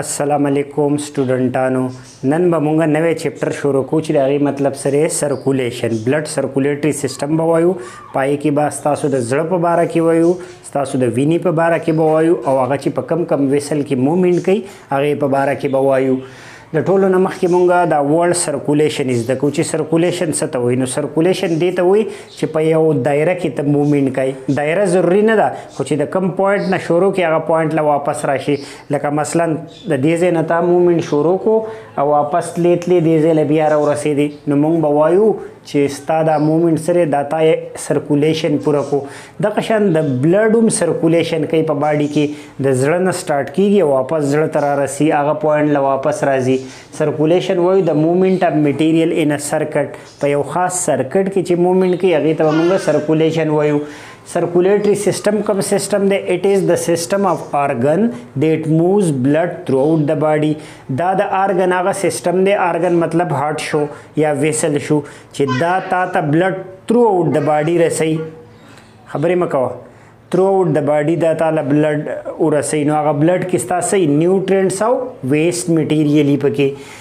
السلام علیکم سټوډنټانو نن به مونږ نوې چپټر شروع کوو چې دا غي مطلب سره سرکولیشن بلډ سرکولیټری سیستم به وایو پای کې به تاسو د زړه په باره کې وایو تاسو د ویني په باره کې به وایو او هغه چې په کم کم ویسل کې موومېنټ کوي هغه په باره کې به وایو د ټولو نه مخکې مونږه دا ورلد سرکولیشن زده کوو چې سرکولیشن څه ته وایي نو سرکولیشن دې ته وایي چې په یو دایره کې ته موومېنټ کوي دایره ضروري نه ده خو چې د کم پوینټ نه شروع کې هغه پوینټ له واپس راشي لکه مثلا د دې ځای نه تا موومېنټ شروع کو او واپس تلې تلې دې ځای له بیا راورسېدې نو مونږ به وایو چې ستا دا مومنت سره داتا سرکولیشن پوره کو د قشن د بلډوم سرکولیشن کوي په باډي کې د زړه نه سٹارټ کیږي واپس زړه تر راسي هغه پوینټ ل واپس راځي سرکولیشن وایي د مومنت اف میټیریل ان ا سرکټ په یو خاص سرکټ کې چې مومنت کوي هغه ته موږ سرکولیشن وایو circulatory system comes system they, it is the system of organ that moves blood throughout the body دا د organ هغه system دی organ مطلب heart شو یا vessel شو چې دا تا ته blood throughout the body رسي خبرې مکو throughout the body دا تعالی blood ورسي نو هغه blood کې ستا سي nutrients او waste material پکې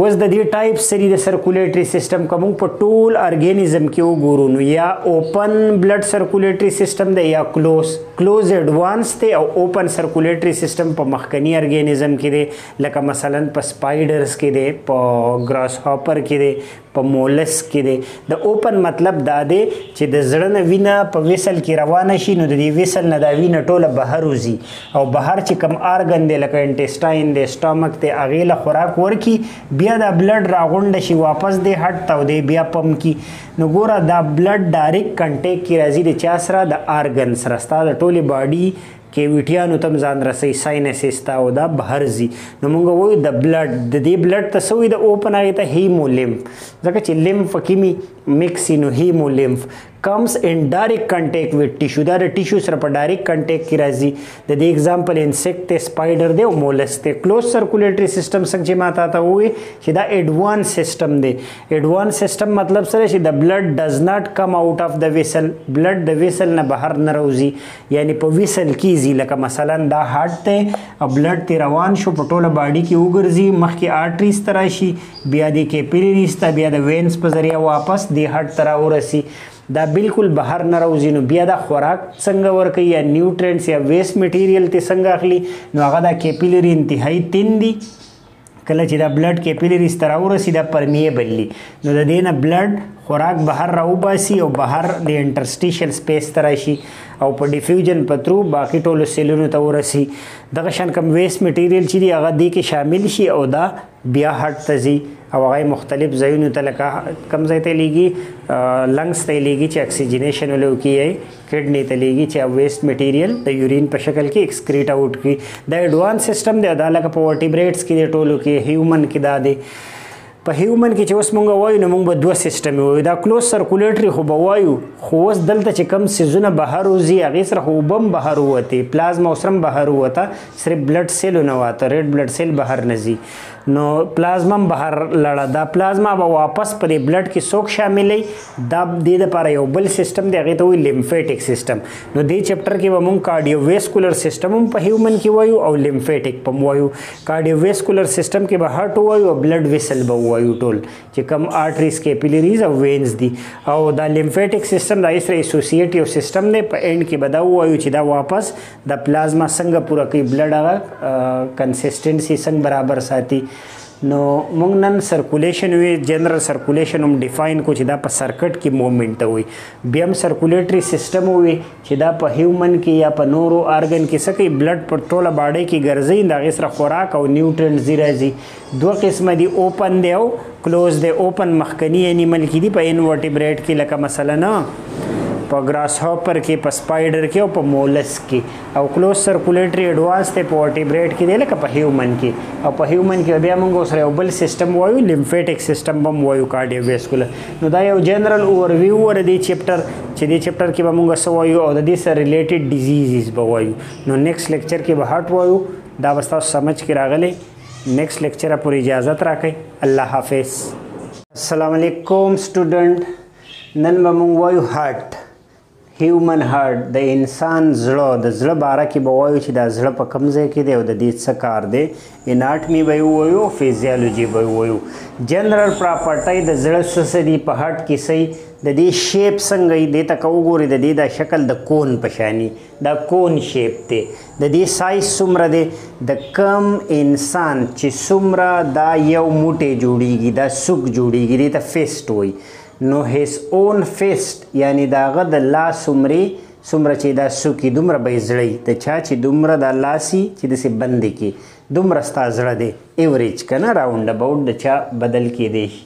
وز د دې ټایپ سری د سرکولیټری سیستم کوم په ټول ارګانیزم کې وګورو نو یا اوپن بلډ سرکولیټری سیستم دی یا کلوز کلوز ایڈوانس دی او اوپن سرکولیټری سیستم په مخکنی ارګانیزم کې دی لکه مثلا په سپایډرز کې دی په گراس هاپر کې دی په مولس کې دی د اوپن مطلب دا دی چې د زړه نه وینه په وسل کې روانه شي نو د دې وسل نه دا وینه ټوله بهر وزي او بهر چې کم آرګن دی لکه انټیسټاین دی سټامک دی هغې له خوراک ورکي بیا دا بلډ راغونډه شي واپس دی هټ ته دی بیا پمپ کی نو ګوره دا بلډ ډایرک کنټیک کې راځي د چا سره د آرګن سره ستا د ټولې باډي کیویټیانو تم ځان رسي ساينسز تا او دا بهر زی نو موږ وایو د بلډ د دې بلډ تسوي د اوپن هغه ته هیمو لیمف ځکه چې لیمف کیمی میکسینو هیمو لیمف comes in direct contact with tissue دا د ټیشو سره په ډایرکټ کنټیکټ کې راځي د دې اگزامپل انسیکټ ته سپایډر دی او مولس ته کلوز سرکولیټری سیستم څنګه چې ماته تا وې چې دا ایڈوانس سیستم دی ایڈوانس سیستم مطلب سره چې د بلډ ډز ناٹ کم آوټ اف د ویسل بلډ د ویسل نه بهر نه راوځي یعنی په ویسل کې ځي لکه مثلا دا هارت ته بلډ ته روان شو په ټوله باډي کې وګرځي مخکې آرټریز تراشي بیا د کیپیلریز ته بیا د وینز په ذریعہ واپس د هارت تر ورسی دا بالکل بهر نه راوځي نو بیا دا خوراک څنګه ورکي یا نیوټرینټس یا ویست میټیریل ته څنګه اخلي نو هغه دا کیپیلری انتهایی تین دي کله چې دا بلډ کیپیلریز تر اورسي دا پرمیبل دي نو د دې نه بلډ خوراک بهر راوباسي او بهر د انټرسټیشل سپیس ترشي او په ډیفیوژن په ترو باقی ټول سیلونو ته ورسی دغه شان کم ویس میټیریل چې دی هغه دی کې شامل شي او دا بیا هټ تزي او هغه مختلف ځایونو ته لکه کم ځای ته لیږي لنګز ته لیږي چې اکسیجنیشن ولو کیږي کډنی ته لیږي چې ویسټ میټیریل د یورین په شکل کې ایکسکریټ آوټ کی د ایڈوانس سیستم دی دا لکه په ورټیبریټس کې ټولو کې هیومن کې دا دی په هیومن کې چې اوس مونږ وایو نو مونږ به دوه سیستم وایو دا کلوز سرکولیټری خو به وایو خو اوس دلته چې کم سیزونه بهر وځي هغې سره خو اوبه هم بهر ووتې پلازما اوس هم بهر ووته صرف بلډ سیلونه واته ریډ بلډ سیل بهر نه ځي نو پلازما بهر لړه دا پلازما به واپس پرې بلډ کې څوک شاملې دا د دې لپاره یو بل سیستم دی هغه ته وی لیمفیټک سیستم نو دې چپټر کې به مونږ کارډیو ویسکولر سیستم هم په هیومن کې وایو او لیمفیټک په وایو کارډیو ویسکولر سیستم کې به هارت وایو او بلډ ویسل به وایو ټول چې کم آرټریز کیپیلریز او وینز دي او دا لیمفیټک سیستم دا ایسره اسوسییټیو سیستم دی په اینډ کې به دا وایو چې دا واپس د پلازما څنګه پوره کوي بلډ هغه کنسسټنسي څنګه برابر ساتي نو موږ نن سرکولیشن وی جنرال سرکولیشن هم ډیفاین کو چې دا په سرکټ کې موومېنټ ته وي بیا هم سرکولیټری سیستم وي چې دا په هیومن کې یا په نورو ارګن کې سکی بلډ په ټوله باډي کې ګرځي دا غیر خوراک او نیوټرینټ زی راځي دوه قسمه دي اوپن دی او کلوز دی اوپن مخکنی انیمل کې دي په انورټیبریټ کې لکه مثلا په ګراس هاپر کې په سپایډر کې او په مولس کې او کلوز سرکولیټری اډوانس ته په ورټیبریټ کې دی لکه په هیومن کې او په هیومن کې بیا موږ سره یو بل سیستم وایو لیمفیټک سیستم هم وایو کارډیوواسکولر نو دا یو جنرال اور ویو ور دی چپټر چې دې چپټر کې به موږ سو وایو او د دې سره ریلیټډ ډیزیزز به وایو نو نیکسټ لیکچر کې به هارت وایو دا وستا سمجھ کې راغلی next lecture आप पूरी इजाज़त राखें अल्लाह हाफिज़ असलकुम स्टूडेंट नन बमंग वायु heart هیومن هارت د انسان زړه د زړه باره کې به وایو چې دا زړه په کوم ځای کې دی او د دې څه کار دی اناټمي به یې ووایو فیزیالوجي به یې ووایو جنرل پراپرټۍ د زړه څه څه دي په هارټ کې څه د دې شیپ څنګه یي دې ته که وګورې د دې دا شکل د کون پشانی دا کون شیپ دی د دې سایز څومره دی د کم انسان چې څومره دا یو موټی جوړیږي دا سوک جوړیږي دې ته فیسټ وایي نو هیس اون فیست یعنی داغه د لاس عمرې څومره چې دا سوکي دومره به زړی د چا چې دومره د لاسي چې داسې بندې کې دومره ستا زړه دی ایوریج که نه راونډ اباوټ د چا بدل کېدی شي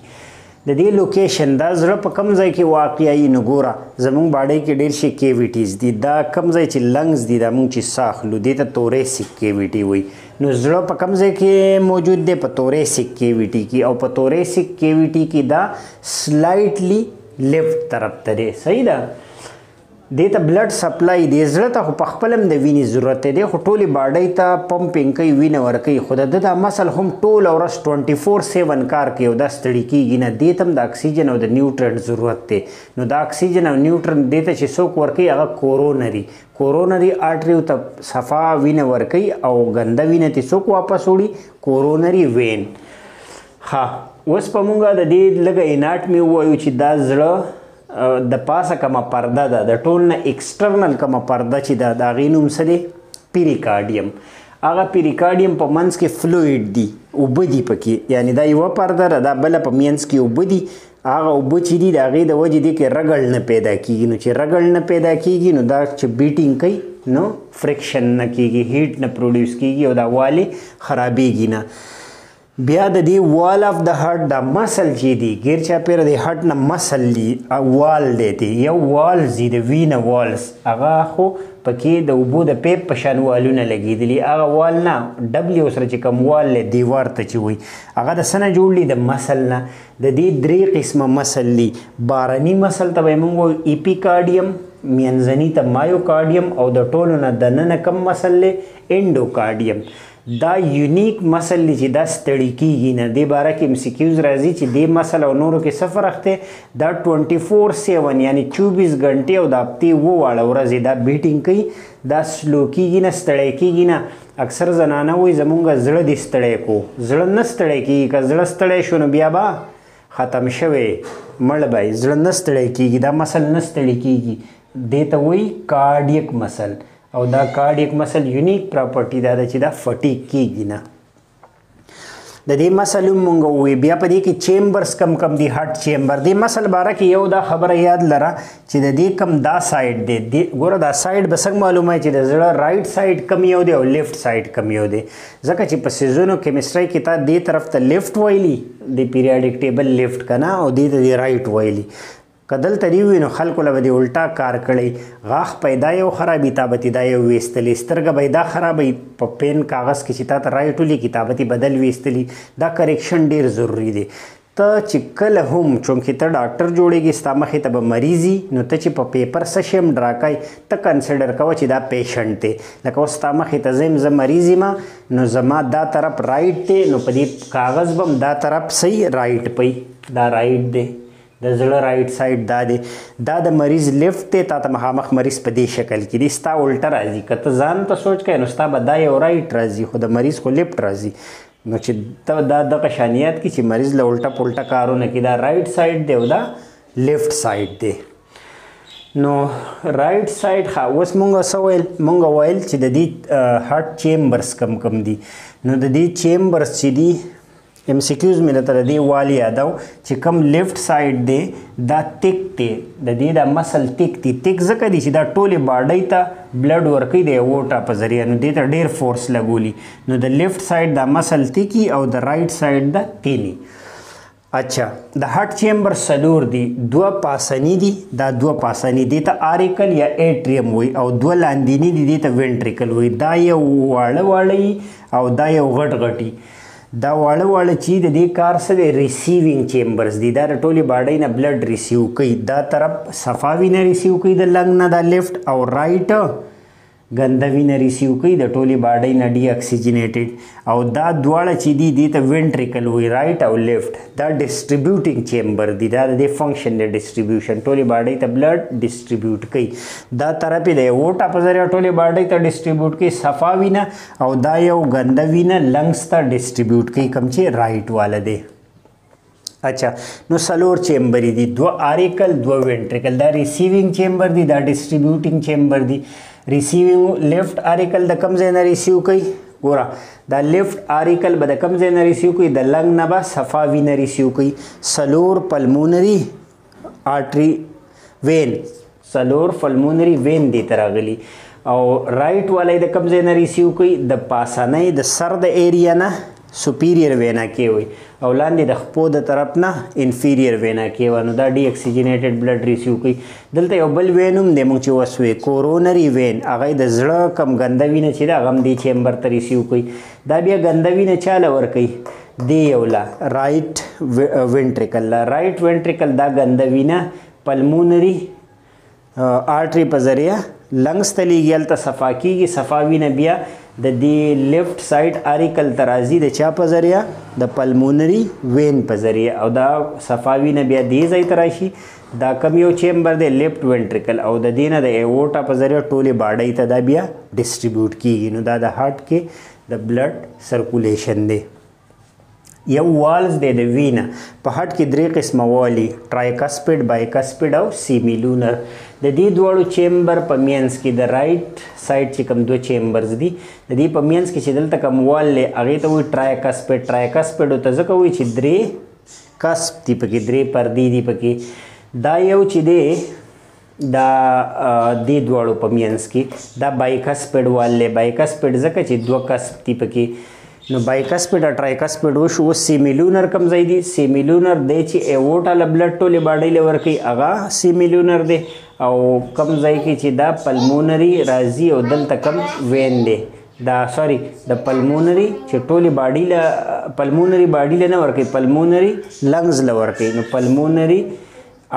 د دې لوکیشن دا زړه په کم ځای کې واقعي نګوره زمونږ باډي کې ډېر شي کیویټیز دي دا کم ځای چې لنګز دي دا مونږ چې ساخلو دې ته توریسیک کیویټي وایي نو زړه په کم ځای کې موجود دی په توریسیک کیویټي کې او په توریسیک کیویټي کې دا سلایټلی لیفټ طرف ته دی صحیح ده دې ته بلډ سپلای دی زړه ته په خپلم د ویني ضرورت دی خو ټولي باډي ته پمپینګ کوي وینه ور کوي خود د دا مسل هم ټول اورس 24/7 کار کوي او د ستړي کیږي نه دې تم د اکسیجن او د نیوټرن ضرورت دی نو د اکسیجن او نیوټرن دې ته چې څوک ور کوي هغه کورونري کورونري آرټریو ته صفا وینه ور کوي او ګنده وینه ته څوک واپس وړي کورونري وین ها اوس په مونږه د دې لګې اناټ می وایو چې دا زړه د پاسه کومه پرده ده د ټول نه ایکسټرنل کومه پرده چې دا د غینوم سره پیریکارډیم هغه پیریکارډیم په منځ کې فلوئید دی او بدی پکې یعنی دا یو پرده ده دا بل په منځ کې او بدی هغه اوبه چې دي د هغې د وجې دی کې رګړ نه پیدا کیږي نو چې رګړ نه پیدا کیږي نو دا چې بیټینګ کوي نو فریکشن نه کیږي هیټ نه پروډیوس کیږي او دا والې خرابېږي نه بیا د دې وال اف د هارت د مسل چې دی غیر چا پیر د هارت نه مسل دی وال دی دی یو وال زی د وینه والز هغه خو پکې د وبو د پیپ په شان والونه لګیدلی هغه وال نه ډبلیو سره چې کوم وال له دیوار ته چوي هغه د سنه جوړلی د مسل نه د دې درې قسمه مسل دی بارنی مسل ته موږ ایپیکارډیم مینځنی ته مایوکارډیم او د ټولو نه د نن کم مسل له انډوکارډیم دا یونیک مسل چې دا ستړي کیږي نه دې باره کې امسیکیوز راځي چې دې مسل او نورو کې سفر اخته دا 24/7 یعنی 24 غنټه او د هفته وو واړه ورځې دا بیټینګ کوي دا سلو کیږي نه ستړي کیږي نه اکثر زنانه وي زمونږ زړه دې ستړي کو زړه نه ستړي کیږي که زړه ستړي شونه بیا با ختم شوي مړ به زړه نه ستړي کیږي دا مسل نه ستړي کیږي دې ته وایي کارډیک مسل او دا کارډ یک مسل یونیک پراپرټی دا ده چې دا فټیک کیږي نه د دې مسل مونږ وی بیا په دې کې چیمبرز کم کم دی هارت چیمبر دې مسل باره کې یو دا خبره یاد لره چې د دې کم دا سایډ دی د ګوره دا سایډ به څنګه معلومه چې د زړه رائټ سایډ کم یو دی او لیفټ سایډ کم یو دی ځکه چې په سیزونو کیمستري کې تا دې طرف ته لیفټ وایلی د پیریاډک ټیبل لیفټ کنا او دې ته دی رائټ وایلی کدل تریوي نو خلکو له دې الټا کار کړي غاخ پیدا یو خرابې تابتی دا یو وېستلې سترګه به دا خرابې په پین کاغذ کې چې تا ته رايټولې کتابتي بدل وېستلې دا کریکشن ډیر ضروری دی ته چې کله هم چونکې ته ډاکټر جوړېږي ستا مخې ته به مریضي نو ته چې په پیپر څه شی هم ډراکای ته کنسیډر کوه چې دا پیشنټ دی لکه اوس ستا مخې ته زه یم زه مریض یم نو زما دا طرف رایټ دی نو په دې کاغذ به هم دا طرف صحیح رایټ پی دا رایټ دی د زړه رائټ سایډ دا دی دا د مریض لیفټ ته تا ته مخامخ مریض په دې شکل کې دی ستا الټا راځي کته ځان ته سوچ کین نو ستا به دا یو رائټ راځي خو د مریض خو لیفټ راځي نو چې دا د قشانیات کې چې مریض له الټا پلټا کارونه کې دا رائټ سایډ دی او دا لیفټ سایډ دی نو رائټ سایډ خا اوس مونږ سوال مونږ وایل چې د دې هارت چیمبرز کم کم دي نو د دې چیمبرز چې دي ایم سی کیوز مینه تر دې والی یادو چې کم لیفټ سایډ دی دا ټیک دی د دې د مسل ټیک دی ټیک ځکه دی چې دا ټوله باډی ته بلډ ورکی دی ووټه په ذریعہ نو دې ته ډیر فورس لګولی نو د لیفټ سایډ دا مسل ټیکی او د رائټ سایډ دا ټینی اچھا د هارت چیمبر سلور دی دوه پاسنی دی دا دوه پاسنی دی ته آریکل یا ایټریم وای او دوه لاندینی دی ته وینټریکل وای دا یو واړه واړی او دا یو غټ غټی دا واړه واړه چې د دې کار سره ریسیوینګ چیمبرز دي دا ټولي باډی نه بلډ ریسیو کوي دا طرف صفاوی نه ریسیو کوي د لنګ نه دا لیفت او رائټ ګنده وینه ریسیو کوي د ټولي باډۍ نه ډی اکسیجنیټډ او دا دواړه چې دي دي ته وینټریکل وی رائټ او لیفټ دا ډیسټریبیوټینګ چیمبر دي دا د فنکشن د ډیسټریبیوشن ټولي باډۍ ته بلډ ډیسټریبیوټ کوي دا ترپی د وټا په ذریعہ ټولي باډۍ ته ډیسټریبیوټ کوي صفا وینه او دا یو ګنده وینه لنګز ته ډیسټریبیوټ کوي کوم چې رائټ والا دی اچھا نو سلور چیمبر دي دو آریکل دو وینټریکل دا ریسیوینګ چیمبر دي دا ډیسټریبیوټینګ چیمبر دي ریسیوینګ لیفټ آریکل د کم ځای نه ریسیو کوي ګوره دا لیفټ آریکل به د کم ځای نه ریسیو کوي د لنګ نه به صفا وینه ریسیو کوي سلور پلمونری آرټري وین سلور پلمونری وین دې ته راغلي او رائټ والی د کم ځای نه ریسیو کوي د پاسنۍ د سر د ایریا نه سپیریر وینا کیوي او لاندې د خپو د طرف نه انفیریر وینا کیوي نو دا ډی اکسیجنیټډ بلډ ریسیو کوي دلته یو بل وینوم د موږ چې وسوې کورونری وین هغه د زړه کم غندوی نه چې دا غم دی چیمبر ته ریسیو کوي دا بیا غندوی نه چاله ور کوي دی یولا رائټ وینټریکل لا رائټ وینټریکل دا غندوی نه پلمونری آرټری په ذریعہ لنګس تلیږي هلته صفا کیږي صفا وینه بیا د دې لیفټ سایډ اریکل ترازی د چا په ذریعہ د پلمونری وین په ذریعہ او دا صفاوی نه بیا دې ځای تراشي دا کم یو چیمبر دی لیفټ ونټریکل او د دینه د ایوټا په ذریعہ ټوله باډی ته دا بیا ډیسټریبیوټ کیږي نو دا د هارت کې د بلډ سرکولیشن دی یو والز دی د وینا په هټ کې درې قسمه والی ټرایکاسپید بایکاسپید او سیمیلونر د دې دواړو چیمبر په مینس کې د رائټ سایډ چې کوم دوه چیمبرز دي د دې په مینس کې چې دلته کوم وال لې هغه ته وایي ټرایکاسپید ټرایکاسپید ته ځکه وایي چې درې کاسپ دی پکې درې پردې دي پکې دا یو چې دی دا دې دواړو په مینس کې دا بایکاسپید وال لې بایکاسپید ځکه چې دوه کاسپ دی پکې نو بایکسپید او ټرایکسپید وشو اوس سیمیلونر کوم ځای دی سیمیلونر دی چې ایووټاله بلډ ټولې باډۍ له ورکوي هغه سیمیلونر دی او کم ځای کې چې دا پلمونري راځي او دلته کم وین دی دا سوري د پلمونري چې ټولې باډۍ له پلمونري باډۍ له نه ورکوي پلمونري لنګز له ورکوي نو پلمونري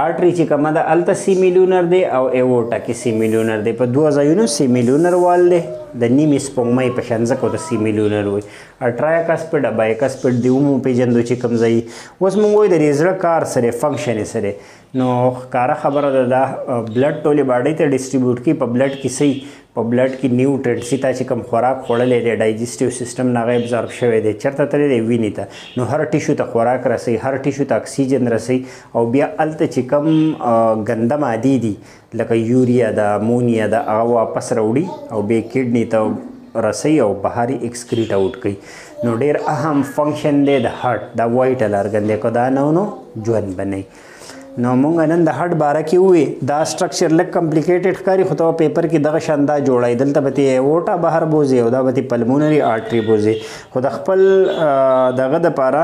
آرټري چې کومه ده الته سیمیلونر دی او ایوټا کې سیمیلونر دی په دوه ځایونو سیمیلونر وال دی د نیم سپوږمۍ په شان ځکه ورته سیمیلونر وایي اټرایکس په ډبایکس په دی مو پیژندو چې کوم ځای اوس موږ وایو د ریزړه کار سره فنکشن سره نو ښکاره خبره ده دا بلډ ټولې باډۍ ته ډیسټریبیوټ کی په بلډ کې صحیح په بلډ کې نیوټرنټ چې تاسو کوم خوراک خوړلې دی ډایجسټیو سیستم نه غیب ضرب شوی دی چرته تللی دی ویني ته نو هر ټیشو ته خوراک رسي هر ټیشو ته اکسیجن رسي او بیا الته چې کوم غندم عادي دي لکه یوریا د امونیا د هغه واپس راوړي او بیا کډنی ته رسي او بهاري ایکسکریټ اوټ کوي نو ډیر اهم فنکشن دی د هارت د وایټل ارګن دی کو دا نو نو ژوند بنئ نو مونږ نن د هډ باره کې وې دا سټرکچر لک کمپلیکیټډ ښکاری خو ته پیپر کې دغه شاندا جوړای دلته به ته وټا بهر بوزي او دا به ته پلمونري آرټري بوزي خو د خپل دغه د پاره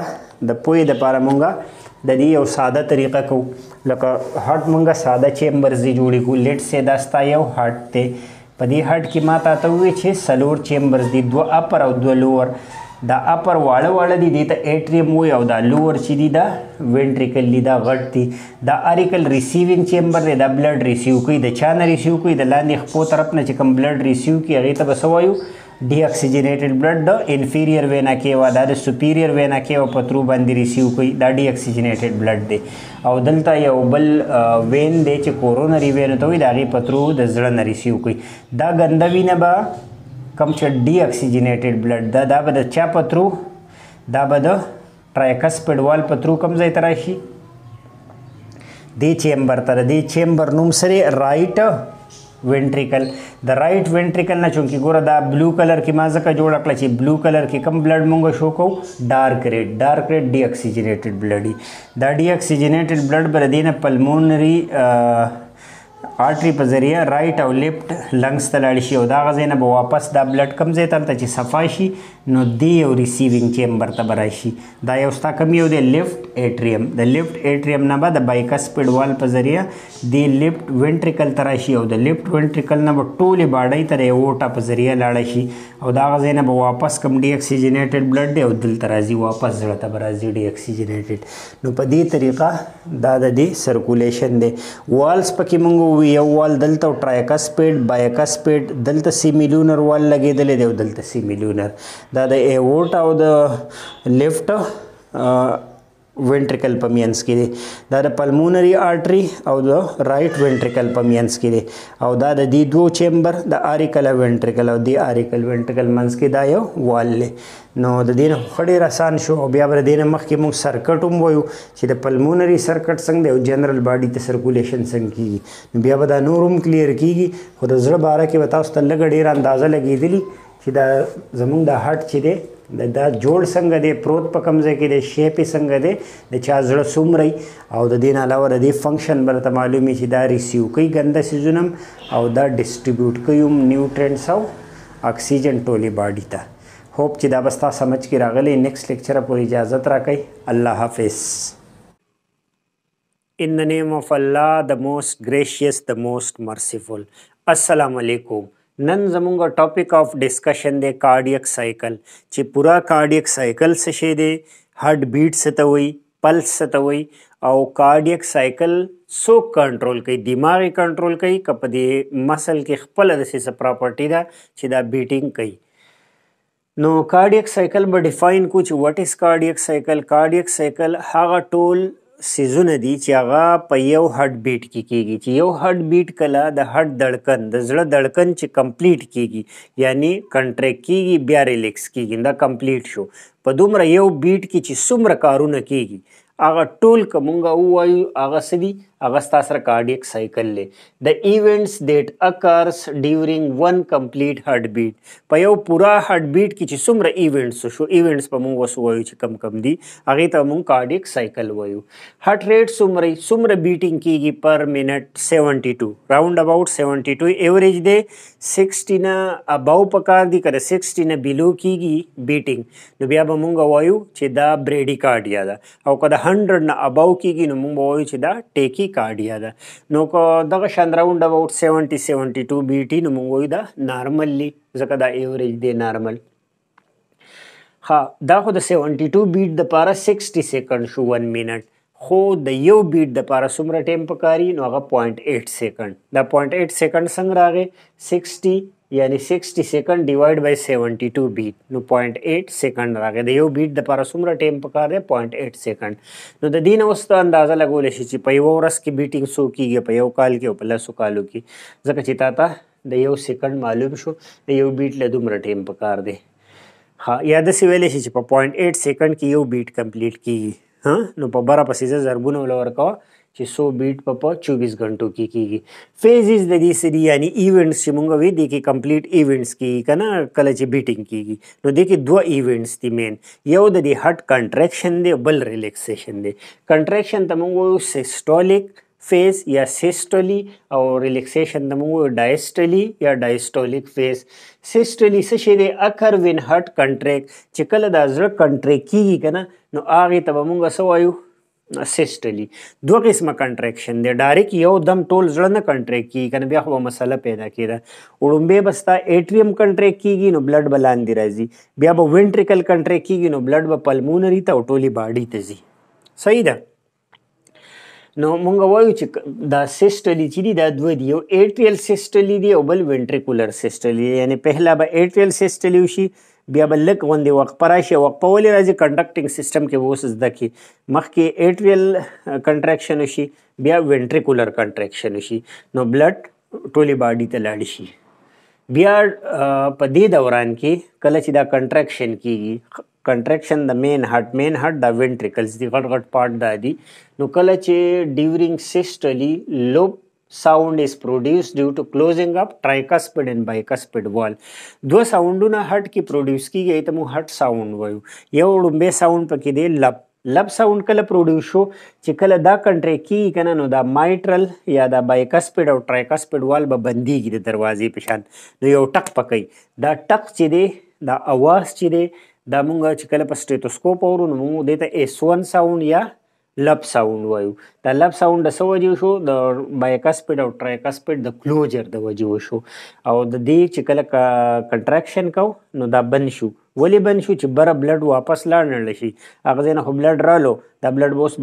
د پوی د پاره مونږه د دې یو ساده طریقه کو لکه هډ مونږه ساده چیمبرز دی جوړی کو لیټ سه داستا یو هډ ته په دې هډ کې ماته ته وې چې سلور چیمبرز دی دوه اپر او دوه لوور دا اپر واړه واړه دي دې ته ایټریم وایي او دا لوور چې دي دا وینټریکل دي دا غټ دي دا اریکل ریسیوینګ چیمبر دی دا بلډ ریسیو کوي د چا نه ریسیو کوي د لاندې خپو طرف نه چې کوم بلډ ریسیو کوي هغې ته به څه وایو ډي اکسیجنیټډ بلډ د انفیریئر وینا کیوا دا د سپیریئر وینا کیوا په ترو باندې ریسیو کوي دا ډي اکسیجنیټډ بلډ دی او دلته یو بل وین دی چې کورونري وین ته وایي د هغې په ترو د زړه نه ریسیو کوي دا ګنده وینه به کم چې ډی اکسیجنیټډ بلډ دا دا به د چا په ترو دا به د ټرایکسپډ وال په ترو کوم ځای ته راشي دې چیمبر ته دې چیمبر نوم سره رائټ وینټریکل د رائټ وینټریکل نه چونکی ګوره دا بلو کلر کې ما ځکه جوړ کړل چې بلو کلر کې کم بلډ مونږ شو کو ډارک ریډ ډارک ریډ ډی اکسیجنیټډ بلډ دا ډی اکسیجنیټډ بلډ بر دینه پلمونری آ... آرټري په ذریعہ رائټ او لیفټ لنګس ته لاړ شي او دا غزینه به واپس دا بلډ کم ځای ته چې صفای شي نو دی یو ریسیوینګ چیمبر ته براشي دا یو ستا کم یو دی لیفټ اټریم د لیفټ اټریم نه به د بایکس پیډوال په ذریعہ دی لیفټ وینټریکل ته راشي او د لیفټ وینټریکل نه به ټولې باډۍ ته د اوټا په ذریعہ لاړه شي او دغه ځای نه به واپس کم ډي اکسیجنیټډ بلډ دی او دلته راځي واپس زړه ته به راځي ډي اکسیجنیټډ نو په دې طریقه دا د دې سرکولیشن دی والز پکې مونږ یو وال دلته ټرایکس پیډ بایکس پیډ دلته سی میلیونر وال لګېدلې دی او دلته سی میلیونر دا د ایورټ او د لیفټ وینټریکل په مینس کې دی دا د پلمونری آرټري او د رائټ وینټریکل په مینس کې دی او دا د دې دوو چیمبر د آریکل وینټریکل او د آریکل وینټریکل منس کې دا یو وال لې نو د دې نه خډي رسان شو او بیا بر دې مخکې موږ سرکټ هم وایو چې د پلمونری سرکټ څنګه دی او جنرال باډي ته سرکولیشن څنګه کیږي نو بیا به دا نور هم کلیر کیږي خو د زړه باره کې به تاسو ته لږ ډیر اندازه لګېدلی چې دا زمونږ د هټ چې دی دا جوړ څنګه دی پروت په کمزه کې دی شیپ څنګه دی د چا زړه څومره او د دین علاوه د دې فنکشن بل ته معلومی چې دا ریسیو کوي ګنده سیزونم او دا ډیسټریبیوټ کوي نیوټرینټس او اکسیجن ټولی باډي ته هوپ چې دا بستا سمجھ کې راغلی نیکسټ لیکچر پورې اجازه راکړئ الله حافظ In the name of Allah, the most gracious, the most merciful. Assalamu alaikum. نن زمونږ ټاپک اف ډسکشن دی کارډیک سایکل چې پورا کارډیک سایکل څه شی دی هارت بیټ څه ته وایي پلس څه ته وایي او کارډیک سایکل سو کنټرول کوي دماغي کنټرول کوي کپ دی مسل کې خپل د سیس پراپرټي دا چې دا بیټینګ کوي نو کارډیک سایکل به ډیفاین کو چې واټ از کارډیک سایکل کارډیک سایکل هغه ټول سیزونه دي چې هغه په یو هارت بیټ کې کیږي چې یو هارت بیټ کله د هارت دړکن د زړه دړکن چې کمپلیټ کیږي یعنی کنټریکټ کیږي بیا ریلیکس کیږي دا کمپلیټ شو په دومره یو بیټ کې چې څومره کارونه کیږي هغه ټول کومه وایو هغه سدي Avastha or cardiac cycle The events that occurs during one complete heartbeat. په یو پورا heartbeat کې چې څومره events شو events په موږ وسو وایو چې کم کم دي هغه ته موږ cardiac cycle وایو. heart rate څومره څومره beating کیږي per minute 72 round about 72 average دی 60 نه above پکار دي کړه 60 نه below کیږي beating نو بیا به موږ وایو چې دا bradycardia ده او کله 100 نه above کیږي نو موږ وایو چې دا tachy میکارډیا ده نو که دغه شان راوند اباوت 70 72 بي ټي نو موږ وایو دا نارمل لی ځکه دا ایوریج دی نارمل ها دا خو د 72 بیټ د پاره 60 سیکنډ شو 1 منټ خو د یو بیټ د پاره څومره ټیم پکاري نو هغه 0.8 سیکنډ دا 0.8 سیکنډ څنګه راغی 60 યાની sixty second divide by seventy two બીટનું point eight second લાગે દેવ beat દપાरा સુમરા ટેમ્પ કરે point eight second નો દ દિન અવસ્થ અંદાજા લગોલે છે ચી પૈવો વરસ કી બીટિંગ સો કી ગયા પૈવો કાલ કે ઉપલા સો કાલો કી જકે ચિતાતા દ યવ સેકન્ડ માલુમ શો દ યવ બીટ લે દુમરા ટેમ્પ કર દે હા યાદ સી વેલે છે ચી પોઈન્ટ એટ સેકન્ડ કી યવ બીટ કમ્પ્લીટ કી હા નો પબરા પસીસે જરબુનો લવર કા چې 100 بیټ په 24 غنټو کې کیږي فیزز د دې سری یعنی ایونټس چې مونږ وې د کې کمپلیټ ایونټس کیږي کنه کله چې بیټینګ کیږي نو د کې دوه ایونټس دي مین یو د دې هټ کنټریکشن دی بل ریلیکسیشن دی کنټریکشن ته مونږ وایو سیسټولیک فیز یا سیسټولی او ریلیکسیشن د موږ ډایسټلی یا ډایسټولیک فیز سیسټولی څه شی دی اکر وین هارت کنټریکټ چې کله د زړه کنټریکټ کیږي کنه نو هغه ته موږ څه وایو سیسټلی دوه قسمه کنټریکشن دی ډایرک یو دم ټول زړه نه کنټریکټ کیږي کنه بیا خو مسله پیدا کیده وړومبه بستا ایټریوم کنټریکټ کیږي نو بلډ بلاندې راځي بیا به وینټریکل کنټریکټ کیږي نو بلډ به پلمونری ته ټولی باډي ته ځي صحیح ده نو مونږ وایو چې دا سیسټلی چې دی دا دوه دی یو ایټریل سیسټلی دی او بل وینټریکولر سیسټلی یعنی پهلا به ایټریل سیسټلی وشي بیا به لږ غوندې وقفه راشي وقفه ولې راځي کنډکټینګ سیستم کې به اوس زده کړي مخکې ایټریل کنټریکشن وشي بیا وینټریکولر کنټریکشن وشي نو بلډ ټولې باډي ته لاړ شي بیا په دې دوران کې کله چې دا کنټریکشن کیږي کنټریکشن د مین هارت مین هارت د وینټریکلز دی غټ غټ پارت دا دی نو کله چې ډیورینګ سیسټلی لوب sound is produced due to closing up tricuspid and bicuspid wall دو ساوندونه هټ کې پروډوس کیږي ته مو هټ ساوند وایو یو لومبه ساوند پکې دی لب لب ساوند کله پروډوس شو چې کله دا کنټری کی کنه نو دا مایټرل یا دا بایکاسپید او ټرایکاسپید وال به بنديږي د دروازې په شان نو یو ټک پکې دا ټک چې دی دا اواز چې دی دا مونږ چې کله په سټیتوسکوپ اورو نو مونږ دته S1 ساوند یا lub sound وایو دا لب ساوند د څه وجو شو د بایکاسپید او ټرایکاسپید د کلوجر د وجو شو او د دې چې کله کنټراکشن کو نو دا بند شو ولې بند شو چې بره بلډ واپس لاړ شي هغه ځای نه خو بلډ رالو دا بلډ به اوس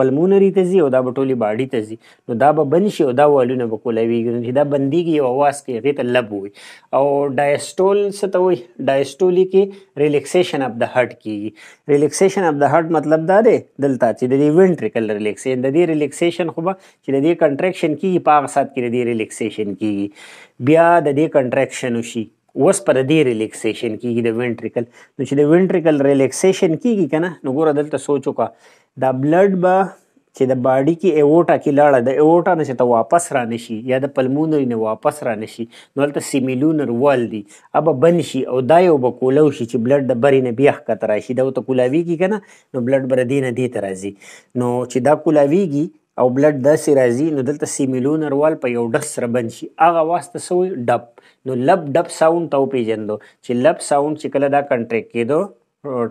پلمونري ته ځي او دا به ټولې باډي ته ځي نو دا به بند شي او دا والونه به کولویږي چې دا بندېږي یو اواز کې هغې ته لب وي او ډایسټول څه ته وایي ډایسټولي کې ریلیکسیشن اف د هټ کېږي ریلیکسیشن اف د هټ مطلب دا دی دلته چې د دې وینټریکل ریلیکسیشن د دې ریلیکسیشن خو به چې د دې کنټریکشن کېږي په هغه ساعت کې د دې ریلیکسیشن کېږي بیا د دې کنټریکشن وشي اوس پر دې ریلیکسیشن کیږي د وینټریکل نو چې د وینټریکل ریلیکسیشن کیږي کنه نو ګوره دلته سوچ وکړه دا بلډ به چې د باډي کې ایوټا کې لاړه د ایوټا نه چې ته واپس را نشي یا د پلمونري نه واپس را نشي نو هلته سیمیلونر وال دی ابه بند شي او دا یو به کولو شي چې بلډ د برې نه بیا ښکته راشي دا ورته کولاویږي که نه نو بلډ بره دې نه دې ته راځي نو چې دا کولاویږي او بلډ داسې راځي نو دلته سیمیلونر وال په یو ډس سره بند شي هغه واسطه سوی ډب نو لب ډب ساوند ته وپېژندو چې لب ساوند چې کله دا کنټریکټ کېدو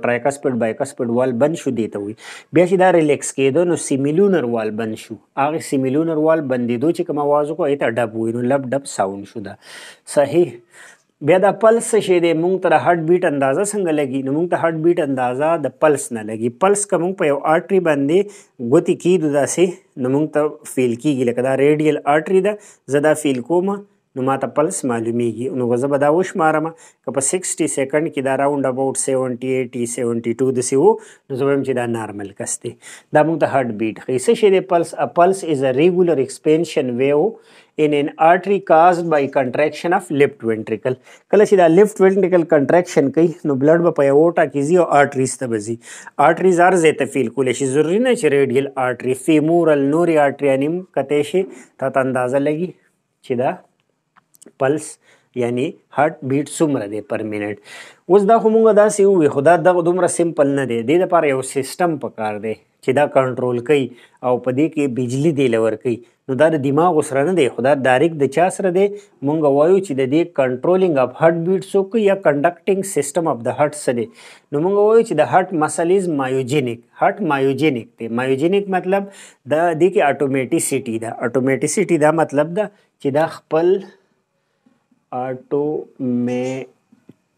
ټرایکاسپډ بایکاسپډ وال بند شو دی ته وي بیا چې دا ریلیکس کېدو نو سیمیلونر وال بند شو هغه سیمیلونر وال بندېدو چې کوم آواز وکړو هغې ته ډب وي نو لب ډب ساوند شو دا صحیح بیا دا پلس شې دی مونږ ته هارت بیټ اندازه څنګه لګي نو مونږ ته هارت بیټ اندازه د پلس نه لګي پلس که مونږ په یو آرټري باندې ګوتی کیدو داسې نو مونږ ته فیل کیږي لکه دا ریډیل آرټري ده زه دا فیل کوم نو ماته پلس معلومیږي نو زه به دا وشمارم که په 60 سیکنډ کې دا راوند اباوټ 70 80 72 د سیو نو زه وایم چې دا نارمل کس دی دا موږ ته هارت بیټ خي څه شی دی پلس ا پلس از ا ریګولر ایکسپینشن ویو in an artery caused by contraction of left ventricle کله چې دا left ventricle contraction کوي نو بلډ به په اورټا کې زی او arteries ته بزي arteries are زه تفیل کول شي ضروري نه چې radial artery femoral نوري artery انیم کته شي ته اندازه لګي چې دا پلس یعنی هارت بیټ څومره دی پر منټ اوس دا خو موږ داسې وي خدا دا دومره سیمپل نه دی د دې لپاره یو سیستم پکار دی چې دا کنټرول کوي او په دې کې بجلی دی لور کوي نو دا د دماغ سره نه دی خدا ډایرک د چا سره دی مونږ وایو چې د دې کنټرولینګ اف هارت بیټ سو کوي یا کنډکټینګ سیستم اف د هارت سره دی نو مونږ وایو چې د هارت مسل از مایوجینیک هارت مایوجینیک دی مایوجینیک مطلب دا د کې اټومیټیسټی دا اټومیټیسټی دا مطلب دا چې دا خپل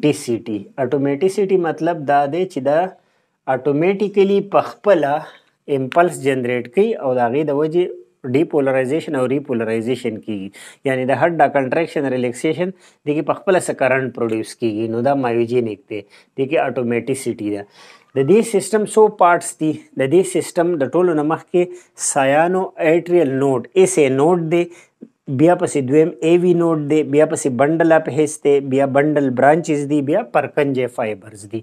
اټومیټیسيټي اټومیټیسيټي مطلب دا دی چې دا اټومیټیکلی په خپل امپلس جنریټ کوي او دا غي د وجې ډیپولرایزیشن او ریپولرایزیشن کیږي یعنی د هډ د کنټریکشن ریلیکسیشن دغه په خپل سره کرنٹ پروډوس کیږي نو دا مایوجینیک دی دغه اټومیټیسيټي ده د دې سیستم سو پارټس دي د دې سیستم د ټولو نمخ کې سایانو ایټریل نوډ ایس ای نوډ دی بیا پسې دویم ای وی نوډ دی بیا پسې بنډل اپ هیس دی بیا بنډل برانچز دی بیا پرکنجې فایبرز دی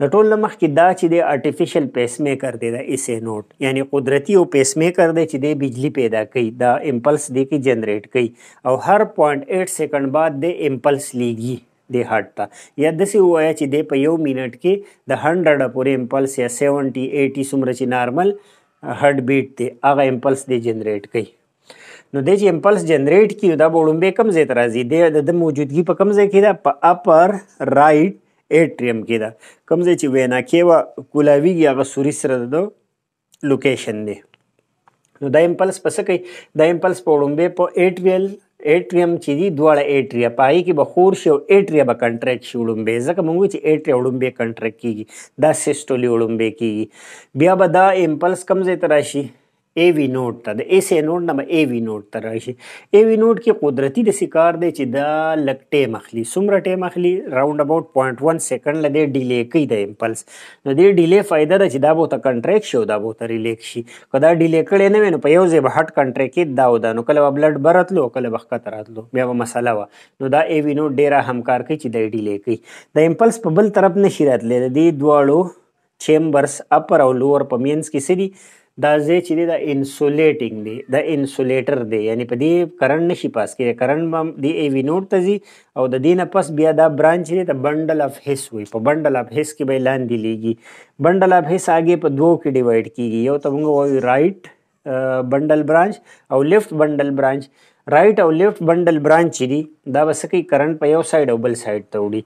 د ټول لمخ کې دا چې د ارتفیشل پیس میکر دی دا ایس ای نوټ یعنی قدرتی او پیس میکر دی چې د بجلی پیدا کوي دا امپلس دی کې جنریټ کوي او هر 0.8 سیکنډ بعد د امپلس لیږي د هارت ته یا داسې ووایه چې دی په یو منټ کې د 100 پورې امپلس یا 70 80 څومره چې نارمل هارت بیټ دی هغه امپلس دی جنریټ کوي نو د چې امپلس جنریټ کی دا بوړمبه کم زیات راځي د موجودګي په کم ځای کې دا په اپر رائټ اټریم کې دا کم ځای چې وینا کې وا کولاویږي هغه سوري سره د لوکیشن دی نو دا امپلس پس کوي دا امپلس په وړمبه په 8 اټریم چې دی دواړه اټریا پای کې به خور شي او اټریا به کنټریکټ شي وړمبه ځکه موږ چې اټریا وړمبه کنټریکټ کیږي دا سیسټولی وړمبه کیږي بیا به دا امپلس کم ځای تراشي ایوی نوټ ته د ایس ای نوټ نه به ایوی نوټ ته راشي ایوی نوټ کې قدرتی د سکار دی چې دا لک ټیم اخلي څومره ټیم اخلي راوند اباوت 0.1 سیکنډ لدی ډیلی کوي د امپلس نو دې ډیلی فائدہ ده چې دا به ته کنټریکټ شو دا به ته ریلیکس شي کدا ډیلی کړي نه نو په یو ځای به هټ کنټریکټ دا ودا نو کله به بلډ برتلو کله به خطر راتلو بیا به مسله وا نو دا ایوی نوټ ډیره همکار کوي چې د ډیلی کوي د امپلس په بل طرف نه شي راتلې د دې دواړو چیمبرز اپر او لوور په مینس کې سړي دا ځای چې دی دا انسولیټینګ دی دا انسولیټر دی یعنی په دې کرنټ نشي پاس کېږي کرنټ به دی ای وی نوټ ته ځي او د دې نه پس بیا دا برانچ دی د بنډل اف هیس وي په بنډل اف هیس کې به لاندې لیږي بنډل اف هیس هغې په دوو کې ډیوایډ کیږي یو ته موږ وایو رائټ بنډل برانچ او لیفټ بنډل برانچ رائټ او لیفټ بندل برانچ دي دا بس کوي کرنٹ په یو سایډ او بل سایډ ته وړي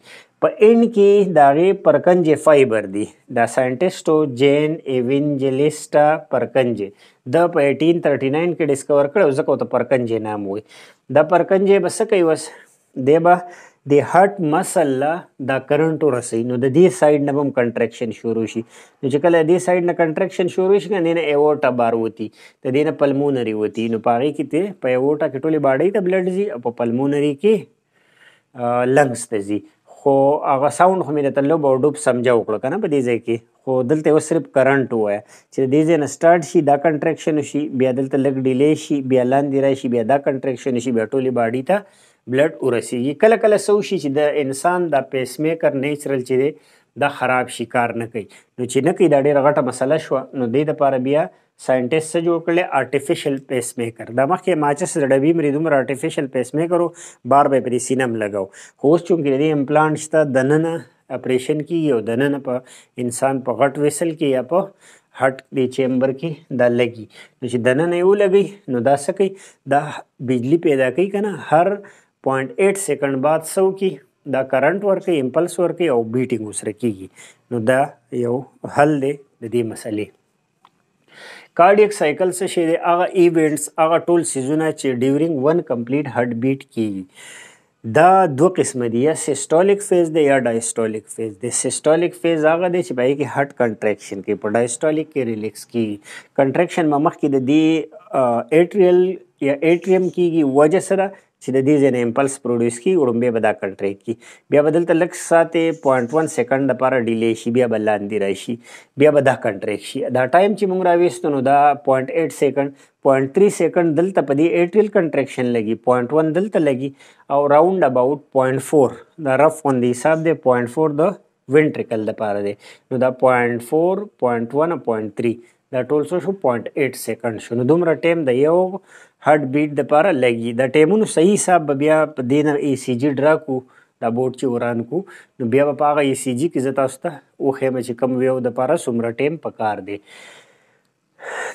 په ان کې داغه پرکنجې فایبر دي دا ساينټیسټو جین ایوینجلیسټا پرکنجې د په 1839 کې ډیسکور کړو ځکه ته پرکنجې نام وي دا پرکنجې بس کوي وس دیبه د هارت مسل دا کرنټ ورسې نو د دې سایډ نه هم کنټریکشن شروع شي نو چې کله دې سایډ نه کنټریکشن شروع شي کنه نه ایورټا بار وتی ته دې نه پلمونری وتی نو پاره کې ته په ایورټا کې ټوله باډي ته بلډ زی او په پلمونری کې لنګز ته زی خو هغه ساوند خو مې د تلو به ډوب سمجا وکړ کنه په دې ځای کې خو دلته و صرف کرنٹ وایا چې دې ځای نه سٹارټ شي دا کنټریکشن شي بیا دلته لګ ډیلې شي بیا لاندې راشي بیا دا کنټریکشن شي بیا ټولې باډي ته بلډ ورسیږي کله کله سو شي چې د انسان د پیس میکر نیچرل چې دی دا خراب شي کار نه کوي نو چې نه کوي دا ډیره غټه مسله شوه نو دې دپاره بیا ساينټیسټ څه جوړ کړل آرټیفیشل پیس میکر دا مخکې ماچس رډوي مری دومره آرټیفیشل پیس میکرو بار به پرې سینم لګاو خو اوس چونکې د امپلانټ شته دننه اپریشن کیږي او دننه په انسان په غټ ویسل کې یا په هټ دی چیمبر کې دا لګي نو چې دننه یو لګي نو دا څه کوي دا بجلی پیدا کوي کنه هر 0.8 سیکنډ بعد سو کی دا کرنٹ ورکي امپلس ورکي او بیټینګ وسره کیږي نو دا یو حل دی د دې مسلې کارډیک سایکل څه شی دی هغه ایونټس هغه ټول سیزونه چې ډیورینګ ون کمپلیټ هارت بیټ کیږي دا دو قسم دی یا سیسټولیک فیز دی یا ډایسټولیک فیز دی سیسټولیک فیز هغه دی چې پای کې هارت کنټریکشن کې په ډایسټولیک کې ریلیکس کیږي کنټریکشن ممخ کې د دې اټریل یا اټریم کیږي وجه سره چې د دې ځای امپلس پروډوس کی وړومبه به دا کنټری کی بیا بدل ته لک ساته 0.1 سیکنډ لپاره ډیلی شي بیا بل لاندې راشي بیا به دا کنټری شي دا ټایم چې موږ راوېستو نو دا 0.8 سیکنډ 0.3 سیکنډ دلته په دې ایټریل کنټریکشن لګي 0.1 دلته لګي او راوند اباوت 0.4 دا رف اون دی حساب دی 0.4 د وینټریکل لپاره دی نو دا 0.4 0.1 0.3 دا ټول څه شو 0.8 سیکنډ شو نو دومره ټیم د یو هارت بیټ د پاره لګي د ټیمونو صحیح حساب بیا په دینه ای سی جی ډرا کو دا بوټ چې وران کو نو بیا په هغه ای سی جی کې زتا واست او خیمه چې کم ویو د پاره سمره ټیم پکار دی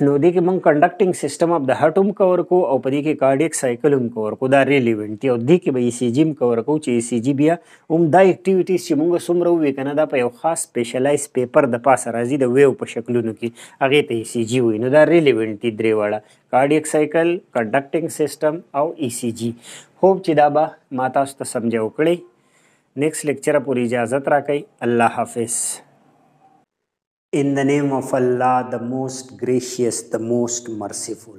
نو دې کې مونږ کنډکټینګ سیستم اف د هټوم کور کو او په دې کې کارډیک سایکل هم کور کو دا ریلیونټ دی او دې کې به ای سی جی هم کور کو چې ای سی جی بیا هم دا اکټیویټیز چې مونږ سمره وی کنه دا په یو خاص سپیشلایز پیپر د پاسه راځي د ویو په شکلونو کې هغه ته ای سی جی وی نو دا ریلیونټ دی درې وړه کارډیک سایکل کنډکټینګ سیستم او ای سی جی هوپ چې دا به ما تاسو ته سمجھو کړی نیکسټ لیکچر پورې اجازه راکړئ الله حافظ In the name of Allah, the most gracious, the most merciful.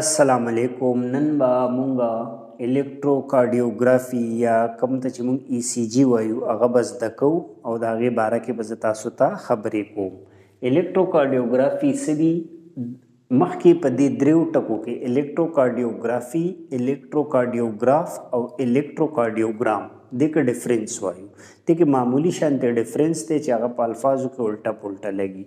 السلام علیکم نن با مونږه الکتروکارډیوګرافي یا کوم ته چې مونږ ای سی جی وایو هغه بس دکو او د هغې باره کې به زه تاسو ته خبرې کوم الکتروکارډیوګرافي څه دي مخکې په دې دریو ټکو کې الکتروکارډیوګرافي الکتروکارډیوګراف او الکتروکارډیوګرام د کې ډیفرنس وایو د کې معمولی شان ته ډیفرنس ته چې هغه په الفاظو کې الټا پلټا لګي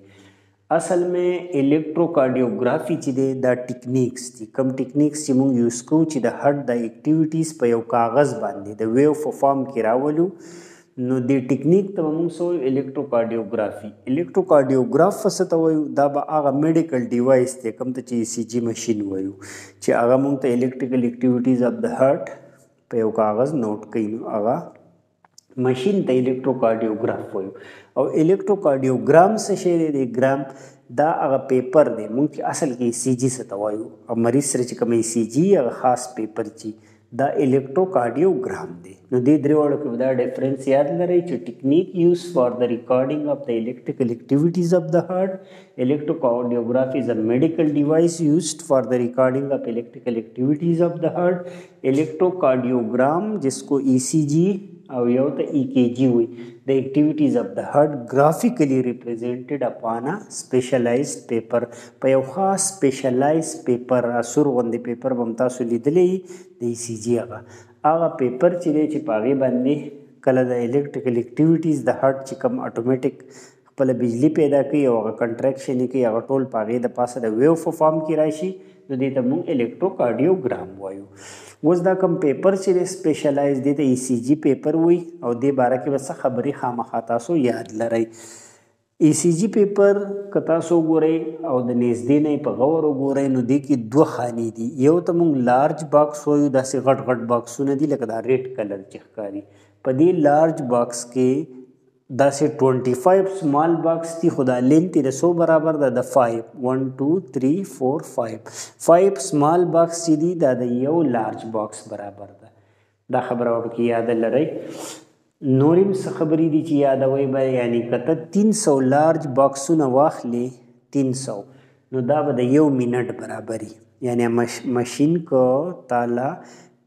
اصل مې الکتروکارډیوګرافي چې دی دا ټیکنیکس دي کم ټیکنیکس چې موږ یوز کوو چې د هارت د اکټیویټیز په یو کاغذ باندې د ویو په فارم کې راولو نو د ټیکنیک ته موږ سو الکتروکارډیوګرافي الکتروکارډیوګراف څه وایو دا به هغه میډیکل ډیوایس دی کوم ته چې سی جی ماشين وایو چې هغه موږ ته الکتریکل اکټیویټیز اف د هارت په یو کاغذ نوٹ کین هغه ماشين ته الکتروکارډیوګراف وایو او الکتروکارډیوګرام څه شی دی ګرام دا هغه پیپر دی موږ اصل کې سی جی څه توایو او مریض سره چې کومې سی جی هغه خاص پیپر چی دا الکتروکارډیوګرام دی Now, with the difference technique used for the recording of the electrical activities of the heart. Electrocardiography is a medical device used for the recording of electrical activities of the heart. Electrocardiogram, जिसको ECG अवयव तो EKG हुई. The activities of the heart graphically represented upon a specialized paper. पयोखा specialized paper असुर वंदे paper बमता सुलिदले ही the ECG आगा. هغه پیپر چې دی چې پاغه باندې کله د الکتریکل اکټیویټیز د هارت چې کم اتوماتیک خپل بجلی پیدا کوي او هغه کنټراکشن کوي هغه ټول پاغه د پاسه د ویو فارم کې راشي نو دې ته موږ الکتروکارډیوګرام وایو اوس دا کوم پیپر چې سپیشلایز دي د ای سی جی پیپر وای او دې باره کې وسه خبري خامخا تاسو یاد لرئ ای سی جی پیپر کتا سو ګورئ او د نږدې نه په غور وګورئ نو د کې دوه خانې دي یو ته مونږ لارج باکس وایو داسې غټ غټ باکسونه دي لکه دا ریډ کلر چې ښکاري په دې لارج باکس کې داسې 25 سمال باکس دي خدا لینت د 100 برابر ده د 5 1 2 3 4 5 5 سمال باکس چې دي دا د یو لارج باکس برابر ده دا خبره وکړه یاد لرئ نورم څه خبرې دي چې یادوي به یعنی کته 300 لارج باکسونه واخلې 300 نو دا به د یو منټ برابرې یعنی مش ماشین کو تعالی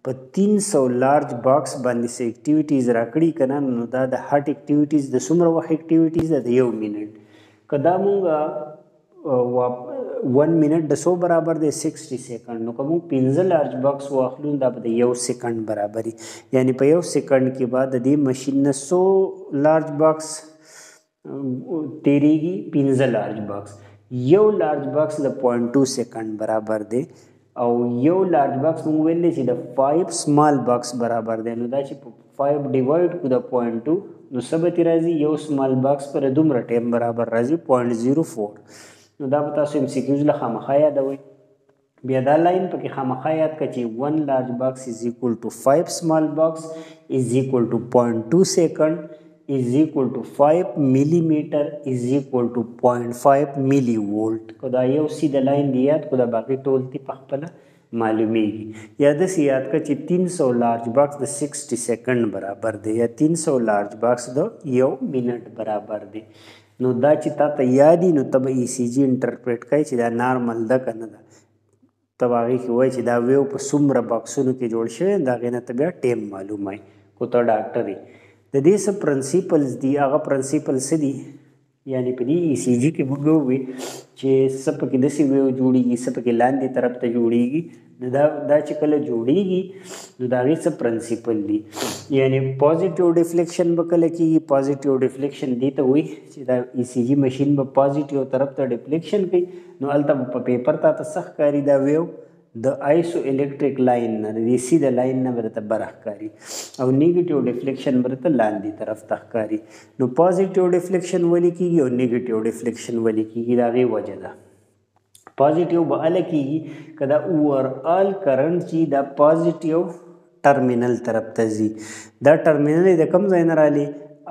په 300 لارج باکس باندې سه اکټیویټیز راکړي کنه نو دا د هټ اکټیویټیز د څومره وخت اکټیویټیز د یو منټ کدا مونږ 1 منټ د 100 برابر دی 60 سیکنډ نو کوم 15 لارج باکس واخلو دا به یو سیکنډ برابر یعنی په یو سیکنډ کې بعد د دې ماشين نه 100 لارج باکس تیریږي 15 لارج باکس یو لارج باکس د 0.2 سیکنډ برابر دی او یو لارج باکس موږ ویلې چې د 5 سمال باکس برابر دی نو دا چې 5 ډیوایډ کو د 0.2 نو سبتی راځي یو سمال باکس پر دومره ټیم برابر راځي 0.04 نو دا به تاسو ام سی کیوز له خامخا یادوي بیا دا لاین پکې خامخا یاد کړئ 1 لارج باکس از ایکوال ټو 5 سمال باکس از ایکوال ټو 0.2 سیکنډ از ایکوال ټو 5 ملي میټر از ایکوال ټو 0.5 ملي وولټ کو دا یو سی د لاین دی یاد کو دا باقي ټول تی په خپل معلومیږي یا د سی یاد کړئ چې 300 لارج باکس د 60 سیکنډ برابر دی یا 300 لارج باکس د یو منټ برابر دی نو دا چې تا ته یادي نو تب ای سی جی انټرپریټ کوي چې دا نارمل ده کنه ده تباغي کې وای چې دا ویو په سمره باکسونو کې جوړ شوی دا غینه ته بیا ټیم معلومه کو ته ډاکټر دی د دې سب پرنسپلز دی هغه پرنسپل سدي یعنی په دې ای سی جی کې موږ وې چې سپه کې دسی وې جوړیږي سپه کې لاندې طرف ته جوړیږي نو دا دا چې کله جوړیږي نو دا غي څه پرنسپل دي یعنی پوزټیو ډیفلیکشن به کله کیږي پوزټیو ډیفلیکشن دی ته وایي چې دا ای سی جی ماشين به پوزټیو طرف ته ډیفلیکشن کوي نو الته په پیپر ته تسخ کاری دا ویو د آیسو الیکټریک لاین نه ریسی د لاین نه برته برخکاری او نیگیټیو ډیفلیکشن برته لاندې طرف تخکاری نو پوزېټیو ډیفلیکشن ولې کیږي او نیگیټیو ډیفلیکشن ولې کیږي دا غي وجه ده پوزېټیو به ال کیږي کدا اوور آل کرنٹ چې دا پوزېټیو ټرمینل طرف ته ځي دا ټرمینل د کم ځای نه رالي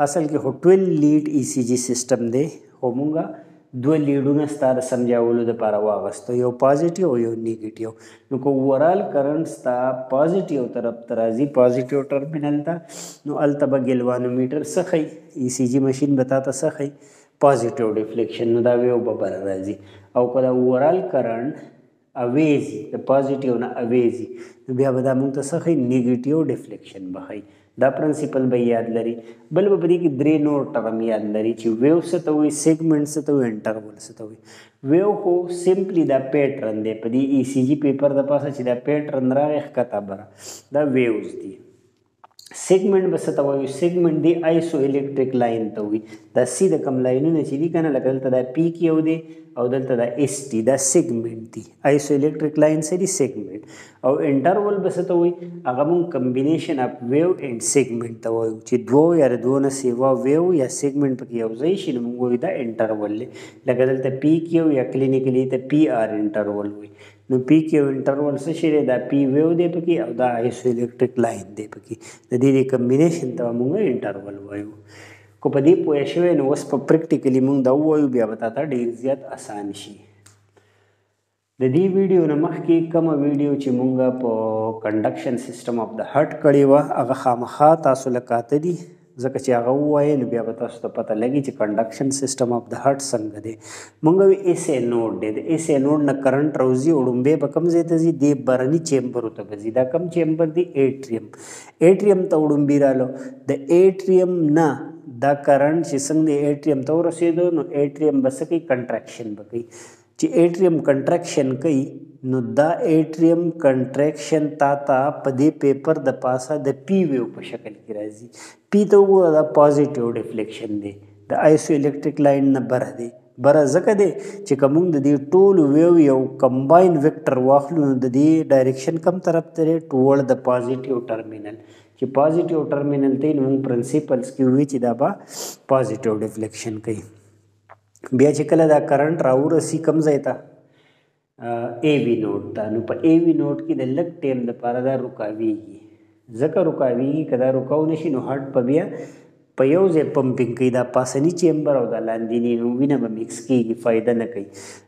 اصل کې هو 12 لیډ ای سی جی سیستم دی همونګه دوه لیډونه ستاره سمجاولو لپاره واغسته یو پازیټیو او یو نیگیټیو نو کو اورال کرنٹ ستا پازیټیو طرف ترازی پازیټیو ټرمینل تا نو التبا ګلوانومیټر سخی ای سی جی ماشين بتا تا سخی پازیټیو ډیفلیکشن نو دا ویو ببر راځي او کله اورال کرنٹ اویزي د پازیټیو نه اویزي بیا به دا موږ ته سخی نیگیټیو ډیفلیکشن بخی دا پرنسپل به یاد لري بل به دې کې درې نور ټرم یاد لري چې ویو څه ته وي سیګمنټ څه ته وي انټرول څه ته وي ویو خو سیمپلی دا پیټرن دی په دې ای سی جی پیپر د پاسه چې دا پیټرن راغی ښکته بره دا ویوز دي سیګمنټ بس ته وایو سیګمنټ دی آیسو الیکټریک لاین ته وي دا سیده کوم لاینونه چې دي کنه لکه دلته دا پی کې یو دی او دلته دا اس ټي دا سیګمنټ دی آیسو الیکټریک لاین سره دی سیګمنټ او انټرول بس ته وایي هغه مون کمبینیشن اف ویو اینڈ سیګمنټ ته وایو چې دوه یا دوه نه سیوا ویو یا سیګمنټ پکې یو ځای شي نو موږ دا انټرول لکه دلته پی کې یو یا کلینیکلی ته پی آر انټرول وایي نو پی کیو انټرول څه شی دی دا پی ویو دی پکې او دا ایسو الکتریک لاین دی پکې د دې د کمبینیشن ته موږ انټرول وایو کو په دې پوه شوې نو اوس په پریکټیکلی موږ دا وایو بیا به تاسو ډیر زیات اسان شي د دې ویډیو نه مخکې کوم ویډیو چې مونږه په کنډکشن سیستم اف د هټ کړی و هغه خامخا تاسو لکاته دي ځکه چې هغه وایي نو بیا به تاسو ته پته لګي چې کنډکشن سیستم اف د هارت څنګه دی مونږ وی ایس ای نوډ دی د ایس ای نوډ نه کرنٹ راوځي وړومبه په کم ځای ته ځي د برني چیمبر ته ځي دا کم چیمبر دی ایټریم ایټریم ته وړومبي رالو د ایټریم نه دا کرنٹ چې څنګه د ایټریم ته ورسېدو نو ایټریم بس کې کنټراکشن بکی چې ایټریم کنټریکشن کوي نو دا ایټریم کنټریکشن تا ته په دې پیپر د پاسه د پی ویو په شکل کې راځي پی ته وګوره دا پوزېټیو ډیفلیکشن دی د آیسو الکتریک لاین نه بره دی بره ځکه دی چې کومونږ د دې ټول ویو یو کمباین ویکټر واخلو نو د دې ډایرکشن کم طرف ته ټوړ د پوزېټیو ټرمینل چې پوزېټیو ټرمینل ته موږ پرنسپلز کې وی چې دا به پوزېټیو ډیفلیکشن کوي બે છે కదా కరెంట్ రావు రసికం జైతా એવી નોટ તાનું પણ એવી નોટ કીધે લગતે એમ પારાદા રોકાવી ગઈ ځکه રોકાવી کدا રોકાو نشي نو هارت په بیا په یو ځای پمپینګ کوي دا پاسنی چیمبر او دا لاندینی نو وینه به میکس کیږي فایده نه کوي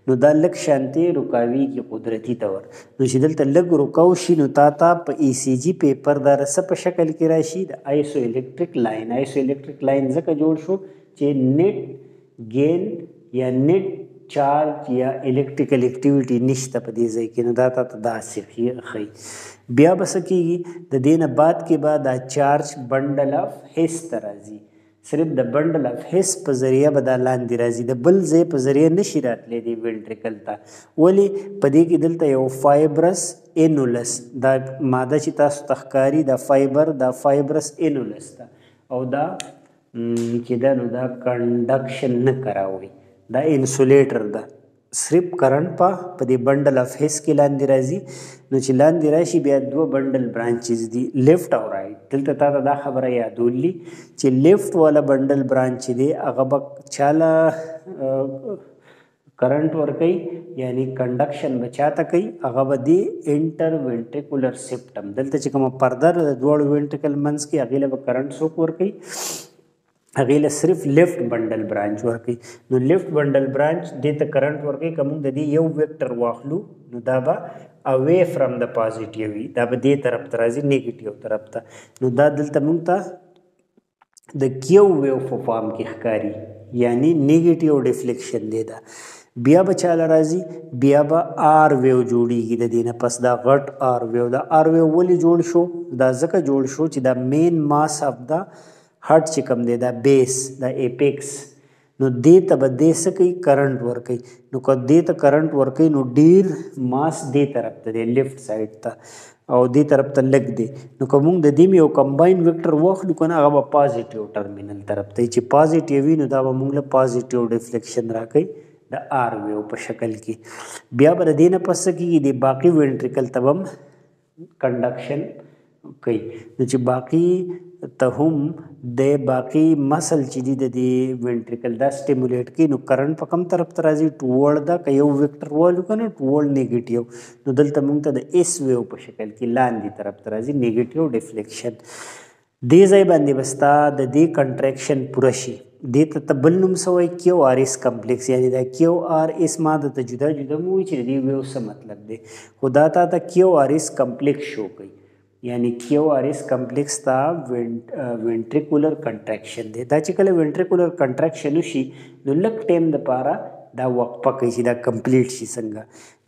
نو دا لک شانتی روکاوی کی قدرتی تور نو چې دلته لګ روکاو شي نو تا تا په ای سی جی پیپر دا رس په شکل کې راشي د آیسو الکتریک لاین آیسو الکتریک لاین ځکه جوړ شو چې نیټ گین یا نت چارج یا الکتریکل اکټیویټي نشته په دې ځای کې نه دا ته داسې خي بیا بس کېږي د دینه بعد کې بعد دا چارج بنډل اف هیس ترازی صرف د بنډل اف هیس په ذریعہ به دا لاندې راځي د بل ځای په ذریعہ نشي راتلې دی وینټریکل ته ولی په دې کې دلته یو فایبرس انولس دا ماده چې تاسو تخکاری د فایبر د فایبرس انولس ته او دا چې دا نو دا کنډکشن نه کراوي دا انسولیټر ده سریپ کرنٹ په په دې بنډل اف هیس کې لاندې راځي نو چې لاندې راشي بیا دوه بنډل برانچز دي لیفټ او رائټ دلته تا ته دا خبره یادولې چې لیفټ والا بنډل برانچ دی هغه به چاله کرنٹ ورکي یعنی کنډکشن بچاته کوي هغه به دی انټر وینټریکولر سپټم دلته چې کومه پردر د دوه وینټریکل منس کې هغه له کرنٹ سوک ورکي هغه له صرف لیفټ بندل برانچ ورکی نو لیفټ بندل برانچ د ته کرنٹ ورکی کوم د دې یو ویکټر واخلو نو دا به اوی فرام د پوزټیو وي دا به دې طرف ته راځي نیگیټیو طرف ته نو دا دلته مونږ ته د کیو ویو فارم کې ښکاری یعنی نیگیټیو ډیفلیکشن دی دا بیا به چاله راځي بیا به آر ویو جوړیږي د دینه پس دا غټ آر ویو دا آر ویو ولی جوړ شو دا ځکه جوړ شو چې دا مین ماس اف دا هټ چې کوم دی دا بیس دا اپیکس نو دې ته به دې څه کوي کرنٹ ورکوي نو که دې ته کرنٹ ورکوي نو ډیر ماس دې طرف ته دی لیفټ سایډ ته او دې طرف ته لګ دی نو که موږ د دې یو کمباین وکټر واخلو که نه هغه به پازیټیو ټرمینل طرف ته چې پازیټیو وي نو دا به موږ له پازیټیو ډیفلیکشن راکوي د آر ویو په شکل کې بیا به د دې نه پس کېږي د باقي وینټریکل تبم کنډکشن کوي نو چې باقي ته هم د باقی مسل چې دی د دې وینټریکل دا سټیمولیټ کی نو کرنٹ په کم طرف تر راځي ټوورډ دا که یو وکټر والو کنه ټوورډ نیگیټیو نو دلته موږ ته د اس ویو په شکل کې لاندې طرف تر راځي نیگیټیو ډیفلیکشن دې ځای باندې بستا د دې کنټریکشن پوره شي د ته تبل نوم سوی کیو آر اس کمپلیکس یعنی دا کیو آر اس ما د ته جدا جدا مو چې دی ویو څه مطلب دی خدا تا ته کیو آر اس کمپلیکس شو کوي यानी क्यू आर एस कंप्लेक्स था वेंट्रिकुलर कंट्रैक्शन दे दाचिकले वेंट्रिकुलर कंट्रैक्शन शी नो लक टेम द पारा دا وقت پکې چې دا کمپلیټ شي څنګه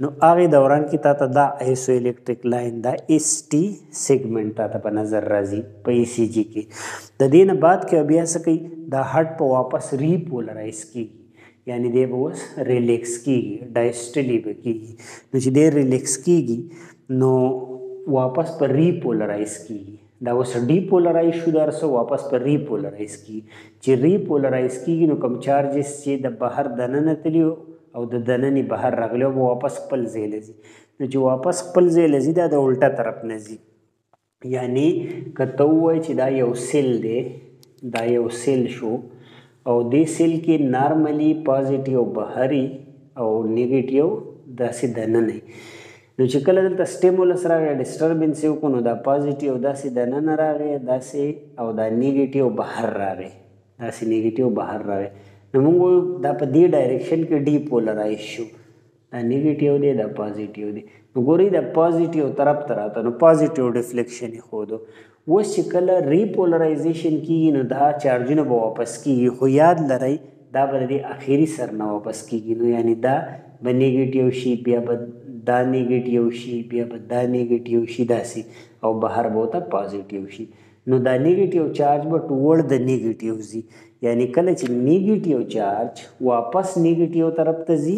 نو هغه دوران کې تا ته دا ایسو الیکټریک لاین دا اس ټي سیګمنٹ ته په نظر راځي په ای سی جی کې د دې نه بعد کې بیا څه کوي دا هارت په واپس ری پولرایز کیږي یعنی دی به اوس ریلیکس کیږي ډایسټلی به کیږي نو چې دی ریلیکس کیږي نو वापस पर रीपोलराइज की دا اوس ډیپولرایز شو درسه واپس پر ریپولرایز کی چې ریپولرایز کیږي نو کم چارجز چې د بهر دننه تلی او د دننه بهر راغلی او واپس خپل ځای لزی نو چې واپس خپل ځای لزی دا د الټا طرف نه ځي یعنی کته وای چې دا یو سیل دی دا یو سیل شو او دې سیل کې نارملی پازیټیو بهري او نیگیټیو داسې دننه نو چې کله دلته سټیمولس راغی ډیسټربنس یو کو نو دا پازیټیو داسې د نن راغی داسې او دا نیگیټیو بهر راغی داسې نیگیټیو بهر راغی نو موږ دا په دې ډایرکشن کې ډی پولرایز شو دا نیگیټیو دی دا پازیټیو دی نو ګوري دا پازیټیو طرف ته راته نو پازیټیو ډیفلیکشن یې خودو اوس چې کله ریپولرایزیشن کیږي نو دا چارجونه به واپس کیږي خو یاد لرئ دا به د اخیری سر نه واپس کیږي نو یعنی دا به نیگیټیو شي بیا به دا نیگیټیو شي بیا به دا نیگیټیو شي داسي او بهر به ته پازیټیو شي نو دا نیگیټیو چارج به ټوورډ د نیگیټیو زی یعنی کله چې نیگیټیو چارج واپس نیگیټیو طرف ته زی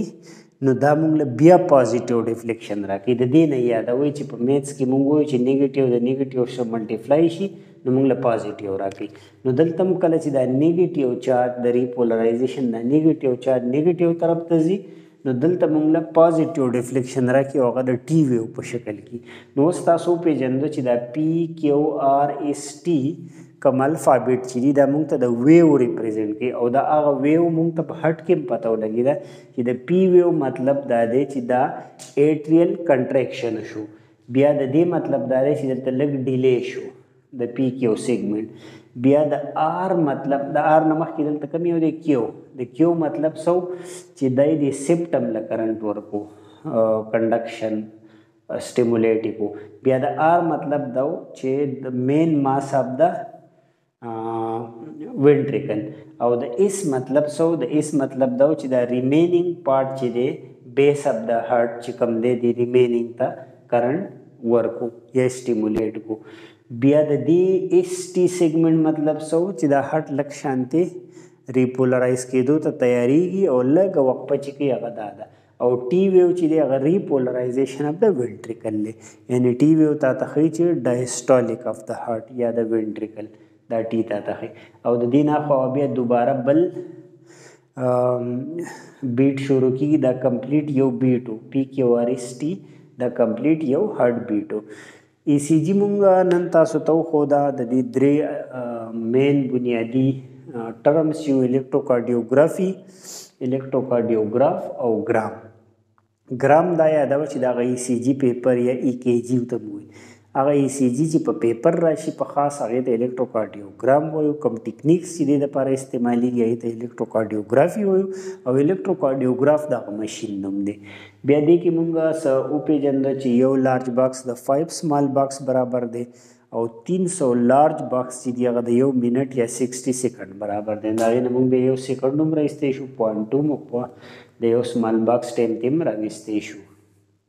نو دا موږ له بیا پازیټیو ریفلیکشن راکې د دې نه یاد وای چې په میتس کې موږ وای چې نیگیټیو د نیگیټیو سره ملټیپلای شي نو موږ له پازیټیو راکې نو دلته موږ کله چې دا نیگیټیو چارج د ریپولرایزیشن نه نیگیټیو چارج نیگیټیو طرف ته ځي نو دلته موږ له پوزېټیو ریفلیکشن راکې او هغه د ټي ویو په شکل کې نو اوس تاسو پیژندو چې دا پی کیو آر اس ټي کوم الفابېټ چې دی دا موږ ته د ویو ریپرزینټ کوي او دا هغه ویو موږ ته په هټ کې پته ولګي دا چې د پی ویو مطلب دا دی چې دا ایټریل کنټریکشن شو بیا د دې مطلب دا دی چې دلته لګ ډیلی شو د پی کیو سیګمنټ بیا د آر مطلب د آر نمخ کې دلته کمی او د کیو د کیو مطلب سو چې دای د سپټم له کرنٹ ورکو کنډکشن سټیمولیټ کو بیا د آر مطلب دا چې د مین ماس اف د وینټریکل او د ایس مطلب سو د ایس مطلب دا چې د ریمینینګ پارت چې دی بیس اف د هارت چې کوم دی د ریمینینګ ته کرنٹ ورکو یا سټیمولیټ کو بیا د دې ایس ټي سیګمنٹ مطلب سو چې د هارت لک شانتي ریپولرایز کېدو ته تیاریږي او لږ وخت پچې کې هغه دا ده او ټي ویو چې دی هغه ریپولرایزیشن اف د وینټریکل لې یعنی ټي ویو تا ته خی چې ډایسټولیک اف د هارت یا د وینټریکل دا ټي تا ته خی او د دینه خو بیا دوباره بل بیټ شروع کیږي دا کمپلیټ یو بیټو پی کیو آر اس ټي دا کمپلیټ یو هارت بیټو ای سی جی مونږ نن تاسو ته خو دا د دې درې مین بنیادی ټرمز یو الکتروکارډیوګرافي الکتروکارډیوګراف او ګرام ګرام دا یادو چې دا غي سی جی پیپر یا ای کی جی ته موي هغه ای سی جی چې په پیپر راشي په خاص هغه ته الکتروکارډیوګرام وایو کوم ټیکنیکس چې د لپاره استعمالي یي ته الکتروکارډیوګرافي وایو او الکتروکارډیوګراف دا ماشين نوم دی بیا دې کې مونږه س او پی جن چې یو لارج باکس د 5 سمال باکس برابر دی او 300 لارج باکس چې دی هغه د یو منټ یا 60 سیکنډ برابر دی دا یې موږ د یو سیکنډ نوم راځي شو پوینټ مو په د یو سمال باکس ټیم تیم راځي شو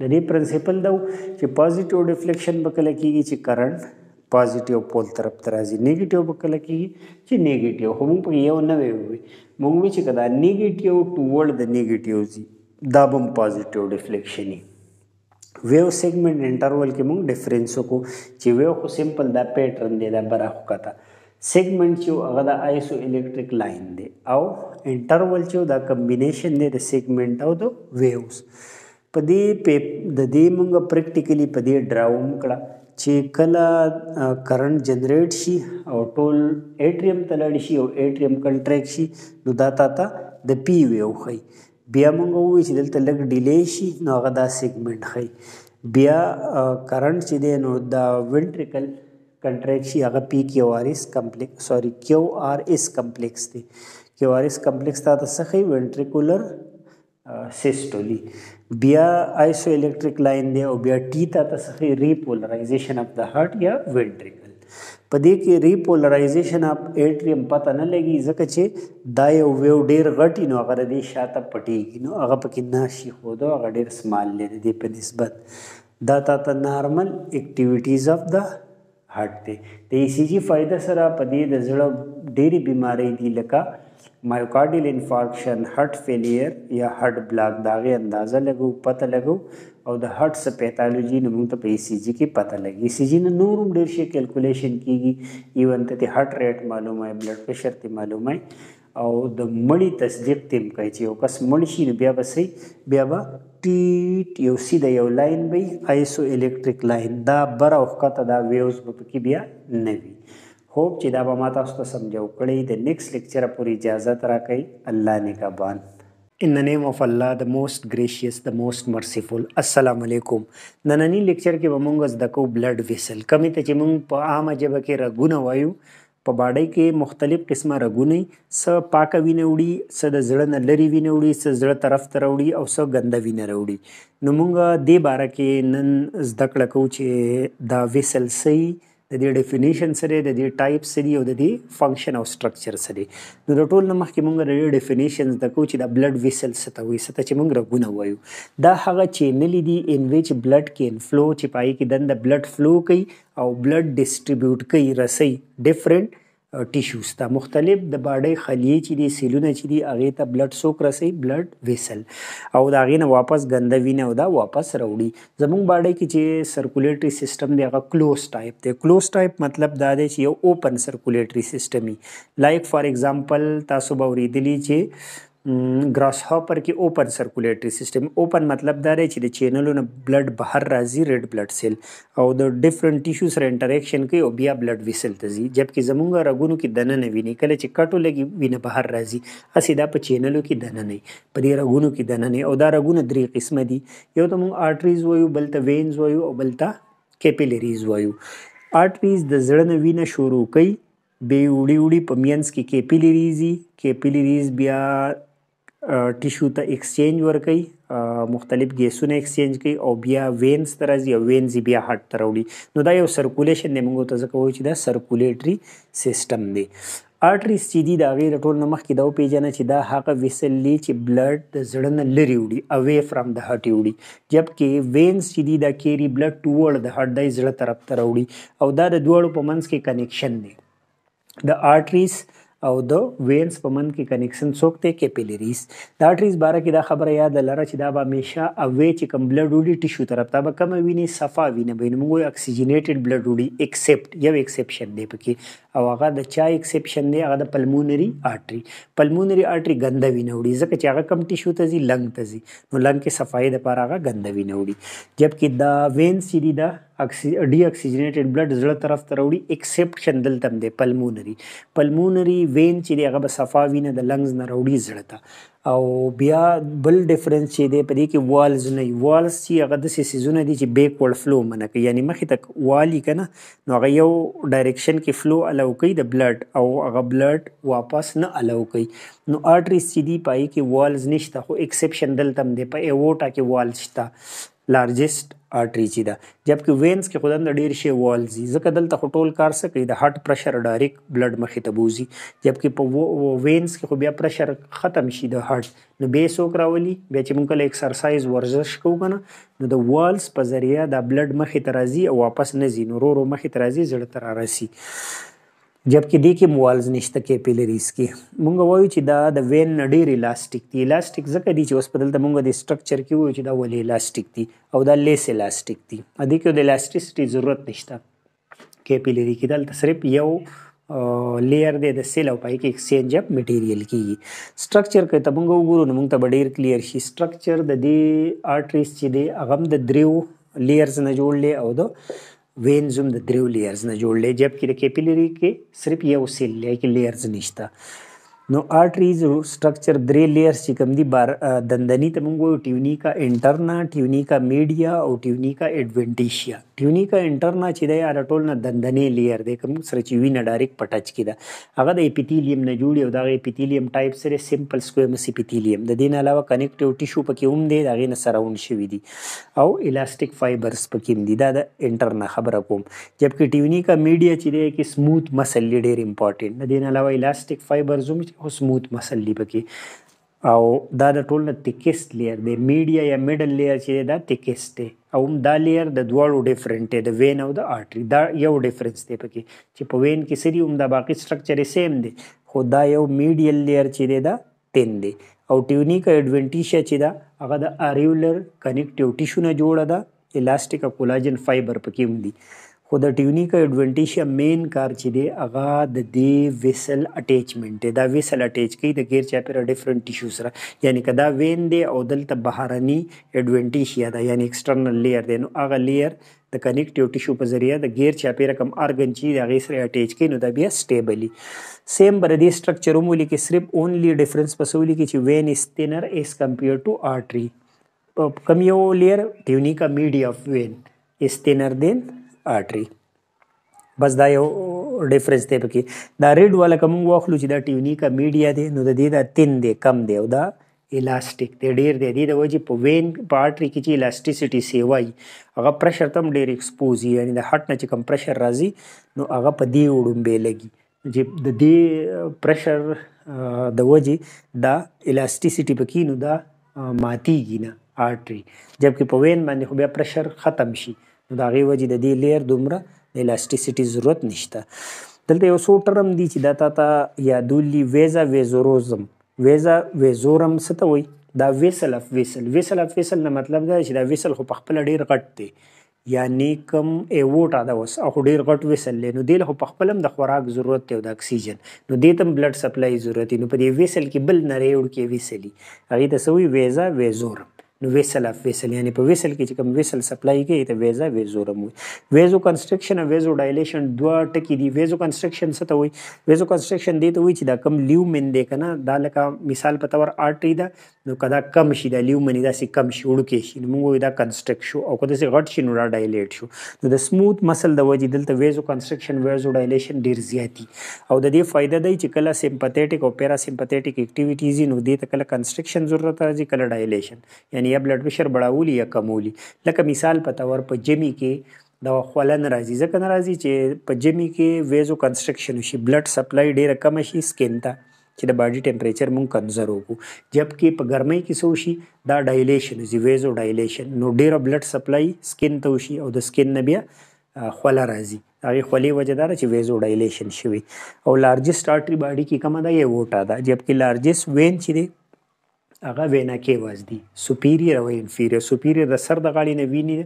د دې پرنسپل دا چې پوزېټیو ډیفلیکشن بکله کیږي چې کرنٹ پوزېټیو پول طرف ته راځي نیگیټیو بکله کیږي چې نیگیټیو هم په یو نه وي موږ چې کدا نیگیټیو ټوورډ د نیگیټیو زی دا بم پوزېټیو ډیفلیکشن دی वेव सेगमेंट इंटरवल के मग ډیفرنسو کو چې ویو خو سیمپل دا پیټرن دی دا برابر کته سیګمنټ چې هغه د آیسو الیکټریک لاین دی او انټرول چې دا کمبینیشن دی د سیګمنټ او د ویوز په دې د دې موږ پریکټیکلی په دې ډراوم کړه چې کله کرنٹ جنریټ شي او ټول اټریوم تلړ شي او اټریوم کنټریکټ شي نو دا تا ته د پی ویو خي بیا مونږ وی چې دلته لګ ډیلی شي نو هغه دا سیګمنٹ خي بیا کرنٹ چې دی نو دا وینټریکل کنټریکشي هغه پی کیو آر اس کمپلیکس سوري کیو آر اس کمپلیکس دی کیو آر اس کمپلیکس تا څه خي وینټریکولر سیسټولي بیا آیسو الکتریک لاین دی او بیا ټی تا څه خي ریپولرایزیشن اف د هارت یا وینټریکل په دې کې ریپولرایزیشن اپ ایټریم پته نه لګي ځکه چې دا یو ویو ډیر غټي نو هغه دې شاته پټیږي نو هغه پکې ناشي خو دا هغه ډیر سمال لري دې په نسبت دا تا ته نارمل اکټیویټیز اف دا هارت دی د ای سی جی فائدہ سره په دې د زړه ډېری بیماری دي لکه مایوکارډل انفارکشن هارت فیلیر یا هارت بلاک داغه اندازه لګو پته لګو او د هارت سه پیتالوجي نو موږ ته په ای سی جی کې پته لګي ای سی جی نه نورم ډیر شي کیلکولیشن کیږي ایون ته هارت ریټ معلومه ہے بلډ پریشر ته معلومه ہے او د مړی تصدیق تیم کوي چې یو کس مړ شي نو بیا به سي بیا به ټیټ یو سیده یو لاین به ایسو الکتریک لاین دا بر او ښکته دا ویوز به پکې بیا نه وي خوب چې دا به ما تاسو ته سمجو کړی د نیکس لیکچر پورې اجازه تراکې الله نگهبان ان the name of Allah the most gracious the most merciful السلام علیکم نننی لیکچر کې موږ د کو بلډ ویسل کمی ته چې موږ په عامه جبه کې رګونه وایو په باډۍ کې مختلف قسمه رګونه س پاک وینه وړي س د زړه نه لري وینه وړي س زړه طرف ته وړي او س ګنده وینه وړي نو موږ دې باره کې نن زده کړه کوو چې دا ویسل صحیح د دې ډیفینیشن سره د دې ټایپ سره او د دې فنکشن او سټرکچر سره نو د ټول نه مخکې موږ د دې ډیفینیشن د کو چې د بلډ ویسل ستا وي ستا چې موږ رګونه وایو دا هغه چینل دی ان ویچ بلډ کین فلو چې پای کې دند بلډ فلو کوي او بلډ ډیسټریبیوټ کوي رسي ډیفرنٹ ټیشوز ته مختلف د باډي خلیې چې دي سیلونه چې دي هغه ته بلډ سوک رسي بلډ ویسل او دا غینه واپس ګنده وینه او دا واپس راوړي زموږ باډي کې چې سرکولیټری سیستم دی هغه کلوز ټایپ دی کلوز ټایپ مطلب دا دی چې یو اوپن سرکولیټری سیستم ای لایک فار ایگزامپل تاسو به ورېدلی چې ګراس هاپر کې اوپن سرکولیټری سیستم اوپن مطلب دا دی چې د چینلونو بلډ بهر راځي ریډ بلډ سیل او د ډیفرنٹ ټیشو سره انټریکشن کوي او بیا بلډ ویسل ته ځي جبکې زمونږ رګونو کې دننه ویني کله چې کټو لګي وینه بهر راځي اسی دا په چینلو کې دننه په دې رګونو کې دننه او دا رګونه درې قسمه دي یو ته مونږ آرټریز وایو بل ته وینز وایو او بل ته کیپیلریز وایو آرټریز د زړه نه وینه شروع کوي به وړي وړي په مینس کې کیپیلریزي کیپیلریز بیا ټیشو ته ایکسچینج ورکوي مختلف ګیسونه ایکسچینج کوي او بیا وینز ته راځي او وینز بیا هارت ته راوړي نو دا یو سرکولیشن دی موږ ته ځکه وایو چې دا سرکولیټري سیستم دی آرټریز چې دي دا غیر ټول نه مخکې دا پیژنه چې دا هغه ویسل لی چې بلډ د زړه نه لري وړي اوې فرام د هټ وړي جبکې وینز چې دي دا کیری بلډ ټوورډ د هټ د زړه طرف ته راوړي او دا د دوړو په منځ کې کنیکشن دی د آرټریز او د وینز په من کې کنیکشن څوک ته کیپیلریز د اټریز باره کې دا خبره یاد لره چې دا به همیشه اوې چې کوم بلډ وډي ټیشو طرف ته به کم ویني صفا ویني به موږ اکسیجنیټډ بلډ وډي ایکسپټ یو ایکسپشن دی پکې او هغه د چا اکسپشن دی هغه د پلمونري آرټري پلمونري آرټري ګنده وینه وړي ځکه چې هغه کم ټیشو ته ځي لنګ ته ځي نو لنګ کې صفایي د پاره هغه ګنده وینه وړي جبکې دا وین سیدی دا ډی اکسیجنیټډ بلډ زړه طرف ته راوړي اکسپشن دلته هم دی پلمونري پلمونري وین چې دی هغه صفا وینه د لنګز نه راوړي زړه ته او بیا بل ډیفرنس چې دی په دې کې والز نه والز چې هغه د سیسونه دي چې بیک ورډ فلو منه کوي یعنی مخې تک والی کنه نو هغه یو ډایرکشن کې فلو الاو کوي د بلډ او هغه بلډ واپس نه الاو کوي نو آرټریز چې دی پای کې والز نشته خو اکسپشن دلته هم دی په ایووټا کې والز شته لارجست آرټري چې ده جبکې وینز کې خدان د ډیر شی والزي ځکه دلته خو ټول کار څه کوي د هارت پرشر ډایرک بلډ مخې ته بوزي جبکې په وینز کې خو بیا پرشر ختم شي د هارت نو به څوک راولي بیا چې موږ له ایکسرسایز ورزش کوو کنه نو د والز په ذریعہ د بلډ مخې ته راځي او واپس نه ځي نو ورو ورو مخې ته راځي زړه ته راسي جبکې دې کې موالز نشته کې پیلریز کې مونږ وایو چې دا د وین ډېر الاستیک دی الاستیک ځکه دی چې اوس بدلته مونږ د سټرکچر کې وایو چې دا ولې الاستیک دی او دا لیس الاستیک دی ا دې کې د الاستیسټي ضرورت نشته کې پیلری کې دلته صرف یو لیئر دی د سیل او پای کې ایکسچینج اپ میټیریل کیږي سټرکچر کې ته مونږ وګورو نو مونږ ته ډېر کلیر شي سټرکچر د دې آرټریز چې دی هغه د دریو لیئرز نه جوړ لې او د وینز هم د دریو لیرز نه جوړ دی جب کې د کیپیلری کې صرف یو سیل لري کې لیرز نشته نو آرټریز سټرکچر درې لیئرز چې کوم دي بار دندنی ته موږ وایو ټیونیکا انټرنا ټیونیکا میډیا او ټیونیکا ایڈونټیشیا ټیونیکا انټرنا چې دی ار ټول نه دندنې لیئر دی کوم سره چې وینه ډایرکټ پټچ کیدا هغه د اپیتیلیم نه جوړي او دا اپیتیلیم ټایپ سره سیمپل سکویمس اپیتیلیم د دین علاوه کنیکټیو ټیشو پکې هم دی دا غي نه سراوند شوی دي او الاستیک فایبرز پکې دي دا د انټرنا خبره کوم جبکې ټیونیکا میډیا چې دی کې سموث مسل ډېر امپورټنت د دین علاوه الاستیک فایبرز هم او سموث مسل دی پکې او دا د ټول نه تیکست لیر دی میډیا یا میډل لیر چې دا تیکست دی او دا لیر د دواړو ډیفرنٹ دی د وین او د آرټری دا یو ډیفرنس دی پکې چې په وین کې سری هم دا باقي سټرکچر سیم دی خو دا یو میډیل لیر چې دی دا تین دی او ټیونیک ایڈونټیشیا چې دا هغه د اریولر کنیکټیو ټیشو نه جوړه ده الاستیک کولاجن فایبر پکې هم دي خو د ټیونیکا ایڈونټیشیا مین کار چې دی هغه د دې ویسل اٹیچمنت دی دا ویسل اٹیچ کوي د غیر چاپیر ډیفرنٹ ټیشو سره یعنی کدا وین دی او دلته بهرني ایڈونټیشیا دا یعنی ایکسټرنل لیر دی نو هغه لیر د کنیکټیو ټیشو په ذریعہ د غیر چاپیره کم ارګن چې د غیر سره اٹیچ کین نو دا بیا سټیبلی سیم بر دې سټرکچر مو لیکي صرف اونلی ډیفرنس په سولي کې چې وین از تینر از کمپیر ټو آرټری کم یو لیر ټیونیکا میډیا اف وین از تینر دین آرټري بس دا یو ډیفرنس دی پکې دا ریډ والا کوم واخلو چې دا ټیونیکا میډیا دی نو د دې دا تین دی کم دی او دا الاستیک دی ډیر دی د دې د وجې په وین په آرټري کې چې الاستیسټي سی وای هغه پرشر تم ډیر ایکسپوز یعنی د هټ نه چې کم پرشر راځي نو هغه په دې وډمبې لګي چې د دې پرشر د وجې دا الاستیسټي پکې نو دا ماتیږي نه آرټري جبکې په وین باندې خو بیا پرشر ختم شي نو د هغې وجې د دې لیر دومره د الاسټیسټي ضرورت نشته دلته یو څو ټرم دي چې دا تا ته یادولي ویزا ویزوروزم ویزا ویزورم څه ته وایي دا ویسل اف ویسل ویسل اف ویسل نه مطلب دا چې دا ویسل خو په خپل ډیر غټ دی یعنی کم ایوټا دا وس او ډیر غټ ویسل نو دی له په خپلم د خوراک ضرورت دی او د اکسیجن نو دې تم بلډ سپلای ضرورت نو په دې ویسل کې بل نریوړ کې ویسلی هغه ته سوې ویزا ویزورم نو ویسل اف ویسل یعنی په ویسل کې چې کوم ویسل سپلای کوي ته ویزا ویزورم وي ویزو کنسترکشن او ویزو ډایلیشن دوه ټکي دي ویزو کنسترکشن څه ته وایي ویزو کنسترکشن دی ته وایي چې دا کم لیومن دی کنه دا لکه مثال په تور آرټری دا نو کدا کم شي د لیومنی داسې کم شي وړوکې شي نو موږ دا کنسترکټ شو او کدا سي غټ شي نو را ډایلیټ شو نو د سموث مسل د وجې دلته ویزو کنسترکشن ویزو ډایلیشن ډیر زیاتی او د دې فائدہ دی چې کله سمپاتټیک او پیرا سمپاتټیک اکټیویټیز نو دې ته کله کنسترکشن ضرورت راځي کله ډایلیشن یعنی یا بلډ پريشر بڑاولي یا کمولي لکه مثال په تور په جمی کې دا خولن راځي ځکه ناراضي چې په جمی کې ویزو کنسترکشن شي بلډ سپلای ډیره کم شي سکین ته چې د باډي ټمپریچر مونږ کنزرو کو جبکې په ګرمۍ کې څه وشي دا ډایلیشن زی ویزو ډایلیشن نو ډیر بلډ سپلای سکین ته وشي او د سکین نه بیا خوله راځي هغه خولې وجدار چې ویزو ډایلیشن شوي او لارجست آرټري باډي کې کومه ده یو وټا ده جبکې لارجست وین چې دی هغه وینا کې واز دي سپیریئر او انفیریئر سپیریئر د سر د غاړې نه ویني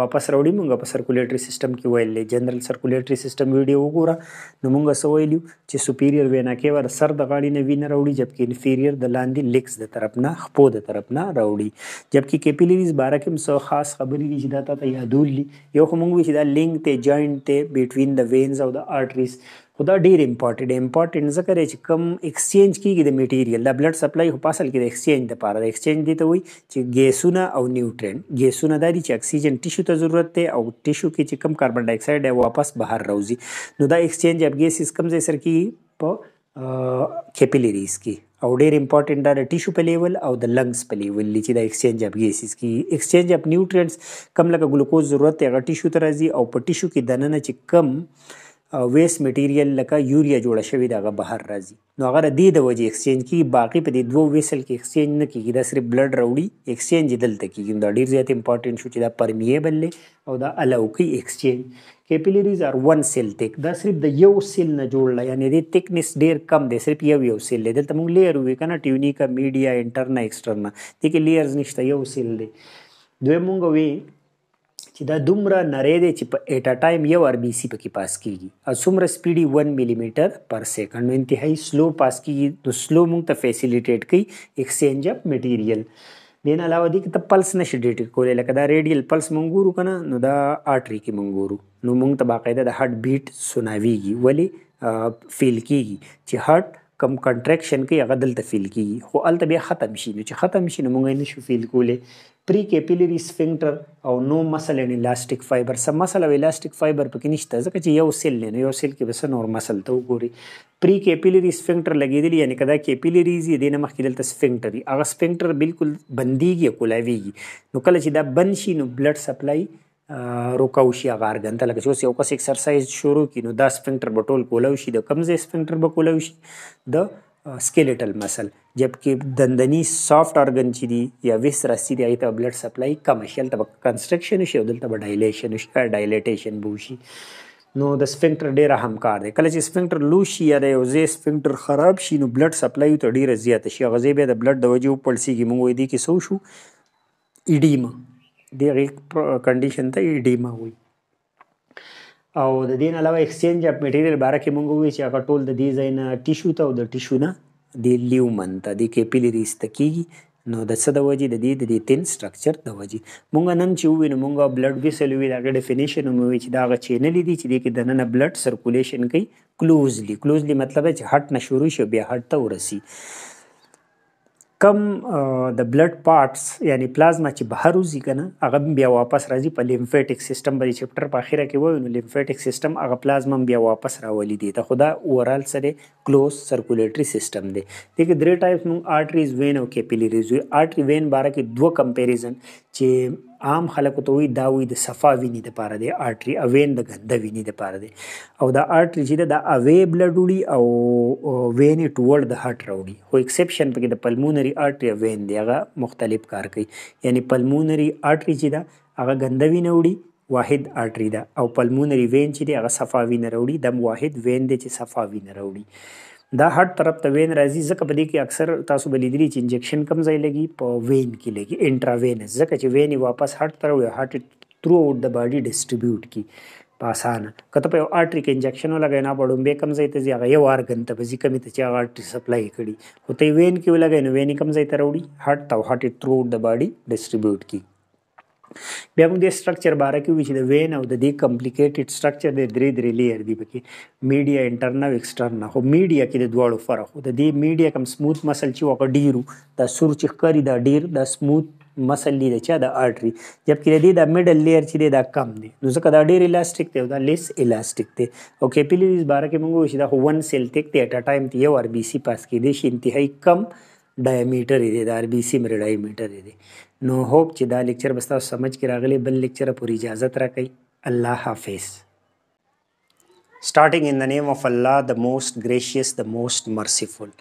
واپس راوړي مونږ په سرکولیټری سیستم کې ویلې جنرال سرکولیټری سیستم ویډیو وګوره نو مونږ سو ویلو چې سپیریئر وینا کې ور سر د غاړې نه وینه راوړي جبکې انفیریئر د لاندې لیکس د طرف نه خپو د طرف نه راوړي جبکې کیپیلریز باره کې سو خاص خبرې دي چې دا ته یادول یو خو مونږ چې دا لینک ته جوائنټ ته بیټوین د وینز او د آرټریز خو دا ډیر امپورټنت امپورټنت ځکه چې کم ایکسچینج کیږي د میټیریل د بلډ سپلای خو پاسل کې د ایکسچینج لپاره د ایکسچینج دی ته وي چې ګیسونه او نیوټرینټ ګیسونه دا دي چې اکسیجن ټیشو ته ضرورت دی او ټیشو کې چې کم کاربن ډای اکساید دی واپس بهر راوځي نو دا ایکسچینج اف ګیسز کم ځای سره کیږي په کیپیلریز کې او ډېر امپورټنت دا د ټیشو په لیول او د لنګز په لیول چې د ایکسچینج اف ګیسز کی ایکسچینج اف نیوټرینټس کم لکه ګلوکوز ضرورت یې غټی شو تر راځي او په ټیشو کې دننه چې کم ویس میټیریل لکه یوریا جوړه شوی دغه بهر راځي نو هغه دې د وجه ایکسچینج کی باقی په دې دوه ویسل کې ایکسچینج نه کیږي دا صرف بلډ راوړي ایکسچینج دلته کیږي دا ډیر زیات امپورټنت شو چې دا پرمیبل او دا الاوکی ایکسچینج کیپیلریز ار ون سیل تک دا صرف د یو سیل نه جوړل یعنی د ټیکنس ډیر کم دی صرف یو یو سیل دی دلته موږ لیئر وی کنه ټیونیکا میډیا انټرنا ایکسټرنا دي کې لیئرز نشته یو سیل دی دوی موږ وی چې دا دومره نری دی چې په ایټا ټایم یو آر بی سی پکې پاس کیږي او څومره سپیډ 1 ملي میټر پر سیکنډ نو انتهایی سلو پاس کیږي نو سلو موږ ته فیسیلیټیټ کوي ایکسچینج اف میټیریل دین علاوه دي چې ته پلس نشي ډیټیټ کولای لکه دا ریډیل پلس مونږ ګورو کنه نو دا آرټري کې مونږ ګورو نو مونږ ته باقاعده د هارت بیټ سناويږي ولی فیل کیږي چې هارت کم کنټریکشن کې هغه دلته فیل کیږي خو الته بیا ختم شي نو چې ختم شي نو مونږ نه شو فیل کولای پری کیپیلری سفنکټر او نو مسل ان الاستیک فایبر سم مسل او الاستیک فایبر پکې نشته ځکه چې یو سیل نه یو سیل کې بس نور مسل ته وګوري پری کیپیلری سفنکټر لګیدلی یعنی کدا کیپیلریز دې نه مخکې دلته سفنکټری هغه سفنکټر بالکل بنديږي کولاویږي نو کله چې دا بند شي نو بلډ سپلای روکاو شي هغه ارګن ته لکه چې یو کس ایکسرسایز شروع کینو دا سفنکټر بټول کولاو شي د کمزې سفنکټر به کولاو شي د سکیلیټل مسل جبکې دندنی سافټ ارګن چې دی یا ویسرا چې دی ته بلډ سپلای کمرشل ته کنستراکشن شي او دلته به ډایلیشن شي ډایلیټیشن بوشي نو د سفنکټر ډیره همکار دی کله چې سفنکټر لو شي یا د یو ځای سفنکټر خراب شي نو بلډ سپلای ته ډیره زیاته شي غزي به د بلډ د وجې پړسیږي موږ وې دي کې سو شو ایډیما دغه کنډیشن ته ایډیما وایي او د دین علاوه ایکسچینج اف میټیریل باره کې مونږ وی چې هغه ټول د دې ځای نه ټیشو ته او د ټیشو نه د لیومن ته د کیپیلری ستکیږي نو د څه د وجې د دې د دې تین سټرکچر د وجې مونږ نن چې وینو مونږ بلډ ویسل وی دا ډیفینیشن مو وی چې دا غ چینل دي چې د کې د نن بلډ سرکولیشن کوي کلوزلی کلوزلی مطلب چې هټ نه شروع شي بیا هټ ته ورسی کم د بلډ پارټس یعنی پلازما چې بهر وځي کنه هغه بیا واپس راځي په لیمفیټک سیستم باندې چپټر په اخیره کې وایو نو لیمفیټک سیستم هغه پلازما بیا واپس راولي دی ته خدا اورال سره کلوز سرکولیټری سیستم دی دغه درې ټایپس نو آرټریز وین او کیپیلریز آرټری وین باره کې دوه کمپیریزن چې عام خلکو ته وي دا وي د صفا ویني د پاره دی آرټري اوین د غنده ویني د پاره دی او دا آرټري چې دا اوی بلډ وړي او وین ټوورډ د هارت راوړي خو اکسپشن پکې د پلمونري آرټري وین دی هغه مختلف کار کوي یعنی پلمونري آرټري چې دا هغه غنده ویني وړي واحد آرټري ده او پلمونري وین چې دی هغه صفا ویني راوړي د واحد وین دی چې صفا ویني راوړي دا هارت طرف ته وین راځي ځکه په دې کې اکثر تاسو بلیدلی چې انجکشن کم ځای لګي په وین کې لګي انټراوینس ځکه چې وین واپس هارت طرف یا هارت تھرو آؤٹ د باډي ډیسټریبیوټ کی په اسانه کته په آرټری کې انجکشن ولګای نه پړم به کم ځای ته ځي هغه یو ارګن ته بزی کمی ته چې آرټری سپلای کړي خو ته وین کې ولګای نو وین کم ځای ته وروړي هارت ته هارت تھرو آؤٹ د باډي ډیسټریبیوټ کی بیا موږ د سټرکچر باره کې وی چې د وین او د دې کمپلیکیټډ سټرکچر د درې درې لیر دی پکې میډیا انټرنل او ایکسټرنل خو میډیا کې د دواړو فرق د دې میډیا کم سموث مسل چې وکړ ډیرو د سور چې کاری دا ډیر د سموث مسل دی چې دا آرټري جبکې د دې د میډل لیر چې دا کم دی نو ځکه دا ډیر الاستیک دی او دا لیس الاستیک دی او کیپیلریز باره کې موږ وښی دا خو ون سیل تک دی اټا ټایم دی او ار بی سی پاس کې دی شي انتهایی کم ډایامیټر دی د ار بی سی مری ډایامیټر دی نو هوپ چې دا لیکچر به تاسو سمجھ کې راغلی بل لیکچر پورې اجازه تر کوي الله حافظ starting in the name of Allah the most gracious the most merciful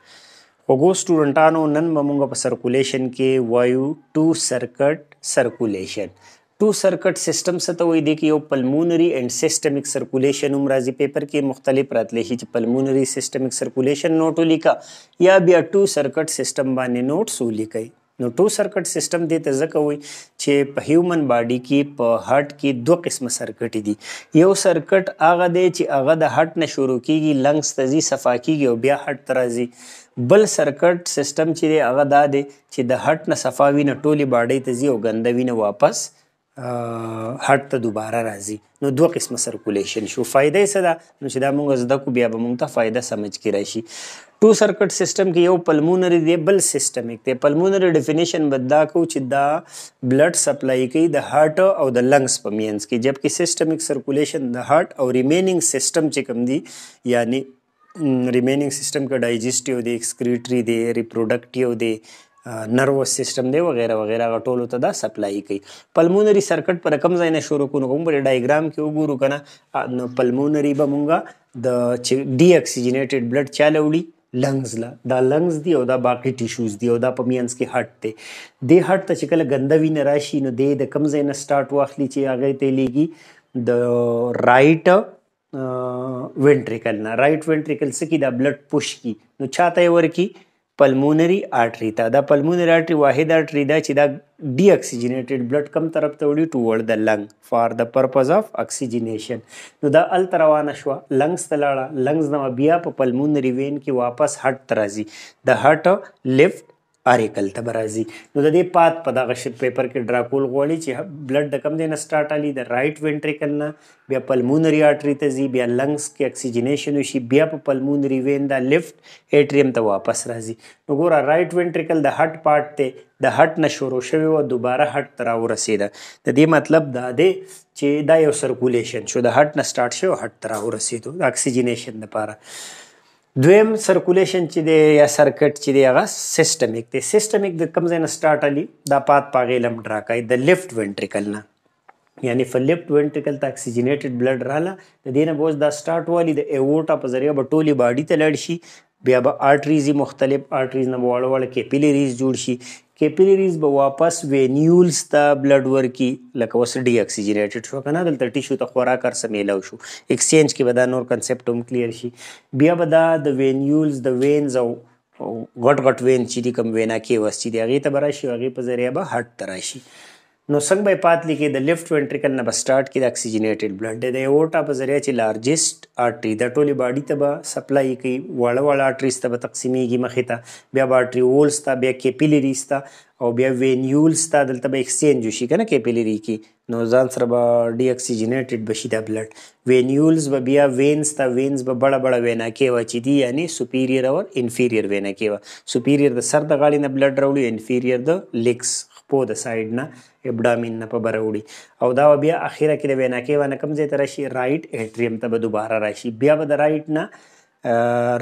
وګو سټوډنټانو نن موږ په سرکولیشن کې وایو ټو سرکټ سرکولیشن ټو سرکټ سیستم څه ته وایي دی کې یو پلمونری اینڈ سیستمک سرکولیشن هم راځي پیپر کې مختلف راتلی شي چې پلمونری سیستمک سرکولیشن نوټ ولیکا یا بیا ټو سرکټ سیستم باندې نوټس ولیکئ نو ټو سرکټ سیستم دې ته ځکه وي چې په هیومن باډي کې په هارت کې دوه قسمه سرکټ دي یو سرکټ هغه دی چې هغه د هارت نه شروع کیږي لنګس ته ځي صفا کیږي او بیا هارت ته راځي بل سرکټ سیستم چې دی هغه دا دی چې د هارت نه صفا وینه ټولي باډي ته ځي او ګنده وینه واپس هارت ته دوباره راځي نو دوه قسمه سرکولیشن شو فایده څه ده نو چې دا موږ زده کو بیا به موږ ته فایده سمج کې راشي ټو سرکټ سیستم کې یو پلمونری دی بل سیستمیک دی پلمونری ډیفینیشن بددا کو چې دا بلډ سپلای کوي د هارت او د لنګس په مینس کې جبکې سیستمیک سرکولیشن د هارت او ریمیننګ سیستم چې کوم دی یعنی ریمیننګ سیستم کې ډایجسټیو دی ایکسکریټری دی ریپروډکټیو دی نروس سیستم دی وغیرہ وغیرہ غټولو ته دا سپلای کوي پلمونری سرکټ پر کم ځای نه شروع کو نو کوم په ډایګرام کې وګورو کنه پلمونری به مونږه د ډی اکسیجنیټډ بلډ چاله وړي لنګز لا دا لنګز دی او دا باقي ټیشوز دی او دا په مینس کې هټ دی د هټ ته چې کله ګنده وینه راشي نو د د کم ځای نه سٹارټ واخلي چې هغه ته لګي د رائټ وینټریکل نه رائټ وینټریکل سکی دا بلډ پوش کی نو چاته ورکی پلمونري آرټري ته دا پلمونري آرټري واحد آرټري ده چې دا ډي اکسیجنیټډ بلډ کم طرف ته وړي ټوورډ د لنګ فار د پرپز اف اکسیجنیشن نو دا ال روانه شو لنګز ته لاړه لنګز نو بیا په پلمونري وین کې واپس هټ ترازي د هټ لفټ اریکل ته برازي نو د دې پات په دغه پیپر کې ډراکول غوړي چې بلډ د کم دینه سٹارټ علي د رائټ وینټریکل نه بیا پلمونری آرټري ته زی بیا لنګز کې اکسیجنیشن وشي بیا په پلمونری وین دا لیفت اټریم ته واپس راځي نو ګوره رائټ وینټریکل د هټ پارت ته د هټ نه شروع شوی او دوباره هټ ته راورسیده د دې مطلب دا دی چې دا یو سرکولیشن شو د هټ نه سٹارټ شو هټ ته راورسیدو د اکسیجنیشن لپاره دویم سرکولیشن چې دی یا سرکټ چې دی هغه سیستمیک دی سیستمیک د کوم ځای نه سټارټ علي دا پات پاغې لم ډرا کوي د لیفټ وینټریکل نه یعنی په لیفټ وینټریکل ته اکسیجنیټډ بلډ رااله د دې نه بوز دا سټارټ والی د ایوورټا په ذریعہ به ټولي باډي ته لړ شي بیا به آرټریز مختلف آرټریز نه واړه واړه کیپیلریز جوړ شي کیپیلریز به واپس وینیولز ته بلډ ورکي لکه اوس ډی اکسیجنیټډ شو کنه دلته ټیشو ته خوراک ار سمیلو شو ایکسچینج کې به دا نور کنسپټ هم کلیر شي بیا به دا د وینیولز د وینز او غټ غټ وین چې کوم وینا کې وس چې دی هغه ته براشي هغه په ذریعہ به هټ تراشي نو څنګه به پاتلی کې د لیفټ وینټریکل نه بسټارټ کې د اکسیجنیټډ بلډ د ایورټا په ذریعہ چې لارجست آرټری د ټولي باډي ته به سپلای کوي وړه وړه آرټریز ته به تقسیمېږي مخې ته بیا به آرټریولز ته بیا کیپیلریز ته او بیا وینیولز ته دلته به اکسچینج شي کنه کیپیلری کې نو ځان سره به ډی اکسیجنیټډ بشي د بلډ وینیولز به بیا وینز ته وینز به بڑا بڑا وینا کې واچي دي یعنی سپیریئر او انفیریئر وینا کې وا سپیریئر د سر د غاړې نه بلډ راوړي انفیریئر د لیگز پو د سایډ نه ابډامین نه په بره وړي او دا بیا اخیره کې د وینا کې ونه کم ځای ته راشي رایټ اټریوم ته به دوباره راشي بیا به د رایټ نه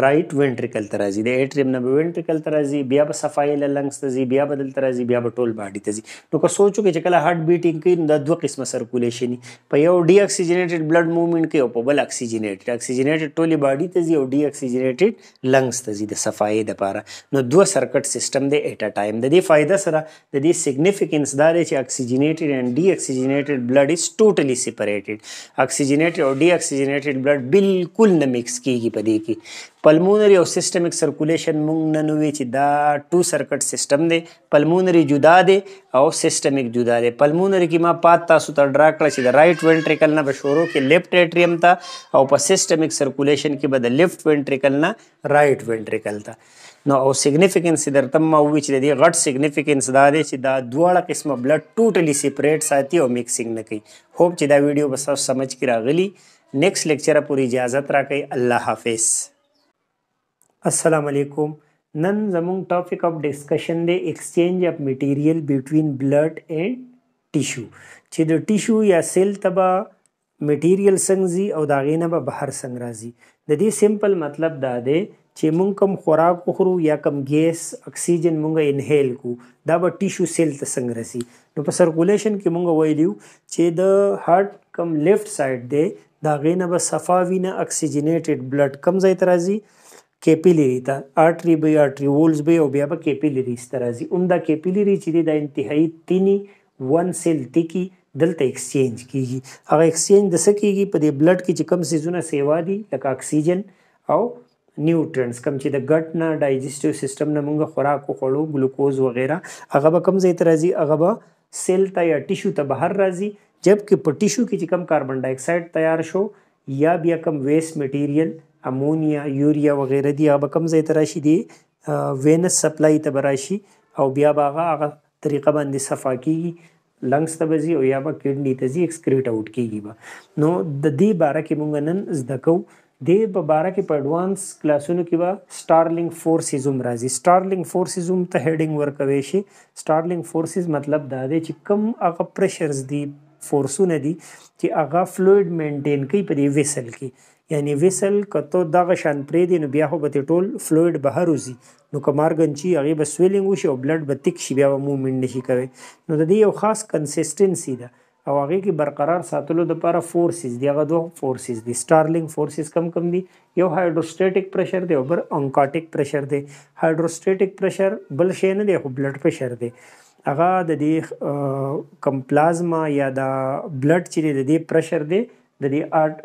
رائټ وینټریکل ته راځي د ایټریوم نه به وینټریکل ته راځي بیا به صفایي له لنګس ته ځي بیا به دلته راځي بیا به ټول باډي ته ځي نو که سوچ وکړئ چې کله هارت بیټینګ کوي نو دا دوه قسمه سرکولیشن په یو ډي اکسیجنیټډ بلډ موومېنټ کې او په بل اکسیجنیټډ اکسیجنیټډ ټولې باډي ته ځي او ډي اکسیجنیټډ لنګس ته ځي د صفایي لپاره نو دوه سرکټ سیستم دی ایټ ا ټایم د دې فایده سره د دې سیګنیفیکنس دا دی چې اکسیجنیټډ اینڈ ډي اکسیجنیټډ بلډ از ټوټلی سیپریټډ اکسیجنیټډ او ډي اکسیجنیټډ بلډ بالکل نه مکس کیږي په دې کې کې پلمونری او سیستمیک سرکولیشن مونږ نن وی چې دا ټو سرکټ سیستم دی پلمونری جدا دی او سیستمیک جدا دی پلمونری کې ما پات تاسو ته ډرا کړل چې د رائټ وینټریکل نه بشورو کې لیفټ ایټریم ته او په سیستمیک سرکولیشن کې به د لیفټ وینټریکل نه رائټ وینټریکل ته نو او سیګنیفیکنس درته ما وی چې د دې غټ سیګنیفیکنس دا دی چې دا دواړه قسمه بلډ ټوټلی سیپریټ ساتي او میکسینګ نه کوي هوپ چې دا ویډیو به تاسو سمجھ کې راغلی نیکس لیکچر پورې اجازه راکړئ الله حافظ السلام علیکم نن زموږ ټاپک اف ډسکشن دی ایکسچینج اف میټیریل بیټوین بلډ اینڈ ټیشو چې د ټیشو یا سیل تبا میټیریل څنګه زی او دا غینه به بهر څنګه راځي د دې سیمپل مطلب دا دی چې مونږ کم خوراک وخورو یا کم ګیس اکسیجن مونږ انهیل کو دا به ټیشو سیل ته څنګه رسی نو په سرکولیشن کې مونږ ویلیو چې د هارت کم لیفټ سایډ دی دا غینه به صفا وینه اکسیجنیټډ بلډ کم ځای ته راځي کیپیلری ته آرټری به آرټریولز به او بیا به کیپیلری ته راځي عمده کیپیلری چې دی د انتهایی تینی ون سیل تکی دلته ایکسچینج کیږي هغه ایکسچینج د څه کیږي په دې بلډ کې چې کم سيزونه سیوا دي لکه اکسیجن او نیوټرینټس کم چې د ګټ نه ډایجسټیو سیستم نه موږ خوراک خوړو ګلوکوز وغیرہ هغه به کم ځای ته راځي هغه به سیل ته یا ټیشو ته بهر راځي جبکې په ټیشو کې چې کم کاربن ډای اکساید تیار شو یا بیا کم ویس میټیریل امونیا یوریا وغیرہ دی هغه کم ځای ته راشي دی وینس سپلای ته براشي او بیا باغه هغه طریقه باندې صفا کیږي لنګس ته بزي او یا به کډنی ته زی ایکسکریټ اوټ کیږي به نو د دې باره کې مونږ نن زده کوو د په باره کې په اډوانس کلاسونو کې به سٹارلینګ فورسز هم راځي سٹارلینګ فورسز هم ته هډینګ ورکوي شي سٹارلینګ فورسز مطلب دا دی چې کم هغه پرشرز دی فورسونه دي چې هغه فلوید مینټین کوي په دې ویسل کې یعنی ویسل کته دغه شان پرې دی نو بیا هو به ټول فلوید بهر وزي نو کمارګن چې هغه به سویلینګ وشي او بلډ به تک شي بیا به موومېنټ نشي کوي نو د دې یو خاص کنسیسټنسي ده او هغه کې برقرار ساتلو لپاره فورسز دی هغه دوه فورسز دی سټارلینګ فورسز کم کم دي یو هایډروسټیټک پریشر دی او بل انکاټک پریشر دی هایډروسټیټک پریشر بل شی نه دی خو بلډ پریشر دی هغه د دې کم پلازما یا د بلډ چې د دې پرشر دی د دې ارټ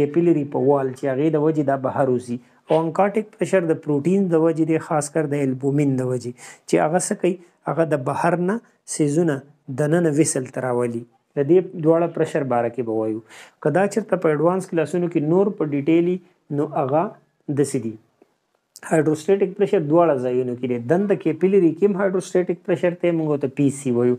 کیپیلری په وال چې هغه د وجې د بهر وزي اونکاټیک پرشر د پروتین د وجې د خاص کر د البومین د وجې چې هغه څه کوي هغه د بهر نه سيزونه د نن وسل تراولي د دې دواړه پرشر باره کې بوایو کدا چې په اډوانس کلاسونو کې نور په ډیټیلی نو هغه د سدي هایډروسټیټک پریشر دواړه ځایونو کې دی دنده کې پیلری کې هم هایډروسټیټک پریشر ته موږ ته پی سی وایو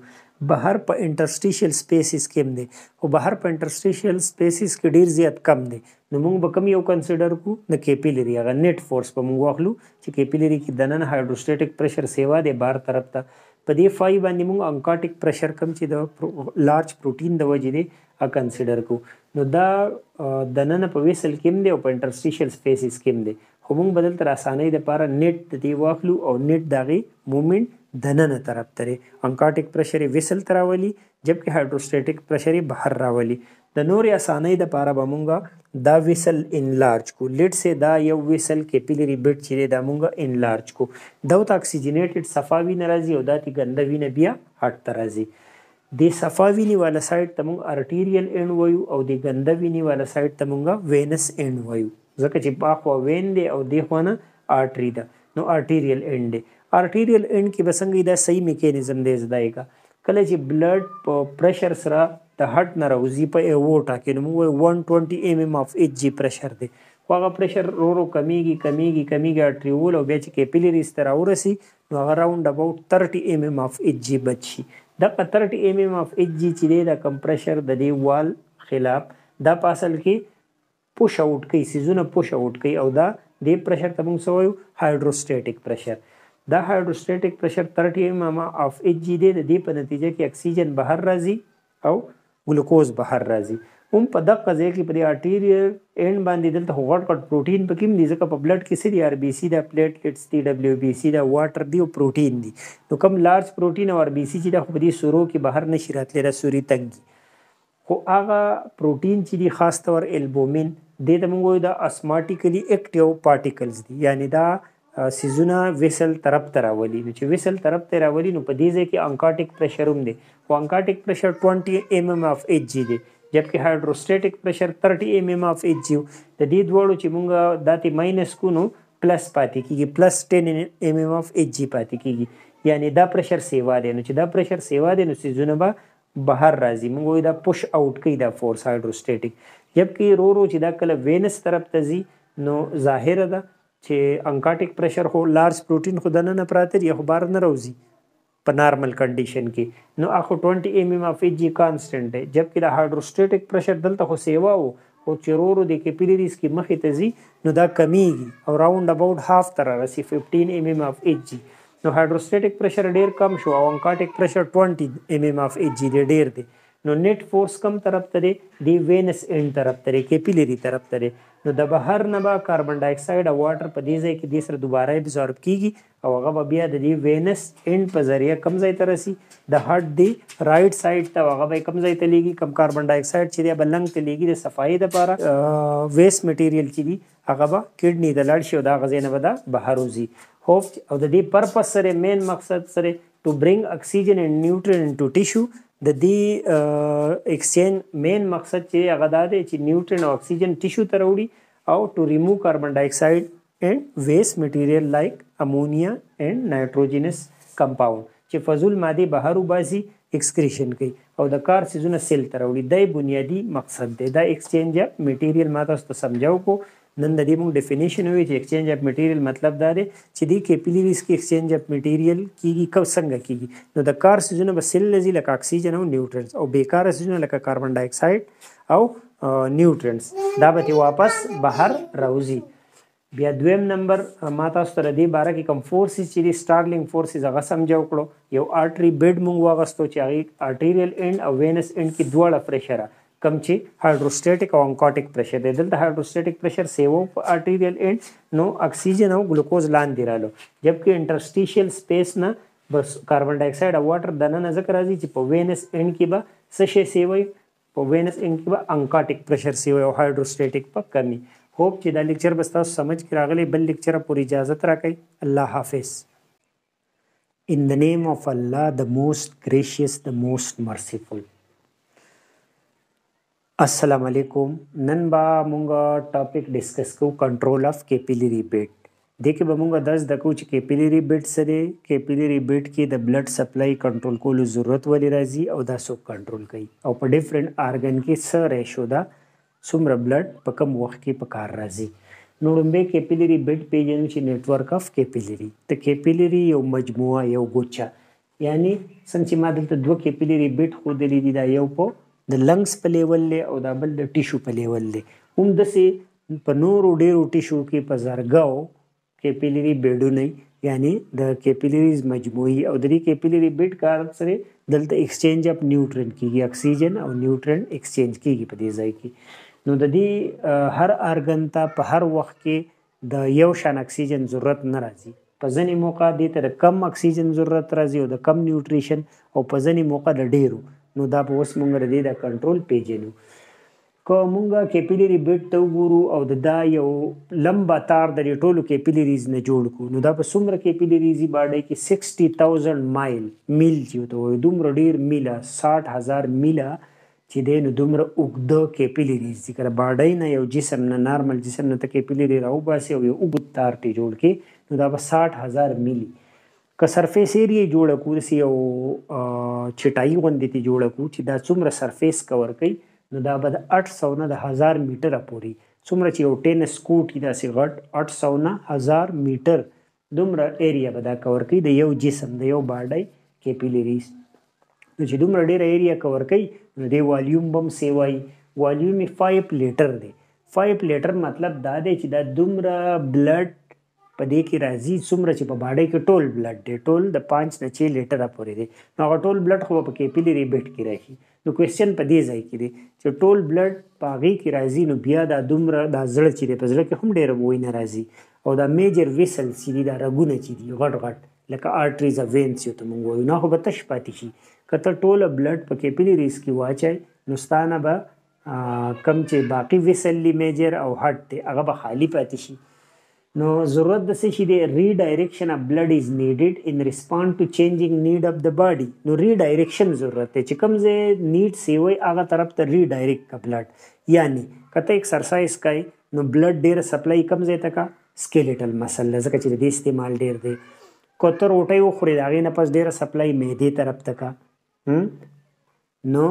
بهر په انټرسټیشل سپیسز کې هم دی او بهر په انټرسټیشل سپیسز کې ډیر زیات کم دی نو موږ به کم یو کنسیډر کو د کیپیلری هغه نت فورس په موږ واخلو چې کیپیلری کې دنن هایډروسټیټک پریشر سیوا دی بهر طرف ته په دې فای باندې موږ انکاټک پریشر کم چې د لارج پروتین د وجې دی ا کنسیډر کو نو دا دنن په ویسل کې هم دی او په انټرسټیشل سپیسز کې هم دی خو موږ بدل تر اسانۍ د پاره نت د دی واخلو او نت دغه مومنت د نن طرف ترې انکاټیک پرشر ویسل تراولي جبکې هایډروسټیټیک پرشر بهر راولي د نورې اسانۍ د پاره به مونږه دا ویسل انلارج کو لیټ سه دا یو ویسل کیپیلری بیټ چې دا مونږه انلارج کو دا وت اکسیجنیټډ صفاوی ناراضي او داتې ګندوی نه بیا هټ ترازي د صفاوینی والا سایت تمون ارټیریل اینډ وایو او د ګندوینی والا سایت تمونګه وینس اینډ وایو ځکه چې باخوا وین دی او دی خوانه آرټری ده نو آرټیریل اینډ دی آرټیریل اینډ کې به څنګه دا صحیح میکانیزم دی زده کا کله چې بلډ په پریشر سره د هارت نه راوځي په ایوټا کې نو موږ 120 ایم ایم اف ایچ جی پریشر دی خو هغه پریشر رورو کمیږي کمیږي کمیږي آرټریول او بیا چې کیپیلری ستر اورسي نو هغه راوند اباوت 30 ایم ایم اف ایچ جی بچي دا 30 ایم ایم اف ایچ جی چې دی دا کمپریشر د دې وال خلاف دا پاسل کې پوش اوټ کوي سیزونه پوش اوټ کوي او دا د پرشر ته موږ سوایو هایډروسټیټیک پرشر دا هایډروسټیټیک پرشر 30 ایم ایم اف ایچ جی دی د دې په نتیجه کې اکسیجن بهر راځي او ګلوکوز بهر راځي هم په دغه ځای کې پر ارټیریل اینډ باندې دلته غټ غټ پروټین پکې هم دي ځکه په بلډ کې سری آر بی سی دا پلیټلیټس دی ډبلیو بی سی دا واټر دی او پروټین دی نو کوم لارج پروټین او آر بی سی چې د خپلې سورو کې بهر نشي راتلی را سوري تک دی خو هغه پروټین چې دی خاص طور البومین د موږ د اسماټیکلی اکټیو پارټیکلز دي یعنی دا سیزونه ویسل طرف ته راولي نو چې ویسل طرف ته راولي نو په دې ځای کې انکاټیک پریشر هم دی خو انکاټیک پریشر 20 ایم ایم اف ایچ جی دی جبکې هایډروسټیټک پریشر 30 ایم ایم اف ایچ جی د دې دواړو چې موږ داتې ماینس کو نو پلس پاتې کیږي پلس 10 ایم ایم اف ایچ جی پاتې کیږي یعنی دا پریشر سیوا دی نو چې دا پریشر سیوا دی نو سیزونه به بهر راځي موږ وایو دا پوش اوټ کوي دا فورس هایډروسټیټیک جبکې رو رو چې دا کله وینس طرف ته ځي نو ظاهره ده چې انکاټیک پریشر خو لارج پروتین خو دنه نه پراته یا خو بار نه راوځي په نارمل کنډیشن کې نو اخو 20 ایم ایم اف جی کانسټنټ دی جبکې دا هایډروسټیټیک پریشر دلته خو سیوا وو او چرورو د کیپیلریز کې مخې ته ځي نو دا کمیږي او راوند اباوت هاف تر رسی 15 ایم ایم اف ایچ جی نو هایډروسټیټک پریشر ډیر کم شو او انکاټک پریشر 20 mm of Hg ډیر دی نو نت فورس کم طرف ته دی دی وینس اینډ طرف ته دی کیپیلری طرف ته دی نو د بهر نه به کاربن ډای اکساید او واټر په دې ځای کې دې سره دوباره ابزورب کیږي او هغه به بیا د دی وینس اینډ په ذریعہ کم ځای ته رسی د هارت دی رائټ سایډ ته هغه به کم ځای ته لیږي کم کاربن ډای اکساید چې دی بلنګ ته لیږي د صفایي لپاره ویس میټیریل چې دی هغه به کډنی د لړ شي او دا غزینه به دا بهر وځي hope او د دې پرپس سره مین مقصد سره to bring oxygen and nutrient into tissue د دې اکسچین مین مقصد چې هغه دا دی چې نیوټرن او اکسیجن ټیشو ته راوړي او ټو ریموو کاربن ډای اکساید اینڈ ویس میټیریل لایک امونیا اینڈ نایټروجنس کمپاوند چې فضول ماده بهر وباسي اکسکریشن کوي او د کار سیزونه سیل ته راوړي د بنیادی مقصد دی دا اکسچینج میټیریل ماده ست سمجھاو کو نن د دې مونږ ډیفینیشن وی چې ایکسچینج اف میټیریل مطلب دا دی چې دی کیپیلریز کې ایکسچینج اف میټیریل کیږي کو څنګه کیږي نو د کار سيزونه به سیل لذي لکه اکسیجن او نیوټرنز او بیکار سيزونه لکه کاربن ډای اکساید او نیوټرنز دا به واپس بهر راوځي بیا دویم نمبر ما تاسو ته دې باره کې کوم فورسز چې دي سټارلینګ فورسز هغه سمجو کړو یو آرټري بیډ مونږ واغستو چې هغه آرټریل اینډ او وینس اینډ کې دواړه پرشره कम ची हाइड्रोस्टेटिक ऑन्कॉटिक प्रेशर दे दिल the hydrostatic pressure से वो arterial end नो oxygen और glucose लान दे रहा जबकि इंटरस्टिशियल स्पेस ना बस कार्बन डाइऑक्साइड और वाटर दाना नजर करा दी ची पोवेनस एंड की बा सशे सेवो पोवेनस एंड की बा अंकॉटिक प्रेशर सेवो हाइड्रोस्टेटिक पर कमी होप ची दा लेक्चर बस था समझ के रागले बल लेक्चर आप पूरी इजाजत रखे अल्लाह हाफिज in the name of Allah the most gracious the most merciful السلام علیکم نن با مونږه ټاپک ډیسکس کوو کنټرول اف کیپیلری بیټ دغه به مونږه درس دکو چې کیپیلری بیټ سره کیپیلری بیټ کې د بلډ سپلای کنټرول کولو ضرورت ولې راځي او دا سو کنټرول کوي او په ډیفرنٹ ارګن کې سر ریشو دا څومره بلډ په کم وخت کې په کار راځي نو لومبه کیپیلری بیټ پیژنو چې نتورک اف کیپیلری ته کیپیلری یو مجموعه یو ګوچا یعنی څنګه چې ما دلته دوه کیپیلری بیټ خو دلی دي دا یو په د لنګس په لیول دی او دا بل د ټیشو په لیول دی هم دسې په نورو ډیرو ټیشو کې په زرګاو کیپیلری بیډونه یعنی د کیپیلریز مجموعي او د دې کیپیلری بیډ کار سره دلته ایکسچینج اپ نیوټرن کیږي اکسیجن او نیوټرن ایکسچینج کیږي په دې ځای کې نو د دې هر ارګن ته په هر وخت کې د یو شان اکسیجن ضرورت نه راځي په ځینې موقع د کم اکسیجن ضرورت راځي او د کم نیوټریشن او په ځینې موقع د ډیرو نو دا په اوس مونږ ردی د کنټرول پیجنو که مونږه کیپیلری بیت ته وګورو او د دا یو لمبا تار د ټولو کیپیلریز نه جوړ کو نو دا په سمره کیپیلریزي باندې کې 60000 مایل میل چې ته دومره ډیر میلا 60000 میلا چې د نو دومره اوګد کیپیلریز ذکر باندې نه یو جسم نه نارمل جسم نه ته کیپیلری راو باسي او یو اوګد تار ته جوړ کې نو دا به 60000 میلی که سرفیس ایریا جوړ کو سی او چټای غوندې ته جوړ کو چې دا څومره سرفیس کور کوي نو دا به 800 نه د 1000 میټر پوري څومره چې یو ټینس کوټ دا سی غټ 800 نه 1000 میټر دومره ایریا به دا کور کوي د یو جسم د یو باډي کیپیلریز نو چې دومره ډیره ایریا کور کوي نو دی والیوم بم سیوای والیوم 5 لیټر دی 5 لیټر مطلب دا دی چې دا دومره بلډ په دې کې راځي څومره چې په باډي کې ټول بلډ دی ټول د 5 نه 6 لیټره پورې دی نو هغه ټول بلډ خو په کیپیلری بیټ کې راځي نو کوېشن په دې ځای کې دی چې ټول بلډ پاغي کې راځي نو بیا دا دومره دا زړه چې دی په زړه کې هم ډېر وینه راځي او دا میجر ویسل چې دی دا رګونه چې دی غټ غټ لکه آرټریز او وینز یو ته مونږ وایو نه خو به تش پاتې شي کته ټول بلډ په کیپیلریز کې واچای نو ستانه به کم چې باقی ویسل لی میجر او هارت دی هغه به خالی پاتې شي Now, Zurat the redirection of blood is needed in response to changing need of the body. Now, redirection ضرورت دی چې کوم ځای نیډ سی وي هغه طرف ته ریډایرکټ کا بلډ یعنی کته ایکسرسایز کوي نو بلډ ډیر سپلای کم ځای تکا سکیلیټل مسل ځکه چې د استعمال ډیر دی کوته روټي وخوري دا غي نه پس ډیر سپلای معده طرف تکا نو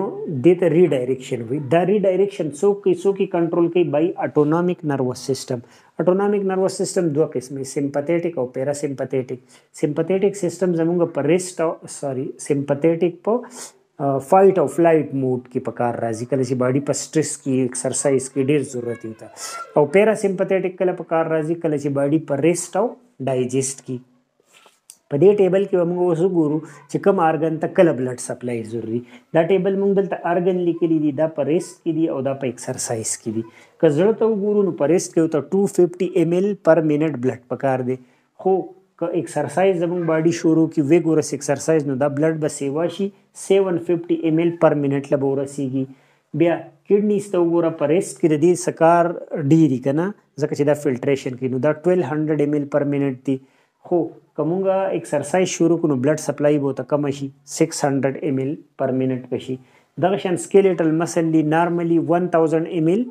دته ریډایرکشن وي دا ریډایرکشن سو کې سو کې کنټرول کوي بای اټونومیک نروس سیستم اټونومیک نروس سیستم دوه قسمه سمپاتټیک او پیراسمپاتټیک سمپاتټیک سیستم زموږ پر ریسټ او سوري سمپاتټیک په فایټ او فلایټ موډ کې په کار راځي کله چې باډي په سټرس کې ایکسرسایز کې ډیر ضرورت وي او پیراسمپاتټیک کله په کار راځي کله چې باډي پر ریسټ او ډایجست کې په دې ټیبل کې موږ اوس ګورو چې کوم ارګن ته کله بلډ سپلای ضروری دا ټیبل موږ دلته ارګن لیکلی دی دا په ریس کې دی او دا په ایکسرسایز کې دی که زړه ته وګورو نو په ریس کې ته 250 ایم ایل پر منټ بلډ پکار دی خو که ایکسرسایز زموږ باډي شروع کی وی ګورس ایکسرسایز نو دا بلډ به سیوا شي 750 ایم ایل پر منټ لبو رسیږي بیا کډنی ستو ګوره پر ریسټ کې د دې سکار ډیری کنه ځکه چې دا فلټریشن کې نو دا 1200 ایم ایل پر منټ دی خو کومګه ایکسرسایز شروع کو نو بلډ سپلای به ته کم شي 600 ایم ایل پر منټ پشي دغه شان سکیلیټل مسل لی نارملی 1000 ایم ایل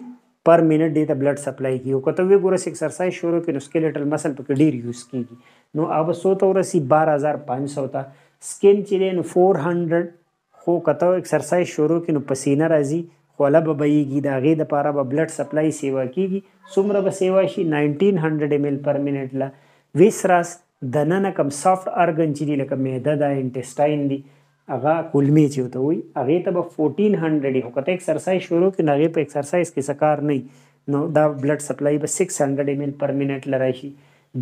پر منټ دی ته بلډ سپلای کیو کته وی ګورس ایکسرسایز شروع کینو سکیلیټل مسل په ډیر یوز کیږي نو اوب سو ته ورسی 12500 تا سکین چیرین 400 خو کته ایکسرسایز شروع کینو پسینه راځي خوله به بهږي د هغې دپاره به بلډ سپلای سیوا کیږي څومره به سیوا شي 1900 ایم ایل پر منټ له ویسراس د نن کم سافت ارګن چې دی لکه معده دا انټسټاین دی هغه کلمې چې ته وي هغه ته به 1400 هو کته ایکسرسایز شروع کې نغه په ایکسرسایز کې سکار نه نو دا بلډ سپلای به 600 ایم پر منټ لراشي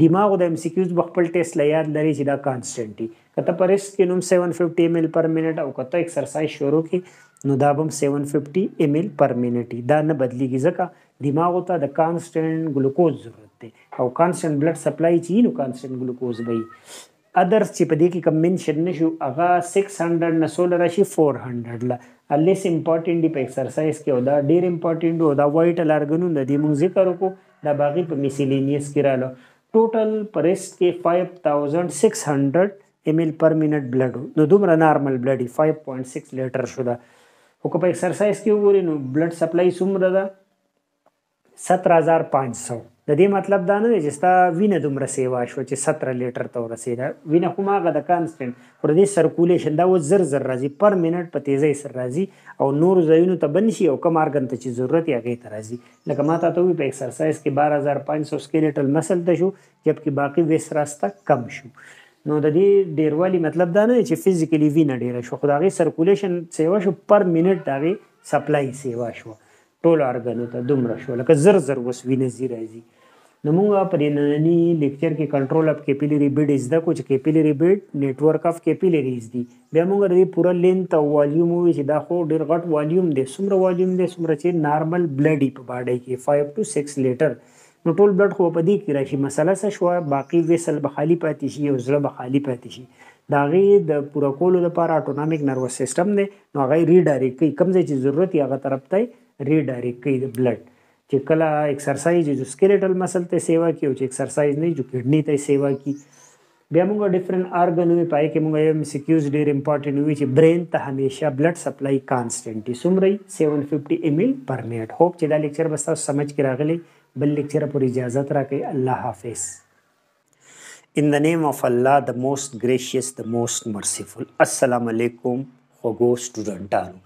دماغ د ایم سی کیوز بخپل ټیسټ لیاد لري چې دا کانسټنت دی کته پر ریسک کې نوم 750 ایم پر منټ او کته ایکسرسایز شروع کې نو دا بم 750 ایم پر منټ دا نه بدلیږي ځکه دماغ ته د کانسټنت ګلوکوز ضرورت ته او کانسټنت بلډ سپلای چې نو کانسټنت ګلوکوز وي اذر چې په دې کې کوم منشن نشو هغه 600 نه 16 راشي 400 لا الیس امپورټنت دی په ایکسرسایز کې او دا ډیر امپورټنت او دا وایټل ارګنون د دې مونږ ذکر وکړو دا باغی په میسیلینیس کې رالو ټوټل پرست کې 5600 ایم ایل پر منټ بلډ نو دومره نارمل بلډ 5.6 لیټر شو دا او که په ایکسرسایز کې وګورئ نو بلډ سپلای څومره ده 17500 د دې مطلب دا نه چې ستا وینه دومره سیوا شو چې 17 لیټر ته ورسیده وینه خو ماغه د کانستنت پر دې سرکولیشن دا و زر زر راځي پر منټ په تیزی سره راځي او نور ځایونو ته بنشي او کم ارګن ته چې ضرورت یې هغه ته راځي لکه ما ته وی په ایکسرسایز کې 12500 سکلیټل مسل ته شو جبکې باقی ویس راسته کم شو نو د دې ډیروالی مطلب دا نه چې فزیکلی وینه ډیره شو خو دا غي سرکولیشن سیوا شو پر منټ دا غي سپلای سیوا شو ټول ارګنو ته دومره شو لکه زر زر وس وینه زی راځي نو موږ په نننی لیکچر کې کنټرول اف کیپیلری بیډ از د کوچ کیپیلری بیډ نتورک اف کیپیلریز دی بیا موږ دې پوره لینت او والیوم وی چې دا خو ډیر غټ والیوم دی سمره والیوم دی سمره چې نارمل بلډ په باډي کې 5 ټو 6 لیټر نو ټول بلډ خو په دې کې راشي مسله څه شو باقی ویسل به خالی پاتې شي او زړه به خالی پاتې شي دا غي د پوره کولو لپاره اټونومیک نروس سیستم دی نو غي ریډایرکټ کوي کوم ځای چې ضرورت یې هغه طرف ته ریډایرکټ کوي د بلډ چې کله ایکسرسایز جو سکلیټل مسل ته سیوا کی او چې ایکسرسایز نه جو کډنی ته سیوا کی بیا موږ ډیفرنٹ ارګن وی پای کې موږ ایم سی کیوز ډیر امپورټنٹ وی چې برین ته همیشه بلډ سپلای کانسټنټ سمري 750 ایم ایل پر منټ هوپ چې دا لیکچر بس تاسو سمجھ کې راغلی بل لیکچر پر اجازه راکړي الله حافظ In the name of Allah, the most gracious, the most merciful. Assalamu alaikum. خوګو سټوډنټانو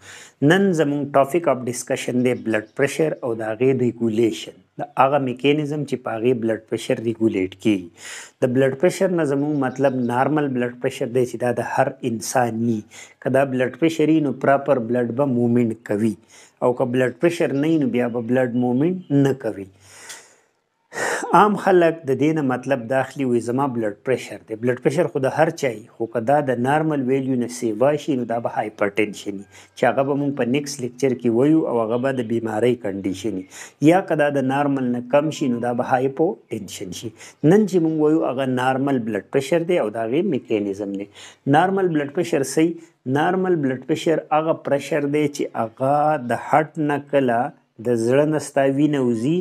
نن زموږ ټاپک اف ډسکشن دی بلډ پريشر او د هغه ریګولیشن د هغه میکانیزم چې پاغه بلډ پريشر ریګولیټ کی د بلډ پريشر نه زموږ مطلب نارمل بلډ پريشر دی چې دا د هر انساني کدا بلډ پريشر نو پراپر بلډ به موومېنټ کوي او که بلډ پريشر نه نو بیا به بلډ موومېنټ نه کوي عام خلک د دې نه مطلب داخلي وي زما بلډ پريشر دی بلډ پريشر خو د هر چای خو کدا د نارمل ویلیو نه سیوا شي نو دا به هایپرټنشن چې هغه به موږ په نیکس لیکچر کې وایو او هغه به د بیماری کنډیشن یا کدا د نارمل نه کم شي نو دا به هایپو ټنشن شي نن چې موږ وایو هغه نارمل بلډ پريشر دی او دا غي میکانیزم دی نارمل بلډ پريشر سي نارمل بلډ پريشر هغه پريشر دی چې هغه د هارت نه کله د زړه نه ستا وینه وځي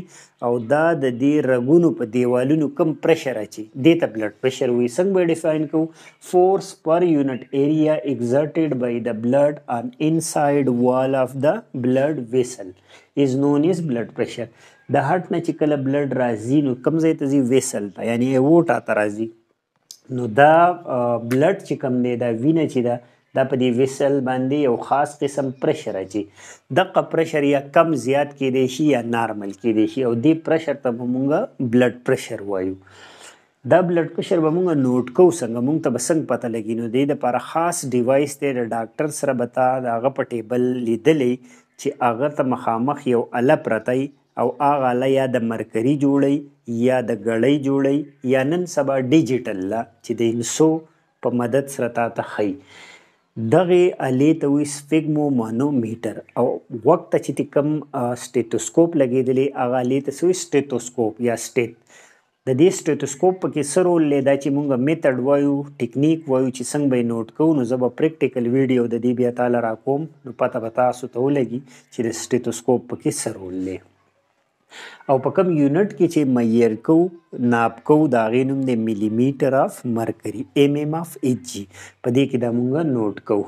او دا د دې رګونو په دیوالونو کم پرشر اچي دې ته بلډ پرشر وي څنګه به ډیفاین کوو فورس پر یونټ ایریا ایگزرټډ بای د بلډ ان انساید وال اف د بلډ ویسل از نون از بلډ پرشر د هارت نه چې کله بلډ راځي نو کم ځای ته ځي ویسل ته یعنی ایوټا ته راځي نو دا بلډ چې کم دی دا وینه چې ده دا په دې وسل باندې یو خاص قسم پرشر راځي دغه پرشر یا کم زیات کې دی شي یا نارمل کې دی شي او دې پرشر ته موږ بلډ پرشر وایو دا بلډ پرشر به موږ نوٹ کو څنګه موږ ته بسنګ پته لګی نو دې د پر خاص ډیوایس ته د ډاکټر سره بتا دا غ په ټیبل لیدلې چې هغه ته مخامخ یو اله پرتای او هغه له یا د مرکری جوړی یا د غړی جوړی یا نن سبا ډیجیټل لا چې د انسو په مدد سره تا ته خی دغه آلې ته وي سفیګمومانومیټر او وخت چې کوم سټیټوسکوپ لګېدلې هغه آلې ته وي سټیټوسکوپ یا سټیټ د دې سټیټوسکوپ په کې سر رول لیدا چې مونږه میتھډ وایو ټیکنیک وایو چې څنګه به نوٹ کوو نو زبا پریکټیکل ویډیو د دې بیا تعالی را کوم نو پته به تاسو ته ولګي چې د سټیټوسکوپ په کې سر رول لیدا او په کوم یونټ کې چې معیار کو ناپ کو دا غي نوم دی ملي میټر اف مرکری ایم ایم اف ایچ جی په دې کې دا مونږه نوٹ کو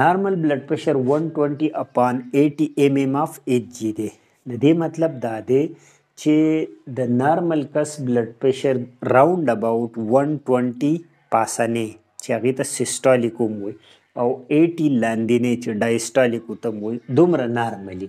نارمل بلډ پريشر 120 اپان 80 ایم ایم اف ایچ جی دی د دې مطلب دا دی چې د نارمل کس بلډ پريشر راوند اباوت 120 پاسنه چې هغه ته سیسټولیک وي او 80 لاندې نه چې ډایسټولیک وي دومره نارملی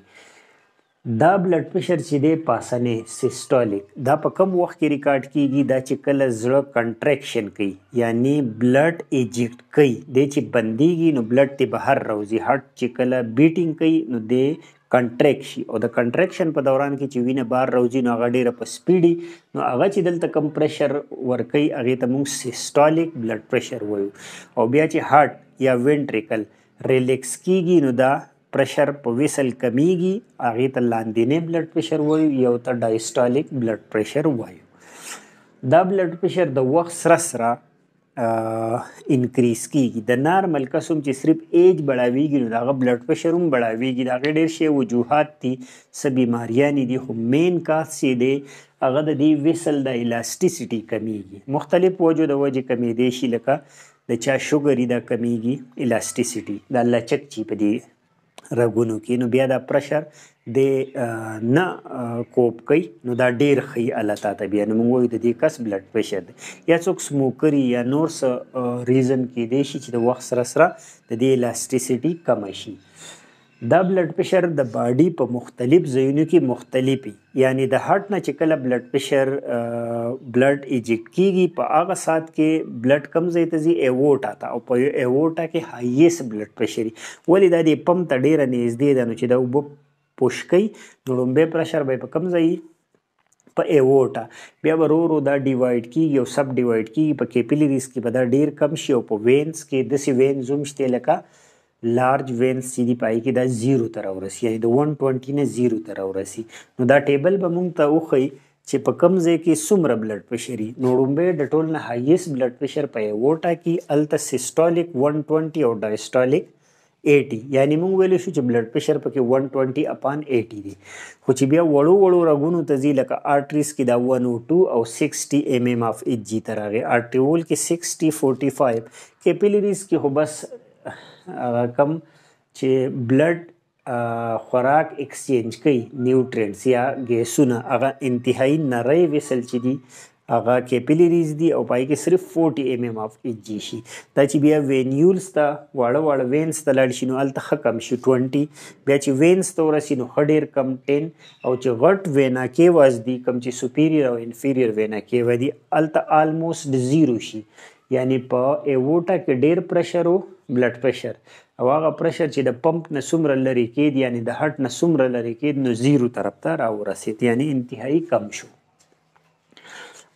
دا بلډ پريشر چې دی پاسنه سیسټولیک دا په کم وخت کې ریکارډ کیږي دا چې کله زړه کنټریکشن کوي یعنی بلډ ایجیکټ کوي د چې بنديږي نو بلډ ته بهر راوځي هارت چې کله بیټینګ کوي نو د کنټریکټ شي او د کنټریکشن په دوران کې چې وینه بهر راوځي نو هغه ډیره په سپیډي نو هغه چې دلته کم پريشر ورکي هغه ته موږ سیسټولیک بلډ پريشر وایو او بیا چې هارت یا وینټریکل ریلیکس کیږي نو دا پرشر په وسل کمیږي هغه ته لاندینې بلډ پرشر وایو یو ته ډایسټولیک بلډ پرشر وایو دا بلډ پرشر د وخت سره سره انکریز کیږي د نارمل قسم چې صرف ایج بڑاویږي نو دغه بلډ پرشر هم بڑاویږي دا ډېر شی وجوهات دي څه بیماریاں دي خو مین کاس یې دی هغه د دې وسل د الاستیسټی کمیږي مختلف وجو د وجې کمی دی شي لکه د چا شوګر دا کمیږي الاستیسټی د لچک چی په دې رګونو کې نو بیا دا پرشر د نه کوپ کوي نو دا ډیر خي الله تعالی بیا نو موږ د دې کس بلډ پرشر یا څوک سموکري یا نور ریزن کې دی شي چې د وخت سره سره د دې الاستیسټي کم شي دا بلډ پريشر د باډي په مختلف ځایونو کې مختلفي یعنی د هارت نه چې کله بلډ پريشر بلډ ایجیکټ کیږي په هغه سات کې بلډ کم ځای ته ځي ایوورټا ته او په ایوورټا کې هایس بلډ پريشر ولې دا د پمپ ته ډیر نږدې ده نو چې دا وب پوشکي نو لومبه پريشر به په کم ځای په ایوورټا بیا ورورو دا ډیوایډ کیږي او سب ډیوایډ کیږي په کیپیلریز کې به دا ډیر کم شي او په وینز کې د سی وینز زوم شته لکه لارج وینز چې دی پای کې دا 0 تر ورسی یعنی د 120 نه 0 تر ورسی نو دا ټیبل به مونږ ته وخی چې په کم ځای کې څومره بلډ پرشر نو رومبه د ټول نه هایست بلډ پرشر په وټا کې التا سیسټولیک 120 او ډایسټولیک 80 یعنی موږ ویل شو چې بلډ پريشر پکې 120 اپان 80 دی خو چې بیا وړو وړو رګونو ته ځي لکه آرټریز کې دا 102 او 60 ایم ایم اف ایچ جی تر هغه آرټریول کې 60 45 کیپیلریز کې هو بس هغه کم چې بلډ خوراک ایکسچینج کوي نیوټرینټس یا ګیسونه هغه انتهایی نری وسل چې دي هغه کیپیلریز دي او پای کې صرف 40 ایم ایم اف ایچ جی شي دا چې بیا وینیولز ته واړه واړه وینز ته لاړ شي نو هلته ښه کم شي 20 بیا چې وینز ته ورسي نو ښه ډېر کم 10 او چې غټ وینا کیواز دي کم چې سپیریور او انفیریور وینا کیوا دي هلته آلموست زیرو شي یعنی په ایووټا کې ډیر پرشر او بلډ پرشر او هغه پرشر چې د پمپ نه څومره لري کېد یعنی د هټ نه څومره لري کېد نو زیرو طرف ته راورسید یعنی انتهایی کم شو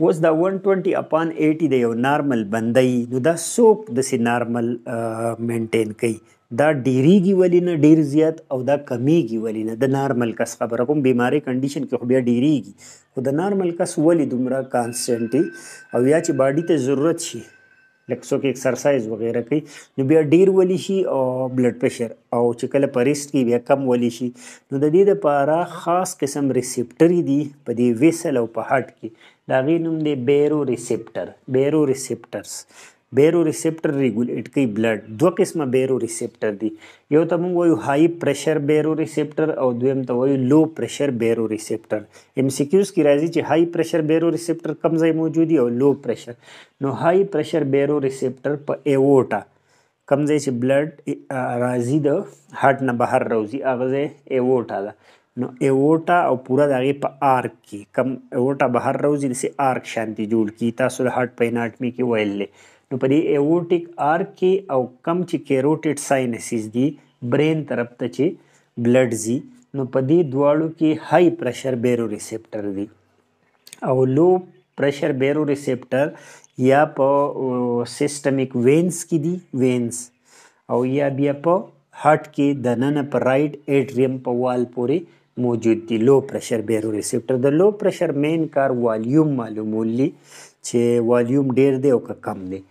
اوس دا 120 اپان 80 د یو نارمل بندي نو دا سوپ د سي نارمل مینټین کوي دا ډیریږي ولی نه ډیر زیات او دا کمیږي ولی نه د نارمل کس خبره کوم بیماری کنډیشن کې خو بیا ډیریږي خو د نارمل کس ولی دومره کانسټنټي او یا چې باډي ته ضرورت شي لکسو کې ایکسرسایز وغیرہ کوي نو بیا ډیر ولی شي او بلډ پريشر او چې کله پرېست کې بیا کم ولی شي نو د دې لپاره خاص قسم ریسپټری دی په دې وېسل او په هارت کې دا غي نوم دی بیرو ریسپټر بیرو ریسپټرز بیرو ریسپټر ریګولیټ کوي بلډ دوه قسمه بیرو ریسپټر دي یو ته موږ وایو های پرشر بیرو ریسپټر او دویم ته وایو لو پرشر بیرو ریسپټر ایم سی کیوز کې راځي چې های پرشر بیرو ریسپټر کم ځای موجود او لو پرشر نو های پرشر بیرو ریسپټر په ایووټا کم ځای چې بلډ راځي د هارټ نه بهر راوځي هغه ځای ایووټا ده نو ایووټا او پورا دغه په آرک کې کم ایووټا بهر راوځي د سي آرک شانتي جوړ کی تاسو د هارت په اناټمی کې ویل نو په دې ایورټیک آر کې او کم چې کیروټډ ساینسز دي برین طرف ته چې بلډ زی نو په دې دواړو کې های پرشر بیرو ریسپټر دی او لو پرشر بیرو ریسپټر یا په سیستمیک وینز کې دي وینز او یا بیا په هارت کې د نن په رائټ اټریم په وال پورې موجود دي لو پرشر بیرو ریسپټر د لو پرشر مین کار والیوم معلومولي چې والیوم ډیر دی او کم دی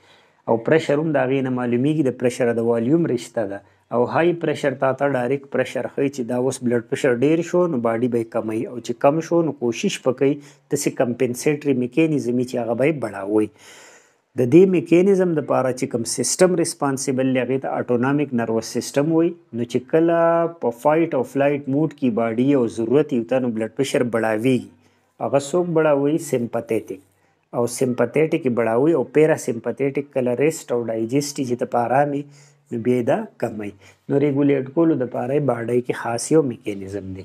او پرشر هم د هغې نه معلومیږي د پرشر د والیوم رشته ده او های پرشر تا ته ډایرکټ پرشر ښیي چې دا اوس بلډ پرشر ډیر شو نو باډي به کمی او چې کم شو نو کوشش پکې تاسو کمپنسیټری میکانیزم چې هغه به بڑاوي د دې میکانیزم د پاره چې کوم سیستم ریسپانسیبل لږه ته اټونومیک نروس سیستم وي نو چې کله په فایټ او فلایټ موډ کې باډي او ضرورت یو تنه بلډ پرشر بڑاوي هغه څوک بڑاوي سمپاتیټیک او سمپاتیټیک بڑاوي او پیرا سمپاتیټیک کله ریسټ او ډایجسټ چې د پارامي نو بیا دا کمای نو ریګولیټ کولو د پاره باډای کې خاصیو میکانیزم دی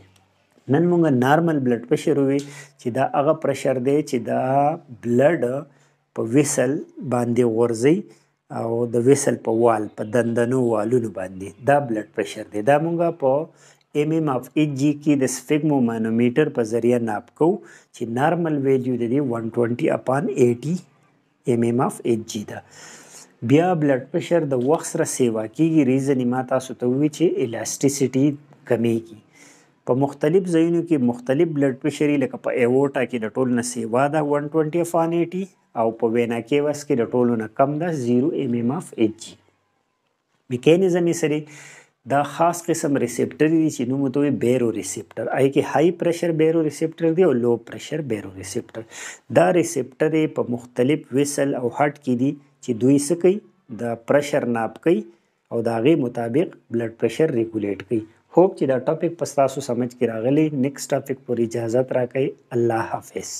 نن موږ نارمل بلډ پرشر وي چې دا هغه پرشر دی چې دا بلډ په ویسل باندې ورځي او د ویسل په وال په دندنو والونو باندې دا بلډ پرشر دی دا موږ په mm of hg کې د سفګمو مانومیټر په ذریعہ ناپ کو چې نارمل ویلیو د 120 اپان 80 mm of hg ده بیا بلډ پرشر د وخت سره سیوا کیږي ریزن ما تاسو ته وی چې الاستیسټی کمیږي په مختلف ځایونو کې مختلف بلډ پرشر لکه په ایوټا کې د ټول نه سیوا ده 120 اپان 80 او په وینا کیوس کې د ټولو نه کم ده 0 mm of hg میکانیزم یې سره دا خاص قسم ریسپټر دي چې نوم ته بیرو ریسپټر آی کې های پرشر بیرو ریسپټر دی او لو پرشر بیرو ریسپټر دا ریسپټر په مختلف وسل او هارت کې دي چې دوی څه کوي د پرشر ناپ کوي او دا غي مطابق بلډ پرشر ریګولیټ کوي هوپ چې دا ټاپک پس تاسو سمجھ کې راغلی نیکسټ ټاپک پورې اجازه راکړئ الله حافظ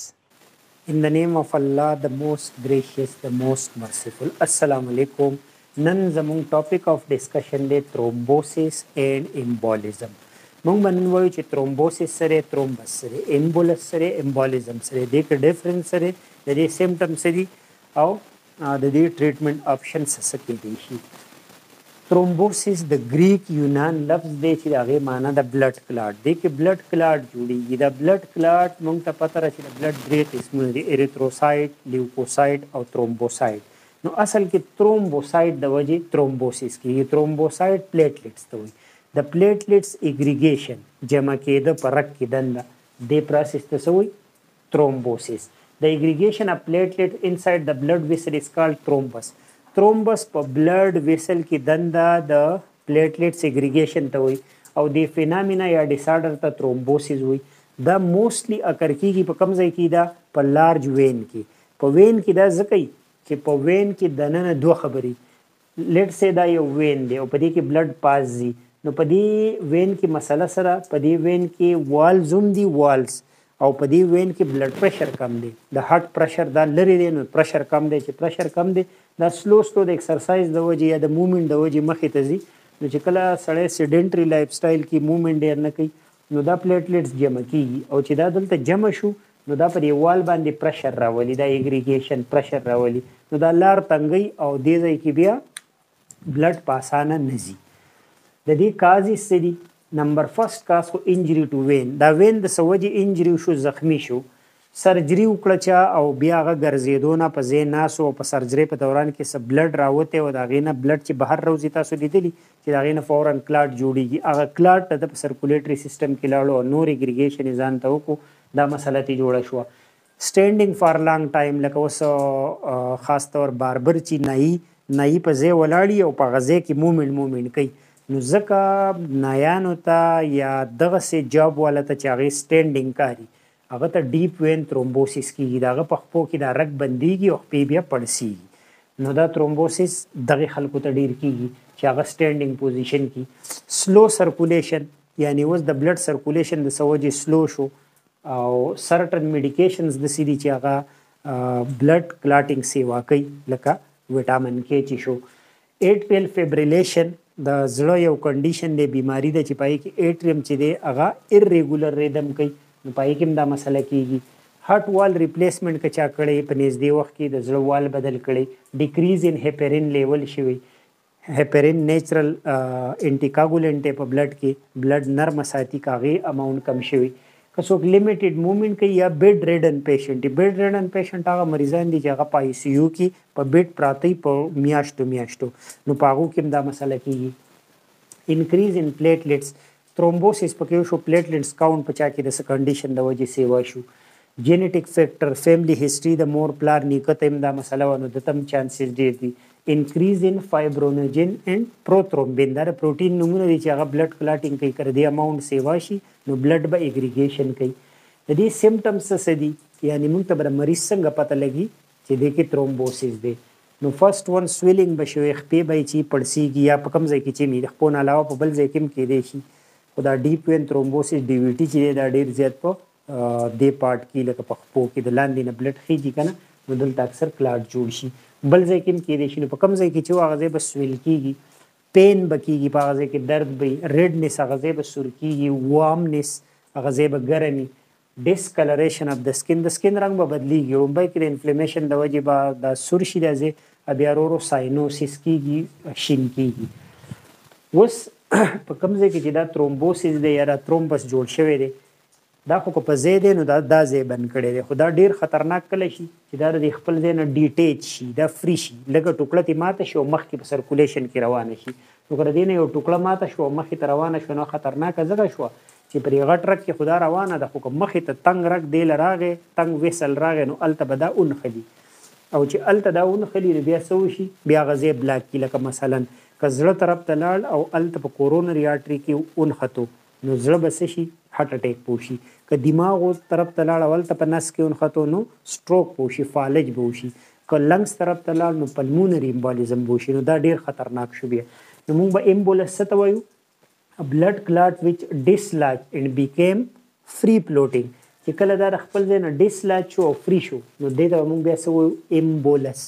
In the name of Allah, the most gracious, the most merciful. Assalamu alaikum. نن زموږ ټاپک اف ډسکشن دی ترومبوسس اینڈ ایمبولیزم موږ باندې وایو چې ترومبوسس سره ترومبس سره ایمبولس سره ایمبولیزم سره د کې ډیفرنس سره د دې سیمټم سره او د دې ټریټمنټ اپشن څه کې دي شي ترومبوسس د گریک یونان لفظ دی چې هغه معنی د بلډ کلاټ دی کې بلډ کلاټ جوړیږي د بلډ کلاټ موږ ته پته راځي د بلډ درې قسمونه دي اریتروسایټ لیوکوسایټ او ترومبوسایټ نو اصل کې ترومبوسایت د وجه ترومبوسیس کې ترومبوسایت پلیټلیټس ته وایي د پلیټلیټس اګریګیشن جمع کېده په رګ کې دننه د پروسس ته سوی ترومبوسیس د اګریګیشن اف پلیټلیټ انسایډ د بلډ ویسل از کالډ ترومبس ترومبس په بلډ ویسل کې دننه د پلیټلیټس اګریګیشن ته وایي او د فینامینا یا ډیسارډر ته ترومبوسیس وایي دا موستلی اکر کیږي په کم ځای کې دا په لارج وین کې په وین کې دا ځکه چې په وین کې د نن دوه خبرې لیټ سه دا یو وین دی او په دې کې بلډ پاس دی نو په دې وین کې مسله سره په دې وین کې وال زوم دی والز او په دې وین کې بلډ پريشر کم دی د هارت پريشر دا لري دی نو پريشر کم دی چې پريشر کم دی دا سلو سلو د ایکسرسایز د وجې یا د موومېنټ د وجې مخې ته ځي نو چې کله سړی سیډنټري لایف سټایل کې موومېنټ ډېر نه کوي نو دا پلیټلیټس جمع کیږي او چې دا دلته جمع شو نو دا په دیوال باندې پرشر راولي دا ایګریګیشن پرشر راولي نو دا لار تنګي او دې ځای کې بیا بلډ پاسانه نزي د دې کازي سدي نمبر فرست کاس خو انجری ټو وین دا وین د سوجي انجری شو زخمی شو سرجری وکړه چا او بیا غ ګرځیدونه په زین ناسو په سرجری په دوران کې سب بلډ راوته او دا غینه بلډ چې بهر روزي تاسو لیدلی چې دا غینه فورن کلاټ جوړیږي هغه کلاټ د سرکولیټری سیستم کې لاړو نور ایګریګیشن ځان ته وکړو دا مسله تی جوړه شو سټینډینګ فار لانګ ټایم لکه اوس خاص طور باربر چی نای نای په ځای ولاړی او په غزه کې مومن مومن کوي نو ځکه نایانو ته یا دغه سه جاب والا ته چاغي سټینډینګ کاری هغه ته ډیپ وین ترومبوسس کیږي داغه په خپو کې دا رګ بنديږي او په بیا پړسیږي نو دا ترومبوسس دغه خلکو ته ډیر کیږي چې هغه سټینډینګ پوزیشن کې سلو سرکولیشن یعنی اوس د بلډ سرکولیشن د سوجې سلو شو او سرټن میډیکیشنز د سيدي چې هغه بلډ کلاټینګ سی واقعي لکه وټامین کې چې شو ایټریل فیبریلیشن د زړه یو کنډیشن دی بیماری ده چې پای کې ایټریم چې دی هغه ایرریګولر ریدم کوي نو پای کې دا مسله کیږي هارت وال ریپلیسمنت کچا کړي په نږدې وخت کې د زړه وال بدل کړي ډیکریز ان هپرین لیول شوی هپرین نیچرل انټیکاګولنټ په بلډ کې بلډ نرم ساتي کاغي اماونټ کم شوی که څوک لیمیټډ موومېنټ کوي یا بیډ ریډن پیشنټ دی بیډ ریډن پیشنټ هغه مریضان دي چې هغه په آی سی یو کې په بیډ پراته په میاشتو میاشتو نو په هغه کې دا مسله کیږي انکریز ان پلیټلیټس ترومبوسس پکې شو پلیټلیټس کاونټ په چا کې د کنډیشن د وجې سیوا شو جینټیک فیکٹر فیملی هیستری د مور پلار نیکه تیم دا مسله ونه د تم چانسز ډیر دي دی. انکریز ان فایبرونوجن اند پروترومبین دا پروتین نمونه دي چې هغه بلډ کلاټینګ کوي کړ دی اماونت سیوا شي نو بلډ به اګریګیشن کوي د دې سیمټمز څه دي یعنی موږ ته بر مریض څنګه پته لګي چې د کې ترومبوسیس دی نو فرست ون سویلینګ بشوي خپې به چې پړسیږي یا په کم ځای کې چې می د خپل علاوه په بل ځای کې هم کېدې شي خدا ډیپ وین ترومبوسیس ډیویټي چې دا ډیر زیات په دې پارت کې لکه په خپو کې د لاندې نه بلډ خيږي کنه نو دلته اکثر کلاټ جوړ شي بل ځای کې کې دي شنو په کم ځای کې چې واغ ځای بس ویل کیږي پین بکیږي په غځه کې درد وي ریډنس غځه به سور کیږي وارمنس غځه به ګرمي ډیسکلریشن اف د سکن د سکن رنگ به بدلیږي ومبای کې د انفلیمیشن د وجې به د سور شي د ځای بیا ورو ساينوسس کیږي شین کیږي وس په کم ځای کې چې دا ترومبوسس دی یا ترومبس جوړ شوی دی دا خو په ځای دی نو دا دا ځای بند کړی دی خو دا ډیر خطرناک کله شي چې دا د خپل ځای نه ډیټیچ شي دا فری شي لکه ټوکړه تی ماته شي او مخکې په سرکولیشن کې روانه شي نو کړه دی نه یو ټوکړه ماته شو مخکې ته روانه شو نو خطرناک ځکه شو چې پرې غټ رک کې خدا روانه د خو مخې ته تنگ رک دی لراغه تنگ وسل راغه نو الته بدا اون خلی او چې الته دا اون خلی بیا سو شي بیا غزه بلاک کې لکه مثلا کزړه طرف ته لاړ او الته په کورونری آټری کې اون خطو نو زړه بس شي هارت اٹیک پوشي که دماغ اوس طرف ته لاړ اول ته په نس کې انخته نو سټروک پوشي فالج بوشي که لنګس طرف ته لاړ نو پلمونری امبولیزم بوشي نو دا ډیر خطرناک شوبیا نو موږ به امبولس ته وایو blood clot which dislodged and became free floating چې کله دا خپل ځای نه ډیسلاچ شو او فری شو نو دې ته موږ بیا سو ایمبولنس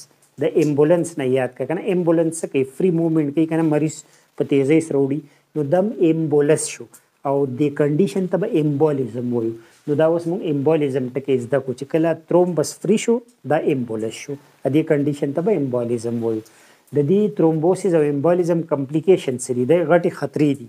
د ایمبولنس نه یاد کا کنه ایمبولنس کې فری موومېنټ کې کنه مریض په تیزۍ سره وړي نو دم ایمبولنس شو او د کنډیشن ته به ایمبولیزم وایو نو دا اوس موږ ایمبولیزم ټکي زده کو چې کله ترومبس فری شو دا ایمبولس شو ا دې کنډیشن ته به ایمبولیزم وایو د دې ترومبوسس او ایمبولیزم کمپلیکیشن سری د غټي خطرې دي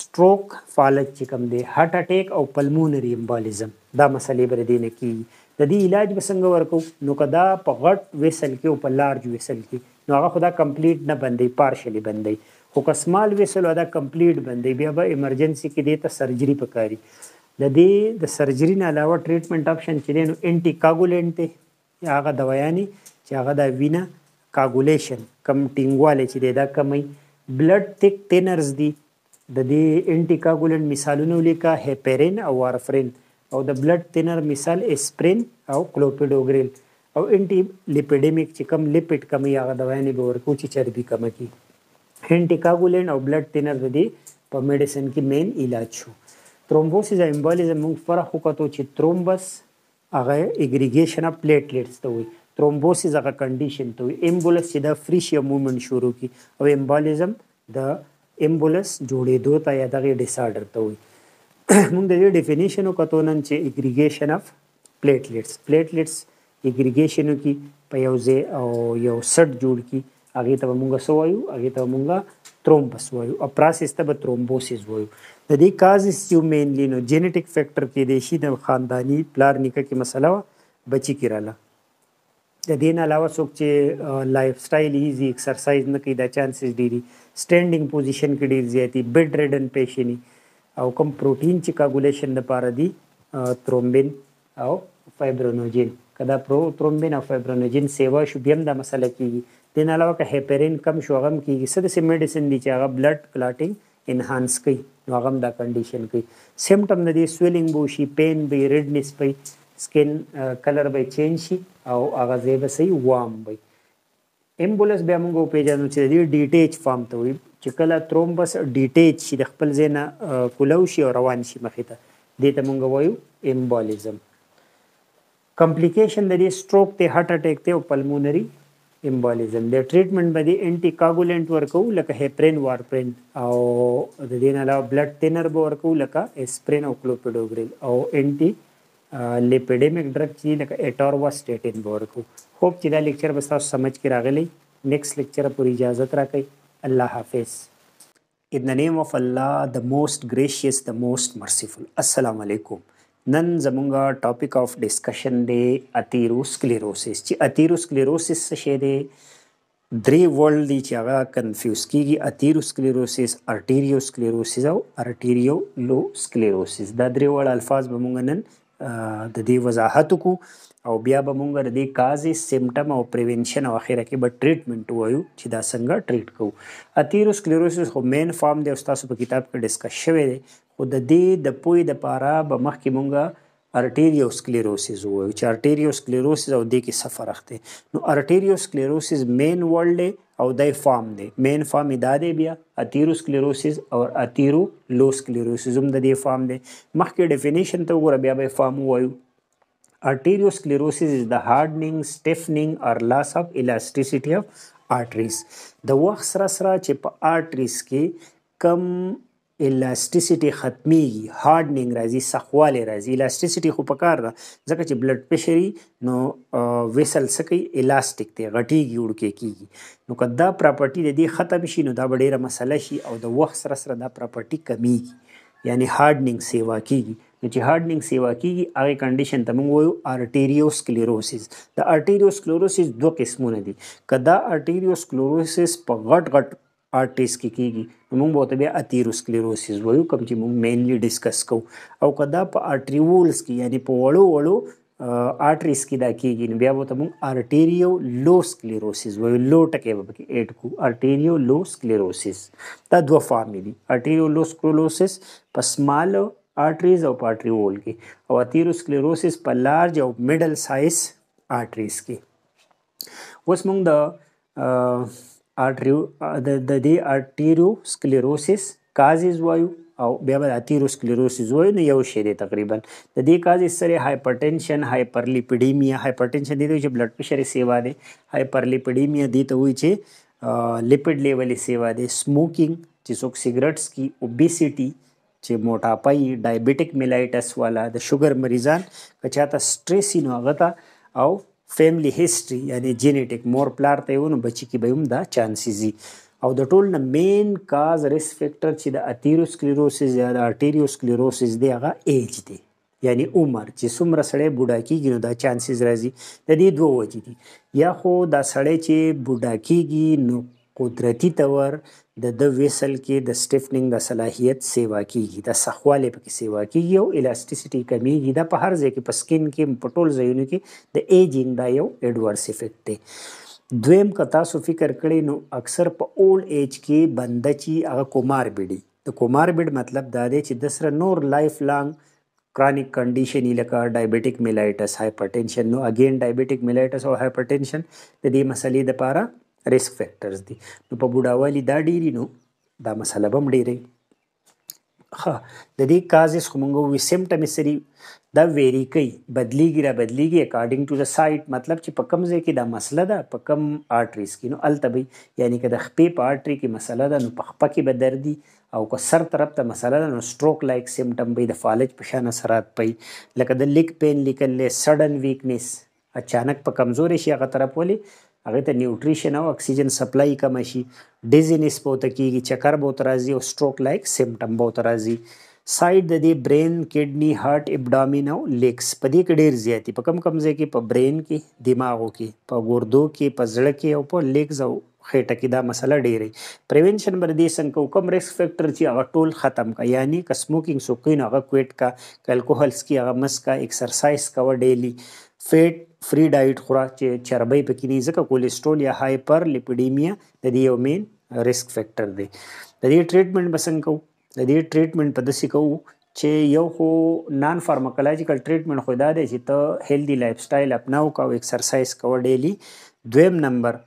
سټروک فالج چې کوم دی هارت اٹیک او پلمونری ایمبولیزم دا مسلې بر دي نه کی د دې علاج بسنګ ورکو نو کدا په غټ وېسل کې او په لارج وېسل کې نو هغه خدا کمپلیټ نه بندي پارشلی بندي خو که سمال ویسل دا کمپلیټ بندې بیا به ایمرجنسي کې د ته سرجری پکاري د دې د سرجری نه علاوه ټریټمنټ اپشن چې دی نو انټي کاګولنټ دی هغه دوایانی چې هغه د وینا کاګولیشن کم ټینګواله چې دی دا کمی بلډ تک ټینرز دی د دې انټي کاګولنټ مثالونه لیکه هپرین او وارفرین او د بلډ ټینر مثال اسپرین او کلوپیډوګریل او انټي لیپیډیمیک چې کم لیپټ کمی هغه دوایانی به ورکو چې چربي کم کی हिन anticoagulant और blood thinner दे medicine की main इलाज शो thrombosis embolism موږ فرق وکړو چې thrombus هغه اګریګیشن اف پلیټلیټس ته وي ترومبوسس هغه کنډیشن ته وي ایمبولس چې د فریشیا موومېنټ شروع کی او ایمبولیزم د ایمبولس جوړېدو ته یا دغه ډیسارډر ته وي موږ د دې ډیفینیشن وکړو نن چې اګریګیشن اف پلیټلیټس پلیټلیټس اګریګیشن کی په یو ځای او یو سټ جوړ کی هغه ته مونږ سوایو هغه ته مونږ ترومبس وایو او پروسس ته ترومبوسس وایو د دې کازز یو مینلی نو جنټیک فیکٹر کې د شی د خاندانی پلار نکه کې مسله بچی کې رااله د دین علاوه څوک چې لایف سټایل ایزي ایکسرسایز نه کوي دا چانسز ډيري سټینډینګ پوزیشن کې ډیر زیاتی بیډ ریډن پیشنې او کوم پروټین چې کاګولیشن د پاره دی ترومبین او فایبرونوجین کدا پرو ترومبین او فایبرونوجین سیوا شو بیم دا مسله کیږي دین علاوه که هیپرین کم شو غم کیږي څه د میډیسن دی چې هغه بلډ کلاټینګ انهانس کوي نو هغه دا کنډیشن کوي سیمټم د دې سویلینګ بو شي پین به ریډنس به سکن کلر به چینج شي او هغه ځای به صحیح وام وي امبولس بیا موږ پیژنو چې د ډیټیچ فارم ته وي چې کله ترومبس ډیټیچ شي د خپل ځای نه کولو شي او روان شي مخې ته دې ته موږ وایو امبولیزم کمپلیکیشن د دې سټروک ته هارت اٹیک ته او پلمونري امبولیزم د ټریټمنټ باندې انټي کاګولنت ورکو لکه هپرین وارپرین او د دې نه علاوه بلډ ټینر به ورکو لکه اسپرین او کلوپیډوګریل او انټي لیپیډیمک ډرګ چې لکه اټارواستاتین به ورکو خوب چې دا لیکچر به تاسو سمجھ کې راغلی نیکسټ لیکچر پورې اجازه راکړئ الله حافظ In the name of Allah, the most gracious, the most merciful. Assalamu alaikum. نن زمونږه ټاپک اف ډسکشن دی اتیروسکلیروسس چې اتیروسکلیروسس څه شی دی درې ورلد دی چې هغه کنفیوز کیږي اتیروسکلیروسس ارټیریوسکلیروسس او ارټیریولوسکلیروسس دا درې ورلد الفاظ به مونږ نن د دې وضاحت کو او بیا به مونږ د دې کازې سیمټم او پریونشن او اخیره کې به ټریټمنټ وایو چې دا څنګه ټریټ کوو اتیروسکلیروسس خو مین فارم دی او تاسو په کتاب کې ډسکس شوی دی خو د دې د پوی د پاره به مخکې مونږه ارټیریو سکلیروسیس وایو چې ارټیریو سکلیروسیس او د کې سفر اخته نو ارټیریو سکلیروسیس مین ورلد او دای فارم دی مین فارم دا دی بیا اتیرو سکلیروسیس او اتیرو لو سکلیروسیس هم د دې فارم دی مخکې ډیفینیشن ته وګوره بیا به فارم وایو arteriosclerosis is the hardening stiffening or loss of elasticity of arteries د وخت سره سره چې په آرټریز کې کم الاستیسټي ختمي هارډنینګ راځي سخواله راځي الاستیسټي خو پکار ده ځکه چې بلډ پريشر نو ویسل سکی الاستیک ته غټيږي وړکه کیږي نو کدا پراپرټي د دې ختم شي نو دا ډیره مسله شي او د وخت سره سره دا پراپرټي کمیږي یعنی هارډنینګ سیوا کیږي نو چې هارډنینګ سیوا کیږي هغه کنډیشن ته موږ وایو ارټیریوسکلیروسس د ارټیریوسکلیروسس دوه قسمونه دي کدا ارټیریوسکلیروسس په غټ غټ آرټریز کې کیږي موږ به ته بیا اتیروسکلیروسیس وایو کوم چې موږ مینلی ډیسکس کوو او کدا په آرټریولز کې یعنی په وړو وړو آرټریز کې دا کېږي نو بیا به ته موږ آرټیریو لو سکلیروسیس وایو لو ټکی به پکې ایډ کو آرټیریو لو سکلیروسیس دا دوه فارم دي آرټیریو لو سکلیروسیس په سمال آرټریز او په آرټریول کې او آتیروسکلیروسیس په لارج او میډل سایز آرټریز کې اوس موږ د د دې ارټیریو سکلیروسس کازز وایو او بیا به اتیروسکلیروسس وایو نو یو شی دی تقریبا د دې کازز سره هایپرټنشن هایپرلیپیډیمیا هایپرټنشن دې ته چې بلډ پرشر سیوا دی هایپرلیپیډیمیا دې ته وایي چې لیپډ لیول سیوا دی سموکینګ چې څوک سیګریټس کی اوبېسيټي چې موټاپای ډایبټیک میلایټس والا د شوګر مریضان کچا ته سټریس نو غتا او فیملی هیستري یعنی جینیټیک مور پلار ته ونه بچی کې به هم دا چانسز او د ټول نه مین کاز ریس فیکٹر چې د اتیروسکلیروسس یا د ارټیریوسکلیروسس دی هغه ایج دی یعنی عمر چې څومره سړی بوډا کیږي نو دا چانسز راځي د دې دوه وجې دي یا خو دا سړی چې بوډا کیږي نو قدرتی تور د د ویسل کې د سټیفننګ د صلاحیت سیوا کیږي د سخواله پکې سیوا کیږي او الاستیسټي کمیږي دا په هر ځای کې په سکین کې په ټول ځایونو کې د ایجینګ دا یو ایڈورس افیکټ دی دویم که تاسو فکر کړئ نو اکثر په اولډ ایج کې بنده چې هغه کومار بیډي د کومار بیډ مطلب دا دی چې د سره نور لایف لانګ کرانیک کنډیشن لکه ډایبټیک میلایټس هایپرټنشن نو اگین ډایبټیک میلایټس او هایپرټنشن د دې مسلې لپاره ریسک فیکٹرز دي نو په بوډاوالي دا ډیری نو دا مسله به هم ډیری ها د دې کازس خو مونږ وی سیمټم سری دا ویری کوي بدلیږي را بدلیږي اکارډینګ ټو د سایت مطلب چې په کم ځای کې دا مسله ده په کم آرټریز کې نو التبي یعنی که د خپې په آرټري کې مسله ده نو په خپه کې به دردي او که سر طرف ته مسله ده نو سټروک لایک سیمټم به د فالج په شان اثرات پي لکه د لیک پین لیکل سډن ویکنس اچانک په کمزوري شي هغه طرف ولې هغه ته نیوټریشن او اکسیجن سپلای کم شي ډیزینس به ته کیږي چکر به ته راځي او سټروک لایک سیمټم به ته راځي سایډ د دې برین کډنی هارت ابډامین او لیکس په دې کې ډیر زیاتی په کم کم ځای کې په برین کې دماغو کې په ګردو کې په زړه کې او په لیکس او خېټه کې دا مسله ډېرې پریونشن بر دې څنګه کوم ریسک فیکٹر چې هغه ټول ختم کا یعنی ک سموکینګ سوکین هغه کوټ کا الکوهل سکی هغه مس کا ایکسرسایز کا ډیلی فیټ فری ډایټ خورا چې چربي پکې نه ځکه کولیسټرول یا هایپر لیپیډیمیا د دې یو مین ریسک فیکٹر دی د دې ټریټمنټ بسنګ کو د دې ټریټمنټ په دسی کو چې یو خو نان فارماکولوژیکل ټریټمنټ خو دا دی چې ته هیلدي لایف سټایل اپناو کا او ایکسرسایز کو ډیلی دویم نمبر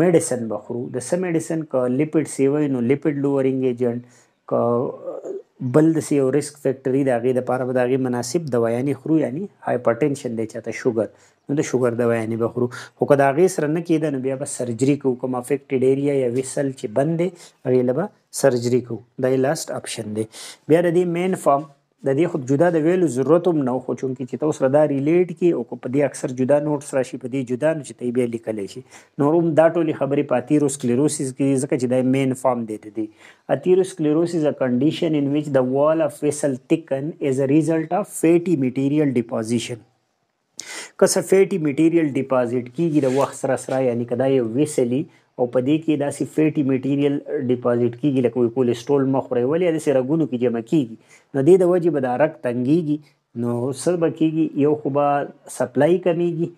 میډیسن بخورو د سم میډیسن کا لیپټ سیوي نو لیپټ لوورینګ ایجنټ کا بل د سی او ریسک فیکٹری داغه د پاره به داغه مناسب دوايانې خورو یعنی هایپرټنشن دی چاته شوګر نو د شوګر د وایې نه بخورو خو که دا غې سره نه کېده نو بیا به سرجري کوو کوم افیکټډ ایریا یا ویسل چې بند دی هغې له به سرجري کوو دا لاست اپشن دی بیا د دې مین فارم د دې خود جدا د ویلو ضرورت هم نه خو چونکی چې تاسو دا ریلیټ کی او په دې اکثر جدا نوټس راشي په دې جدا نو چې تی بیا لیکل شي نوروم دا ټولي خبرې پاتې روس کلیروسس کې ځکه چې دا مین فارم دی دی Atherosclerosis is a condition in which the wall of vessel thicken as a result of fatty material deposition که سفیټي میټیریل ډیپازټ کیږي د وخت سره سره یعنی کدا یو ویسلی او په دې کې داسې فیټي میټیریل ډیپازټ کیږي لکه کولیسټرول مخوري ولې د سرګونو کې جمع کیږي نو دې د وجې به د رګ تنګيږي نو سر به کیږي یو خو به سپلای کمیږي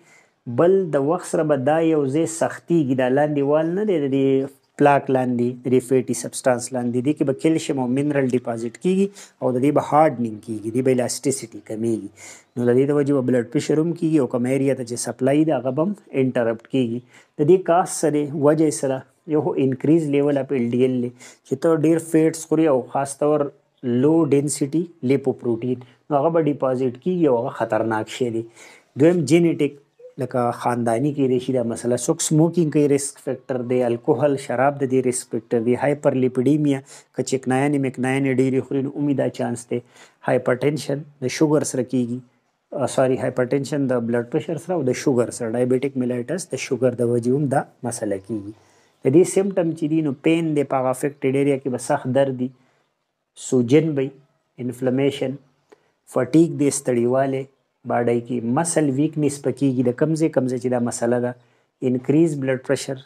بل د وخت سره به دا یو ځې سختيږي د لاندې وال نه دی د پلاک لاندې د فیټي سبستانس لاندې دي کې به کلشیم او منرل ډیپازټ کیږي او د دې به هارډنینګ کیږي د بیلاسټیسټي کمیږي نو د دې د وجې به بلډ پرشر هم کیږي او کوم ایریا ته چې سپلای د هغه بم انټرپټ کیږي د دې کاس سره وجې سره یو انکریز لیول اپ ال ډی ال چې ته ډیر فیټس خوري او خاص طور لو ډینسټي لیپوپروټین نو هغه به ډیپازټ کیږي او هغه خطرناک شی دی دویم جینیټک لکه خاندانی کې ریشي دا مسله څوک سموکینګ کې ریسک فیکٹر دی الکوهل شراب د دې ریسک فیکٹر دی هایپر لیپیډیمیا کچ کنایانی مکنایانی ډیری خوري نو امید چانس دی هایپر ټینشن د شوګر سره کیږي سوري هایپر ټینشن د بلډ پريشر سره او د شوګر سره ډایبېټک میلایټس د شوګر د وجوم دا مسله کیږي د دې سیمټم چې دی نو پین دی په افیکټډ ایریا کې به سخت درد دی سوجن بي انفلمیشن فټیګ دی ستړیواله باډی کې مسل ویکنس پکېږي د کمزې کمزې چې دا مسله ده انکریز بلډ پرشر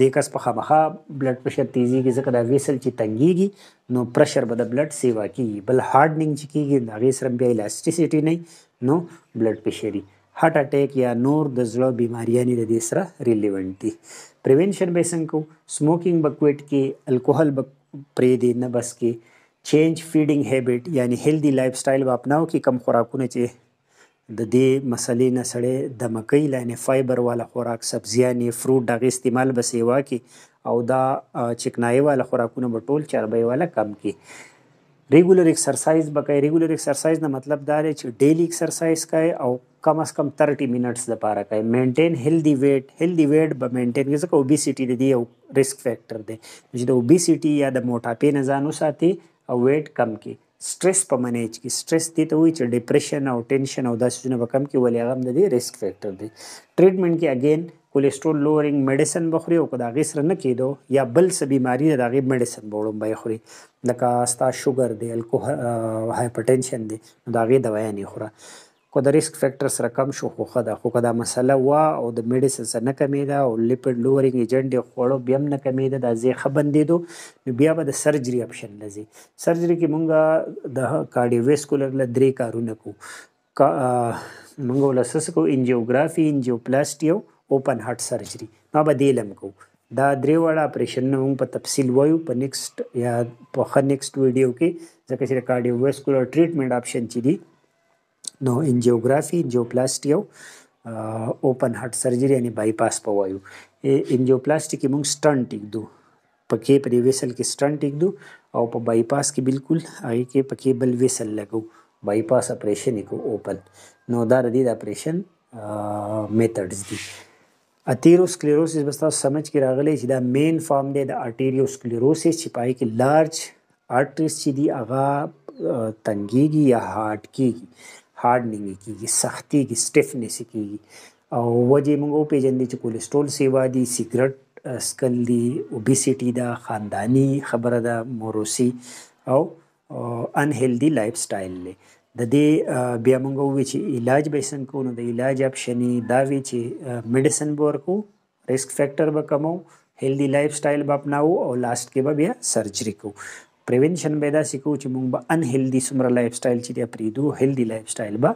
د کس په خامخا بلډ پرشر تیزیږي ځکه دا ویسل چې تنګیږي نو پرشر به د بلډ سیوا کیږي بل هارډنینګ چې کیږي د هغې سره بیا الاسټیسټي نه نو بلډ پرشري هارت اٹیک یا نور د زړه بیماریانې د دې سره ریلیونټ دي پریونشن به څنګه کو سموکینګ به کوټ کې الکوهل به پرې دی نه بس کې چینج فیډینګ هیبټ یعنی هیلدی لایف سټایل به اپناو کې کم خوراکونه چې د دې مسلې نه سړې د مکۍ لاینې فایبر والا خوراک سبزیانې فروټ دغه استعمال به سیوا کې او دا چکنای والا خوراکونه به ټول چربی والا کم کې ریګولر ایکسرسایز بکای ریګولر ایکسرسایز نه مطلب دا دی چې ډیلی ایکسرسایز کای او کم از کم 30 منټس د پاره کای مینټین هیلدی ویټ هیلدی ویټ به مینټین کیږي چې اوبېسټی دی یو ریسک فیکٹر دی چې د اوبېسټی یا د موټاپې نه ځان وساتي ویټ کم کی سټرس په منیج کې سټرس دي ته وایي چې ډیپریشن او ټینشن او داسې څه به کم کې ولې هغه د دې ریسک فیکٹر دی ټریټمنټ کې اگین کولیسټرول لورینګ میډیسن بخوري او کدا غي سره نه کېدو یا بل څه بيماري نه راغي میډیسن بوړم به خوري لکه ستا شوګر دی الکوهل هایپرټنشن دی دا غي دوا نه خورا خو د ریسک فیکٹر سره کم شو خو خدا خو کدا مسله وا او د میډیسن سره نه کمیدا او لیپډ لورینګ ایجنټ خوړو بیا هم نه کمیدا د زی خبندیدو نو بیا به د سرجری اپشن لزی سرجری کې مونږه د کارډیوواسکولر ل درې کارونه کو کا مونږ ولسس کو انجیوګرافي انجیوپلاسټیو اوپن هارت سرجری نو به دیلم کو دا درې وړه اپریشن نو په تفصیل وایو په نیکسټ یا په خا نیکسټ ویډیو کې ځکه چې کارډیو واسکولر ټریټمنټ اپشن چي دي نو انجیوګرافي انجیوپلاسټي او اوپن هارت سرجری یعنی بایپاس په وایو انجیوپلاسټي کې موږ سټنټ ټیک پکې پرې وېسل کې سټنټ ټیک دو او په بایپاس کې بالکل هغه کې پکې بل وېسل لګو بایپاس اپریشن کې اوپن نو دا د دې اپریشن میتھډز دي اتیروسکلیروسس بس تاسو سمجھ کې راغلی چې دا مین فارم دی د ارټیریوسکلیروسس چې پای کې لارج ارټریز چې دی هغه تنګيږي یا هارت کیږي هارډنینګ کیږي سختي کی سټیفنس کیږي او وجه موږ په جندې چې کولیسټرول سیوا دي سیګریټ سکل دي اوبېسيټي دا خاندانی خبره ده موروسی او ان هیلدي لایف سټایل له د دې بیا موږ وې چې علاج به څنګه کوو د علاج اپشنې دا وی چې میډیسن ورکو ریسک فیکٹر به کمو هیلدي لایف سټایل به اپناو او لاست کې به بیا سرجری کوو پریونشن به داسې کوو چې موږ به ان هیلدي څومره لایف سټایل چې دی پریدو هیلدي لایف سټایل به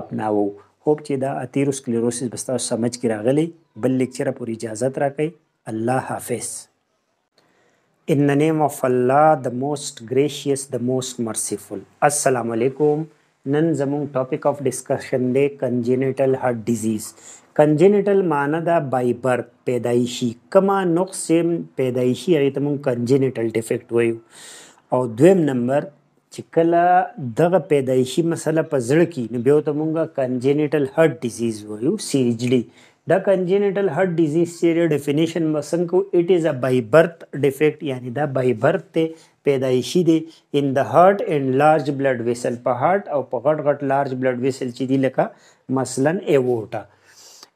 اپناو هوپ چې دا اتیروسکلیروسس بستا سمجھ کې راغلی بل لیکچر پورې اجازه راکړي الله حافظ In the name of Allah, the most gracious, the most merciful. Assalamu alaikum. نن زموږ ټاپک اف ډسکشن دی کنجنیټل هارت ډیزیز کنجنیټل معنی دا بای برث پیدایشي کما نقص پیدایشي هغه ته موږ کنجنیټل ډیفیکټ وایو او دویم نمبر چې کله دغه پیدایشي مسله په زړه کې نو بیا ته مونږه کنجنیټل هارت ډیزیز وایو سی ایچ ډي دا کنجنیټل هارت ډیزیز چې ډیفینیشن مسن کو اټ از ا بای برث ډیفیکټ یعنی دا بای برث ته پیدایشي دی ان د هارت اند لارج بلډ ویسل په هارت او په غټ غټ لارج بلډ ویسل چې دی لکه مثلا ایورټا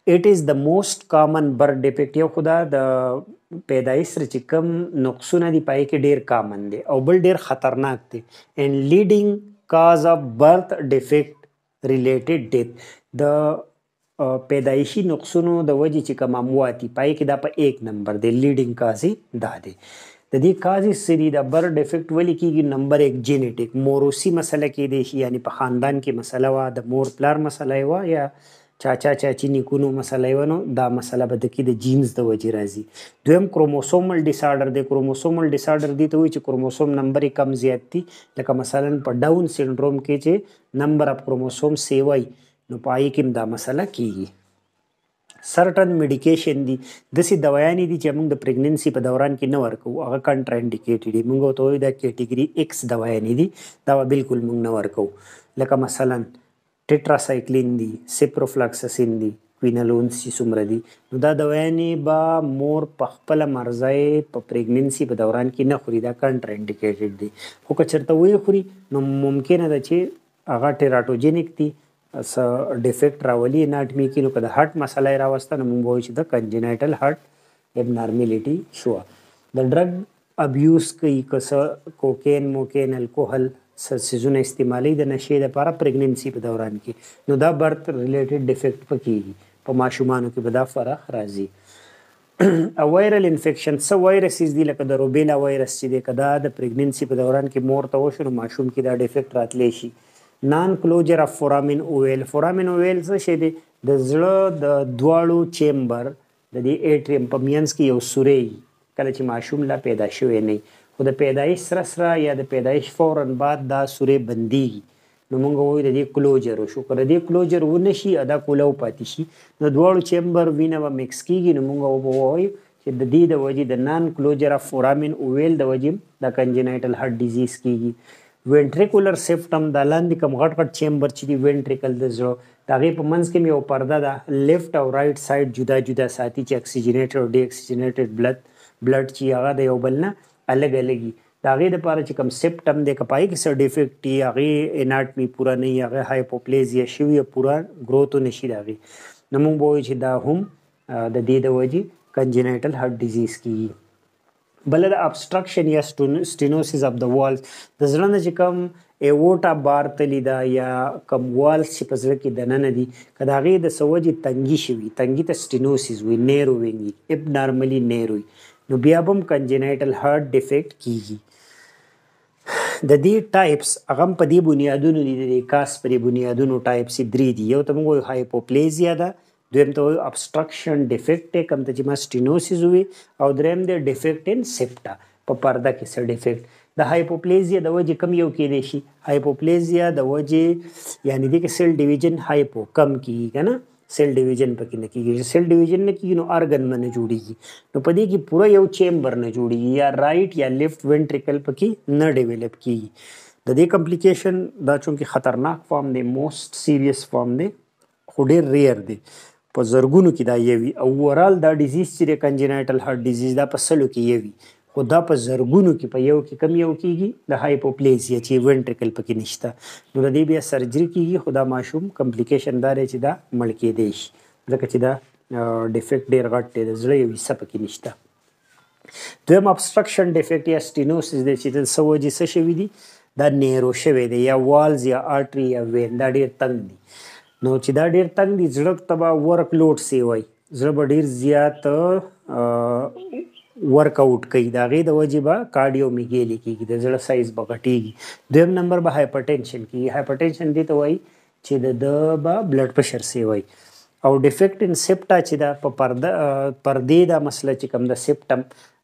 it is the most common birth defect یو خدا د پیدایش سره چې کم نقصونه دی پای کې ډیر کامن دی او بل ډیر خطرناک دی and leading cause of birth defect related death د پیدایشي نقصونو د وجې چې کوم اموات دی پای کې دا په 1 نمبر دی leading cause دا دی د دې کازي سری د بر ډیفیکټ ولې کیږي نمبر 1 جینیټک موروسی مسله کې دی یعنی په خاندان کې مسله وا د مور پلار مسله وا یا چاچا چاچی نیکونو مسله ونه دا مسله به د کې د جینز د وجې راځي دویم کروموسومل ډیسارډر دی کروموسومل ډیسارډر دی ته وایي چې کروموسوم نمبر کم زیات دی لکه مثلا په ډاون سنډروم کې چې نمبر اف کروموسوم سیوای نو پای کې دا مسله کیږي سرټن میډیکیشن دي د سي دوايانې دي چې موږ د پریګننسي په دوران کې نه ورکو هغه کنټرا انډیکیټډ دي موږ ته وایي د کیټګوري ایکس دوايانې دي دا بالکل موږ نه ورکو لکه مثلا ټیټراسایکلین دي سیپروفلاکسسین دي کوینالون سی څومره دي نو دا دوايانې با مور په خپل مرزای په پریګننسي په دوران کې نه خوري دا کانټر انډیکیټډ دي خو که چیرته وې خوري نو ممکنه ده چې هغه ټیراټوجینیک دي س ډیفیکټ راولي اناټمی کې نو کده هارت مسله راوسته نو موږ وایو چې د کنجنټل هارت ابنارمیلیټي شو د ډرګ ابیوز کوي کس کوکین موکین الکوهل سیزونه استعمالي د نشې لپاره پرګننسي په دوران کې نو دا برت ریلیټډ ډیفیکټ پکېږي په ماشومانو کې به دا فرق راځي ا وایرل انفیکشن سو وایرسز دی لکه د روبیلا وایرس چې دی کدا د پرګننسي په دوران کې مور ته وشو ماشوم کې دا ډیفیکټ راتلی شي نان کلوجر اف فورامین اویل فورامین اویل څه شی دی د زړه د دواړو چیمبر د دې اټریم په مینس کې یو سوري کله چې ماشوم لا پیدا شوی نه خو د پیدایش سره سره یا د پیدایش فورا بعد دا سورې بندېږي نو موږ وایو د دې کلوجر وشو که د دې کلوجر ونه شي ادا کولو پاتې شي نو دواړو چیمبر وینه به مکس کېږي نو موږ وایو چې د دې د وجې د نان کلوجر اف فورامین اوویل د وجې د کنجنیټل هارت ډیزیز کېږي وینټریکولر سیفټم د لاندې کوم غټ غټ چیمبر چې دی وینټریکل د زړه د هغې په منځ کې یو پرده ده لیفټ او رائټ سایډ جدا جدا ساتي چې اکسیجنیټډ او ډی اکسیجنیټډ بلډ بلډ چې هغه د یو بل نه الګ الګي دا غي د پاره چې کوم سپټم د کپای کې سر ډیفیکټ یا غي انارټمي پورا نه یا غي هایپوپلیزیا شوی پورا گروث نشي راغي نو موږ وایو چې دا هم د دې د وجې کنجنټل هارت ډیزیز کیږي بل د ابستراکشن یا سټینوسس اف د والز د زړه نه چې کوم ایوټا بار تلی دا یا کموال چې په زړه کې دننه دي کدا غي د سوجي تنګي شوی تنګي ته سټینوسس وی نیرو ویني اب نارملی نیروي نو بیا به هم کنجنایټل هارت ډیفیکټ کیږي د دې ټایپس هغه په دې بنیادونو دي د کاس پر بنیادونو ټایپس درې دي یو ته موږ هایپوپلیزیا ده دویم ته ابستراکشن ډیفیکټ کم ته چې ما سټینوسیس وي او دریم د ډیفیکټ ان سپټا په پرده کې سر ډیفیکټ د هایپوپلیزیا د وجې کم یو کې دی شي هایپوپلیزیا د وجې یعنی د سیل ډیویژن هایپو کم کیږي کنه سیل ډیویژن پکې نه کیږي سیل ډیویژن نه کیږي نو ارګن نه جوړیږي نو پدې کې پوره یو چیمبر نه جوړیږي یا رائټ یا لیفټ وینټریکل پکې نه ډیولپ کیږي د دې کمپلیکیشن دا چونکی خطرناک فارم دی موست سیریس فارم دی خو ډیر ریئر دی په زرګونو کې دا یوي او اورال دا ډیزیز چې کنجنټل هارت ډیزیز دا په سلو کې یوي خو دا په زرګونو کې په یو کې کم یو کېږي د هایپوپلیزیا چې ونټریکل پکې نشته نو د دې بیا سرجری کېږي خو دا ماشوم کمپلیکیشن دار چې دا مړ کېدی شي ځکه چې دا ډیفیکټ ډیر غټ دی د زړه یو حصہ پکې نشته دویم ابستراکشن ډیفیکټ یا سټینوسس دی چې د سوجي څه شوي دي دا نیرو شوي دی یا والز یا آرټري یا وین دا ډیر تنګ دي نو چې دا ډیر تنګ دي زړه تبا ورک لوډ سی وای زړه ډیر زیات ورک اوټ کوي دا غي د وجبه کارډیو میګیلی کیږي د زړه سایز بغټیږي دویم نمبر به هایپرټنشن کیږي هایپرټنشن دي ته وایي چې د د با بلډ پرشر سی وایي او ډیفیکټ ان سپټا چې دا په پرده پردې دا مسله چې کوم د سپټم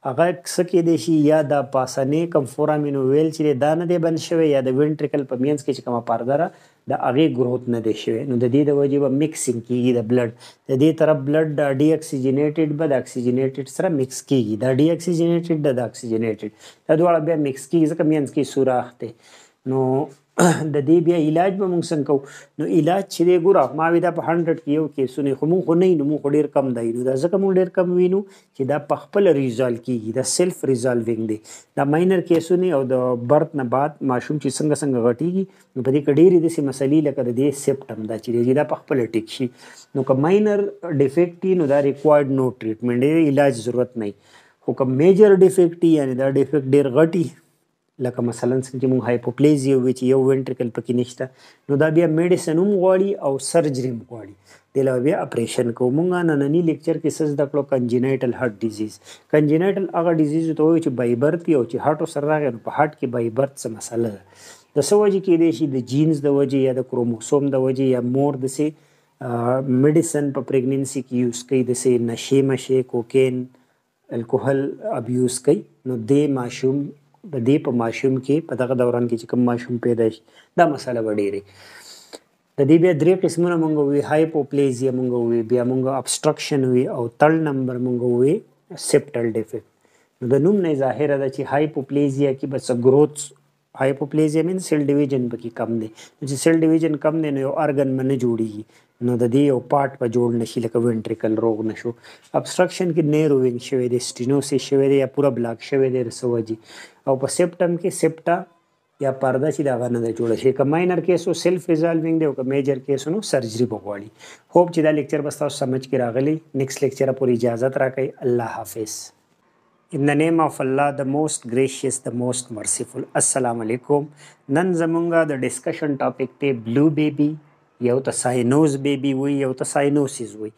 هغه سکه دي شي یا د پاسنې کم فورامینو ویل چې دا نه دی بند شوی یا د وینټریکل په مینس کې چې کومه پرده د هغه گروث نه دی شوی نو د دې د وجې به میکسینګ کیږي د بلډ د دې طرف بلډ د ډی اکسیجنیټډ به د اکسیجنیټډ سره میکس کیږي د ډی اکسیجنیټډ د اکسیجنیټډ دا دواړه بیا میکس کیږي ځکه مینس کې سوراخ دی نو د دې بیا علاج به موږ څنګه کوو نو علاج چې دی ګوره ما وی دا په 100 کې یو کیسونه خو موږ خو نه نو موږ ډیر کم دی نو دا ځکه موږ ډیر کم وینو چې دا په خپل ریزالو کیږي دا سلف ریزالوینګ دی دا ماینر کیسونه او د برت نه بعد ماشوم چې څنګه څنګه غټیږي په دې کې ډیره دسي مسلې لکه د دې سپټم دا چې دی دا په خپل ټیک شي نو که ماینر ډیفیکټ نو دا ریکوایرډ نو ټریټمنټ دی علاج ضرورت نه خو که میجر ډیفیکټ یعنی دا ډیفیکټ ډیر غټي لکه مثلا څنګه چې موږ هایپوپلیزیا وی چې یو وینټریکل پکې نشته نو دا بیا میډیسن هم غواړي او سرجری هم غواړي د لا بیا اپریشن کو موږ نننی لیکچر کې سز د کلو کنجنیټل هارت ډیزیز کنجنیټل هغه ډیزیز ته وي چې بای برت او چې هارت سره راغی په هارت کې بای برت څه مسله ده د سوجي کې دی شي د جینز د وجې یا د کروموسوم د وجې یا مور د سي میډیسن په پریګننسي کې یوز کوي د سي نشې مشه کوکین الکوهل ابیوز کوي نو د ماشوم د دې په ماشوم کې په دغه دوران کې چې کوم ماشوم پیدا شي دا مسله به ډېرې د دې بیا درې قسمونه مونږ وی هایپوپلیزیا مونږ وی بیا مونږ ابستراکشن وی او تل نمبر مونږ وی سیپټل ډیفیکټ د نوم نه ظاهر ده چې هایپوپلیزیا کې بس گروث هایپوپلیزیا مین سیل ډیویژن پکې کم دی چې سیل ډیویژن کم دی نو یو ارګن منه جوړیږي نو د دې یو پارت په جوړ نشي لکه وینټریکل روغ نشو ابستراکشن کې نیرو وینګ شوی دی سټینوسس شوی دی یا پورا بلاک شوی دی رسوجي او په سپټم کې سپټا یا پرده چې دا غنه د جوړ شي ک ماینر کیسو سیلف ریزالوینګ دی او ک میجر کیسونو سرجری بغواړي هوپ چې دا لیکچر بس تاسو سمجھ کې راغلی نیکست لیکچر پورې اجازه راکړئ الله حافظ In the name of Allah, the most gracious, the most merciful. Assalamu alaikum. نن زمونږه د ډسکشن ټاپک ته بلو بیبي یو ته ساينوز بیبي وي یو ته ساينوسز وي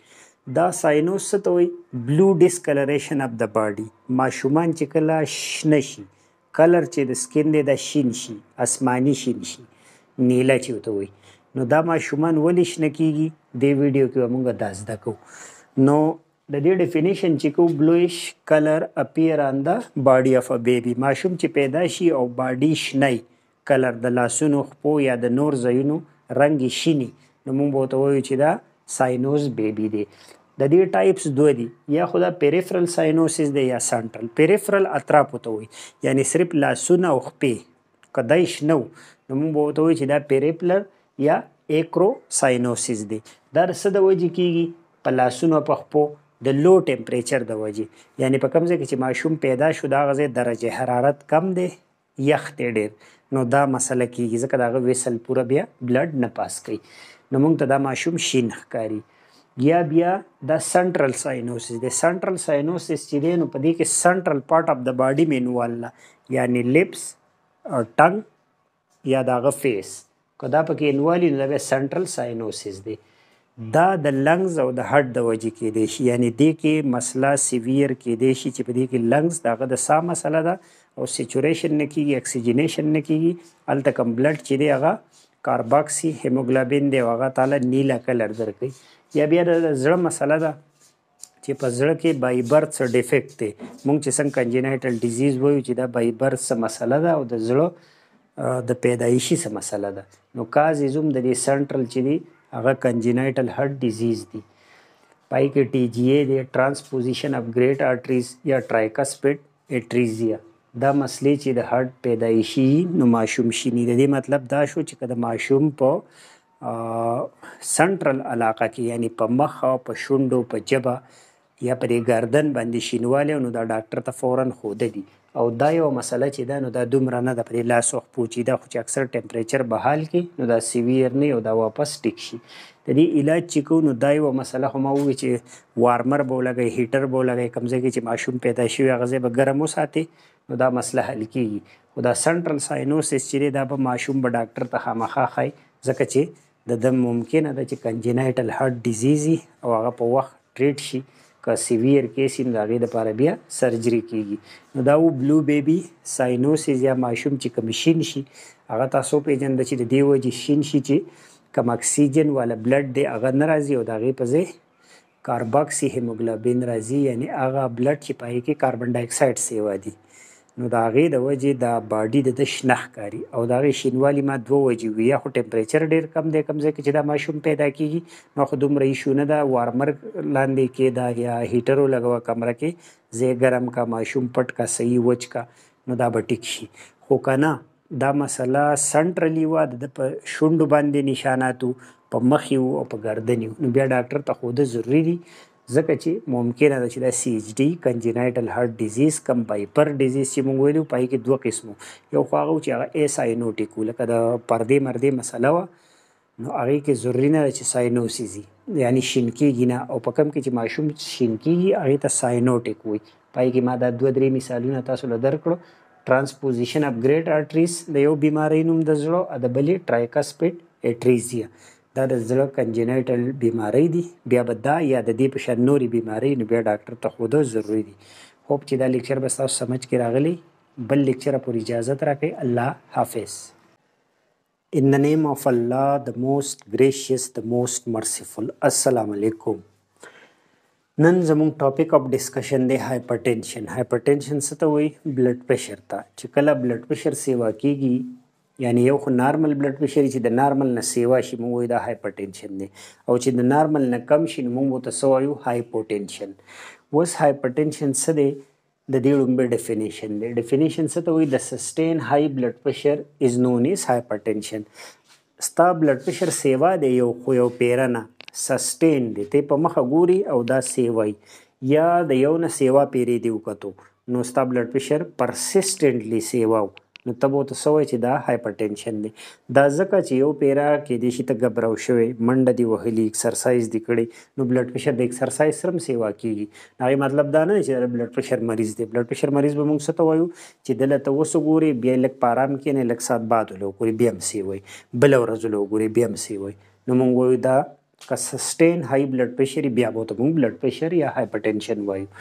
دا ساينوس ته وي بلو ډیسکلریشن اف د باډي ماشومان چې کله شنه شي کلر چې د سکین دی د شین شي اسماني شین شي نیله چې وته وي نو دا ماشومان ولې شنه کیږي دې ویډیو کې موږ دا زده کوو نو د دې ډیفینیشن چې کو بلوئش کلر اپیر ان دا باډي اف ا بیبي ماشوم چې پیدا شي او باډي شنه کلر د لاسونو خپو یا د نور زینو رنگ شینی نو موږ به ته وایو چې دا ساينوز بیبي دی د دې ټایپس دوه دي یا خو دا پیریفرل ساينوسس دی یا سنټرل پیریفرل اطراف ته وي یعنی صرف لاسونه او خپې کدای شنو نو موږ ته وي چې دا پیریفلر یا ایکرو ساينوسس دی دا څه د وجې کیږي په لاسونو په خپو د لو ټمپریچر د وجې یعنی په کوم ځای کې چې ماشوم پیدا شو دا غزه درجه حرارت کم دی یخ دی ډېر نو دا مسله کیږي ځکه دا وېسل پوره بیا بلډ نه پاس کوي نو موږ ته دا ماشوم شین ښکاری یا بیا د سنټرل ساينوسس د سنټرل ساينوسس چې دی نو په دې کې سنټرل پارت اف د باډي مینوال یعنی لپس او ټنګ یا دغه فیس کدا پکې انوالی نو د سنټرل ساينوسس دی دا د لنګز او د هډ د وجې کې دی شي یعنی د کې مسله سیویر کې دی شي چې په دې کې لنګز دغه د سا مسله ده او سچوریشن نه کیږي اکسیجنیشن نه کیږي الته کم بلډ چې دی هغه کارباکسی هیموګلوبین دی هغه تعالی نیلا کلر درکې یا بیا د زړه مسله ده چې په زړه کې بایبر څه ډیفیکټ دی مونږ چې څنګه کنجنټل ډیزیز وایو چې دا بایبر څه مسله ده او د زړه د پیدایشي څه مسله ده نو کاز زوم د دې سنټرل چې دی هغه کنجنټل هارت ډیزیز دی پای کې ټي جی اے دی ترانسپوزیشن اف ګریټ آرټریز یا ټرایکاسپټ اټریزیا دا مسلې چې د هارت پیدایشي نو ماشوم شینی د دې مطلب دا شو چې کله ماشوم په سنټرل علاقه کې یعنی په مخ او په شونډو په جبه یا پرې گردن باندې شینواله نو دا ډاکټر ته فورا خوده دي او دا یو مسله چې دا نو دا دومره نه د پرې لاس او پوچی دا خو چې اکثر ټمپریچر به حال کې نو دا سیویر نه او دا واپس ټیک شي د دې علاج چې کو نو دا یو مسله هم وو چې وارمر به ولګي هیټر به ولګي کمزې کې چې ماشوم پیدا شي هغه ځای به ګرم وساتي نو دا مسله حل کیږي خو دا سنټرل ساينوسس چې دا به ماشوم به ډاکټر ته خامخا خای ځکه چې د دم ممکنه ده چې کنجنایټل هارت ډیزیزي او هغه په وخت ټریټ شي که سیویر کیس هم د هغې دپاره بیا سرجري کیږي نو دا و بلو بیبي ساینوسز یا ماشوم چې کوم شین شي هغه تاسو پېژنده چې د دې وجې شین شي چې کم اکسیجن والا بلډ دی هغه نه راځي او د هغې په ځای کارباکسی هیموګلوبین راځي یعنی هغه بلډ چې پای کې کاربن ډای اکساید سیوا دي نو د هغې د وجې د باډي د ده شنه ښکاري او د هغې شینوالي ما دوه وجې وي یا خو ټمپریچر ډېر کم دی کوم ځای کې چې دا ماشوم پیدا کیږي نو خو دومره ایشو نه ده وارمر لاندې کې دا یا هیټرو لګوه کمره کې ځای ګرم کا ماشوم پټ کا صحیح وچ کا نو دا به ټیک شي خو که نه دا مسله سنټرلی وه د ده په شونډو باندې نشانات په مخ او په ګردن نو بیا ډاکټر ته خو ده ضروري دي ځکه چې ممکنه ده چې د سی ایچ ډي کنجنایټل هارت ډیزیز کم پایپر ډیزیز چې موږ ویلو پای کې دوه قسمو یو خو هغه چې هغه ایس آینوټیکو لکه د پردې مردې مسله وه نو هغه کې ضروري نه چې ساينوسيزي یعنی شینکیږي نه او په کم کې چې ماشوم شینکیږي هغه ته ساينوټیک وي پای کې ما دا دوه درې مثالونه تاسو له درکړو ترانسپوزیشن اپګریډ ارټریز د یو بیماری نوم د زړه ا د بلې ټرایکاسپټ اټریزیا دا د زړه کنجنیټل بیماری دي بیا به دا یا د دې په شان نورې بیماری نو بیا ډاکټر ته خوده ضروری دي خوب چې دا لیکچر به تاسو سمج کې راغلی بل لیکچر پورې اجازه راکړي الله حافظ In the name of Allah, the most gracious, the most merciful. Assalamu alaikum. نن زموږ ټاپک اف ډسکشن دی هایپرټنشن هایپرټنشن څه ته وایي بلډ پرېشر ته چې کله بلډ پرېشر سیوا کیږي یعنی یو خو نارمل بلډ پرېشر چې د نارمل نه سیوا شي موږ وایو دا هایپرټینشن دی او چې د نارمل نه کم شي موږ وو ته سوایو هایپوټینشن اوس هایپرټینشن څه دی د دې لومبه ډیفینیشن دی ډیفینیشن څه ته وایي د سسټین های بلډ پرېشر از نون از هایپرټینشن ستا بلډ پرېشر سیوا دی یو خو یو پیرنه سسټین دی ته په مخه ګوري او دا سیوای یا د یو نه سیوا پیری دی وکړو نو ستا بلډ پرېشر پرسیسټنټلی سیواو نو ته به ته سوې چې دا هایپر ټینشن دی دا ځکه چې یو پیرا کې د شي ته غبرو شوی منډه دی وهلی ایکسرسایز دی کړی نو بلډ پريشر د ایکسرسایز سره سیوا کیږي هغه مطلب دا نه چې بلډ پريشر مریض دی بلډ پريشر مریض به موږ ته وایو چې دلته وسګوري بیا لک پارام کې نه لک سات باد لوګوري بیا هم سی وای بل ورځ لوګوري بیا هم سی وای نو موږ وایو دا که سسټین های بلډ پريشر بیا به ته موږ بلډ پريشر یا هایپرټنشن وایو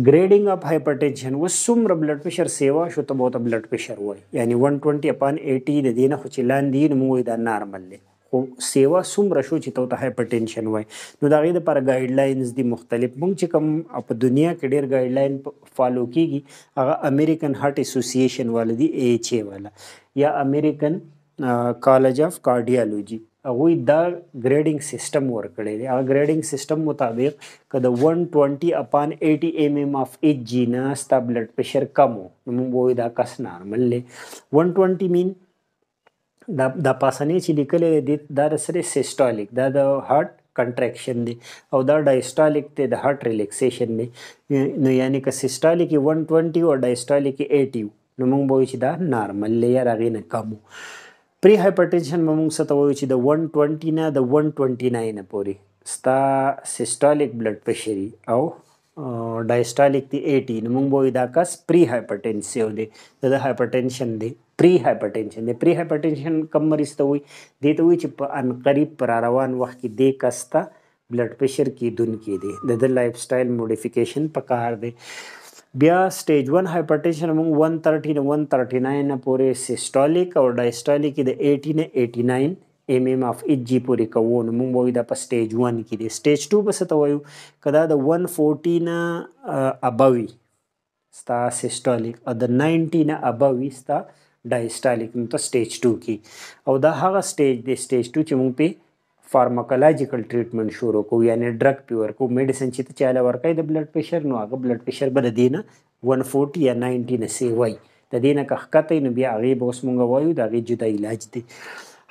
grading up hypertension و څومره بلډ پريشر سیوا شو ته بوته بلډ پريشر وای یعنی 120 اپان 80 د دینه خو چې لاندې نو دا نارمل دی خو سیوا څومره شو چې ته ته هایپرټنشن وای نو دا غي د پر گایډ لاینز دي مختلف مونږ چې کوم په دنیا کې ډېر گایډ لاین فالو کیږي هغه امریکن هارت اسوسییشن والدي اچ ای والا یا امریکن کالج اف کارډیالوجي هغه دا ګریډینګ سیستم ورکړي دی هغه ګریډینګ سیستم مطابق کله 120 اپان 80 ایم ایم اف ایچ جی نه ستا بلډ پريشر کم نو موږ دا کس نارمل لې 120 مین دا د پاسنې چې لیکلې دي دا سره سیسټولیک دا د هارت کنټریکشن دی او دا ډایسټالیک ته د هارت ریلیکسیشن دی نو یعنی که سیسټالیک 120 او ډایسټالیک 80 نو موږ وایو چې دا نارمل لې یا راغې نه کم پری هایپرټنشن به موږ څه ته وایو چې د 120 نه د 129 پورې ستا سیسټولیک بلډ پریشر او ډایسټالیک دی 80 نو موږ وایو دا کس پری هایپرټنسیو دی دا د هایپرټنشن دی پری هایپرټنشن دی پری هایپرټنشن کم مریض ته وایي دې ته وایي چې په ان قریب پر روان وخت کې دې کس ته بلډ پریشر کېدونکي دی د د لایف سټایل موډیفیکیشن په کار دی بیا سټیج 1 هایپرټنشن موږ 130 نه 139 نه پورې سیسټولیک او ډایسټولیک د 80 نه 89 ایم ایم اف ایچ جی پورې کوو نو موږ وایو دا په سټیج 1 کې دی سټیج 2 به څه وایو کدا د 140 نه ابوي ستا سیسټولیک او د 90 نه ابوي ستا ډایسټولیک نو ته سټیج 2 کې او دا هغه سټیج دی سټیج 2 چې موږ په فارماکولوژیکل ټریټمنټ شروع کوو یعنی ډرګ پی ورکو میډیسن چې ته چاله ورکای د بلډ پريشر نو هغه بلډ پريشر بل دینه 140 یا 90 نه سی وای د دینه که حقته نو بیا هغه به اوس مونږ وایو دا غي جدا علاج دی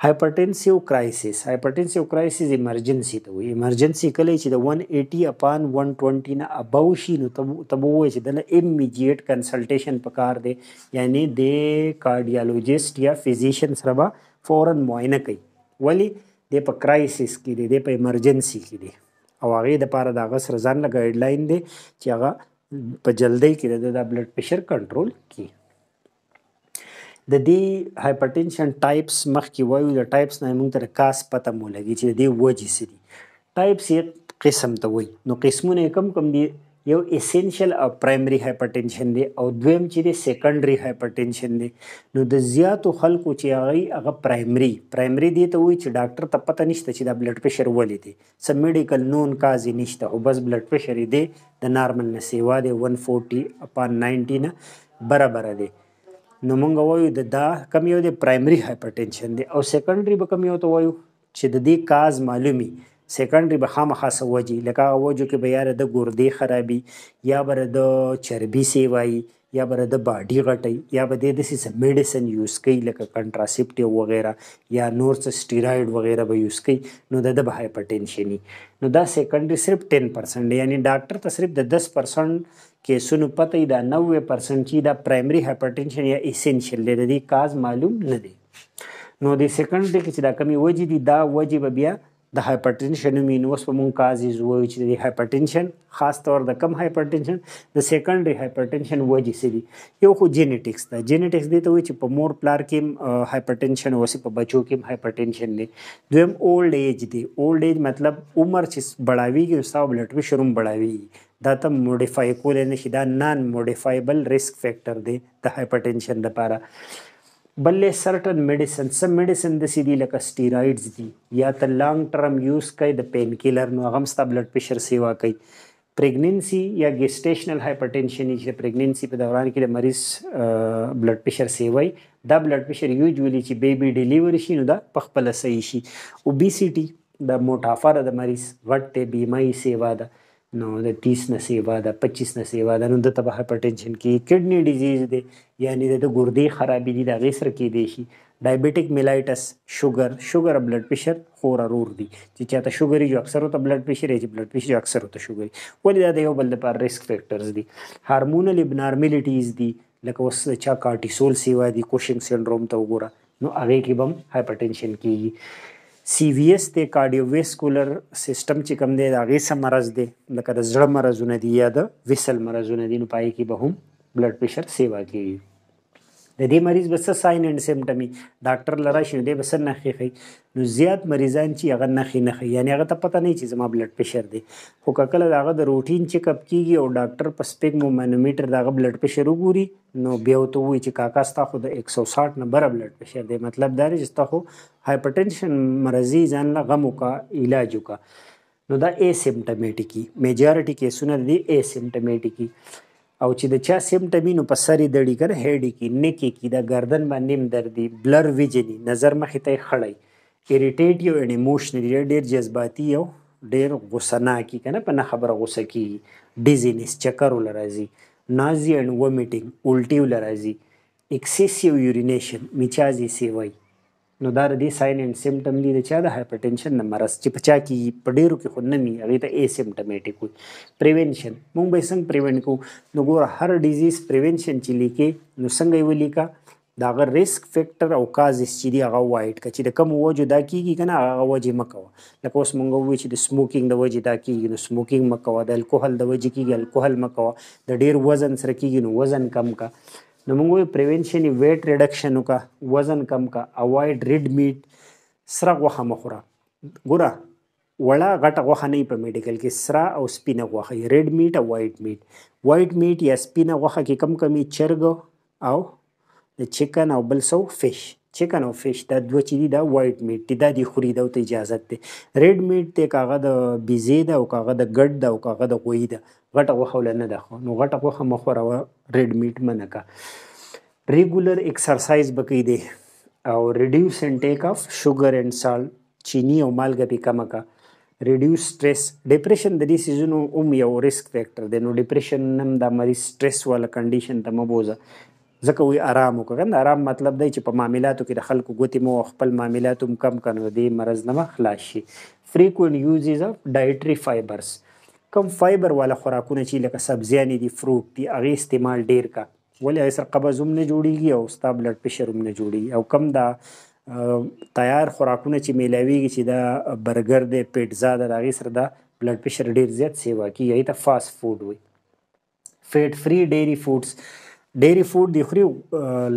هایپرټنسیو کرایسس هایپرټنسیو کرایسس ایمرجنسي ته وي ایمرجنسي کله چې د 180 اپان 120 نه ابو شي نو تبو وي چې د ایمیډیټ کنسلټیشن پکار دی یعنی د کارډیالوجیست یا فزیشن سره فورن معاینه کوي ولی د په کرایسس کې دی د په ایمرجنسي کې دی او هغه د پاره د غسر ځان له ګایډلاین دی چې هغه په جلدی کې د بلډ پريشر کنټرول کی د دې هایپرټنشن ټایپس مخکې وایو د ټایپس نه موږ تر کاس پته مو لګی چې د وجې سړي ټایپس یې قسم ته وای نو قسمونه کم کم دي یو اسینشل او پرایمری هایپرټنشن دی او دویم چې دی سیکنډری هایپرټنشن دی نو د زیاتو خلکو چې هغه هغه پرایمری پرایمری دی ته وایي چې ډاکټر ته پته نشته چې دا بلډ پريشر ولې دی سم میډیکل نون کاز نشته او بس بلډ پريشر دی د نارمل نه سیوا دی 140 اپان 90 نه برابر دی نو موږ وایو د دا کم یو دی پرایمری هایپرټنشن دی او سیکنډری به کم یو ته وایو چې د دې کاز معلومي سیکنډري به خامخا سوجي لکه هغه وجو کې به یاره د ګردې خرابي یا بر د چربي سیوای یا بر د باډي غټي یا به د دې میډیسن یوز کوي لکه کنټراسپټیو وغیرہ یا نور څه سټیراید وغیرہ به یوز کوي نو د د هایپرټنشنی نو دا سیکنډري صرف 10% یعنی ډاکټر ته صرف د 10% کیسونو پته دا 90% چې دا پرایمري هایپرټنشن یا اسینشل دی د دې کاز معلوم نه دی نو د سیکنډري کې چې دا کمی وجې دي دا وجې بیا د هایپرټنشن مين اوس په مونږ کازیز وایو چې د هایپرټنشن خاص طور د کم هایپرټنشن د سیکنډري هایپرټنشن وجې سړي یو خو جینټکس دا جینټکس دی ته وایي چې په مور پلار کې هایپرټنشن اوسې په بچو کې هایپرټنشن دی دویم اولډ ایج دی اولډ ایج مطلب عمر چې بڑھاویږي نو ستا بلډ پریشر هم بڑھاویږي دا ته موډیفای کولای نه شي دا نان موډیفایبل ریسک فیکٹر دی د هایپرټنشن لپاره بلې سرټن میډیسن سم میډیسن د سیدی لکه سټیرایډز دي یا ته لانګ ټرم یوز کوي د پین کیلر نو هغه ستا بلډ پريشر سیوا کوي پریګننسی یا ګیسټیشنل هایپرټنشن چې پریګننسی په دوران کې د مریض بلډ پريشر سیوي دا بلډ پريشر یوزولي چې بیبي ډیلیوري شي نو دا پخپل صحیح شي اوبېسيټي د موټافره د مریض وټ ته بیمای سیوا ده نو د 30 نه سیوا د 25 نه سیوا د نن د تبه هایپرټنشن کې کډنی ډیزیز دی یعنی د ګردې خرابې دي د غیسر کې دی شي ډایبټیک میلایټس شوګر شوګر بلډ پريشر خور ارور دي چې چاته شوګر یو اکثر ته بلډ پريشر یې بلډ پريشر اکثر ته شوګر ولې دا یو بل لپاره ریسک فیکٹرز دي هارمونل ابنارمیلیټیز دي لکه اوس چا کارټیسول سیوا دي کوشنګ سنډروم ته وګوره نو هغه کې بم هایپرټنشن کیږي سی وی ایس د کارډیوواسکولر سیستم چې کوم دی دا غي سم مرز دی لکه د زړه مرزونه دي یا د وېسل مرزونه دي نو پای کې به هم بلډ پريشر سیوا کوي د دې مریض به څه ساين اند سیمټمي ډاکټر لرا شي دې بس نه خي نو زیات مریضان چې هغه نه خي نه خي یعنی هغه ته پته نه چې زما بلډ پريشر دی خو کله هغه د روټین چیک اپ کیږي او ډاکټر په سپیګمو مانومیټر دغه بلډ پريشر وګوري نو بیا ته وی چې کاکا ستا خو د 160 نه بره بلډ پريشر دی مطلب دا دی چې ستا خو هایپرټنشن مرزي ځان لا غمو کا علاج وکا نو دا اې سیمټمیټیکی میجارټی کیسونه دي اې سیمټمیټیکی او چې د چا سیمټمي نو په سرې دړي کنه هډي کې نکې کې د گردن باندې هم دردي بلر ویجني نظر مخې ته خړی اریټیټ یو ان ایموشنلی ډېر جذباتي یو ډېر غوسناکي کنه په نه خبره غوسه کی ډیزینس چکر ولرځي نازي ان ومیټینګ الټي ولرځي اکسسیو یورینیشن میچازي سی وای نو دا د دې ساين اند سیمټم دی چې دا هایپرټنشن نه مرز چې پچا کې په ډیرو کې خو نه می هغه ته ای سیمټمیټیک وي پریونشن موږ به څنګه پریونټ کو نو ګور هر ډیزیز پریونشن چې لیکي نو څنګه یې ولیکا داغه ریسک فیکٹر او کازس چې دی هغه وایټ کچې د کم وجو دا کیږي کنه هغه وجې مکو لکه اوس مونږ وی چې د سموکینګ د وجې دا کیږي نو سموکینګ مکو د الکوهل د وجې کیږي الکوهل مکو د ډیر وزن سره کیږي نو وزن کم کا نو موږ وایو پریونشن ویټ ریډکشن وکړه وزن کم کا اوایډ ریډ میټ سره غوښه مخوره ګوره وړه غټه غوښه نه په میډیکل کې سره او سپینه غوښه ریډ میټ او وایټ میټ وایټ میټ یا سپینه غوښه کې کم کمی چرګ او د چکن او بل سو فش چکن او فش دا دوه چې دي دا وایټ میټ دي دا دي خوري دا ته اجازه ده ریډ میټ ته کاغه د بيزي دا او کاغه د ګډ دا او کاغه د غوي دا غټه غوښه ولې نه ده خو نو غټه غوښه مه خوروه ریډ میټ منه کړه ریګولر اکسرسایز به کوي دی او ریډیوس اینډ ټیک اف شوګر اینډ سالټ چینی او مالګه پې کمه کړه ریډیوس سټرس ډپریشن د دې سیزونو هم یو ریسک فیکٹر دی نو ډپریشن هم دا مریض سټرس والا کنډیشن ته مه بوزه ځکه وی آرام وکړه آرام مطلب دی چې په معاملاتو کې د خلکو ګوتې مو خپل معاملات هم کم کړو دې مرز نه خلاص شي فریکوینټ یوزز اف ډایټري فایبرز کم فایبر والا خوراکونه چې لکه سبزیانې دي فروټ دي هغې استعمال ډیر کا ولې هغې سره قبض هم نه جوړیږي او ستا بلډ پریشر هم نه جوړیږي او کم دا تیار خوراکونه چې میلاویږي چې دا برګر دی پیټزا ده د هغې سره دا بلډ پریشر ډیر زیات سیوا کیږي هغې ته فاست فوډ وایي فیټ فری ډیری فوډس ډیری فوډ دی خوري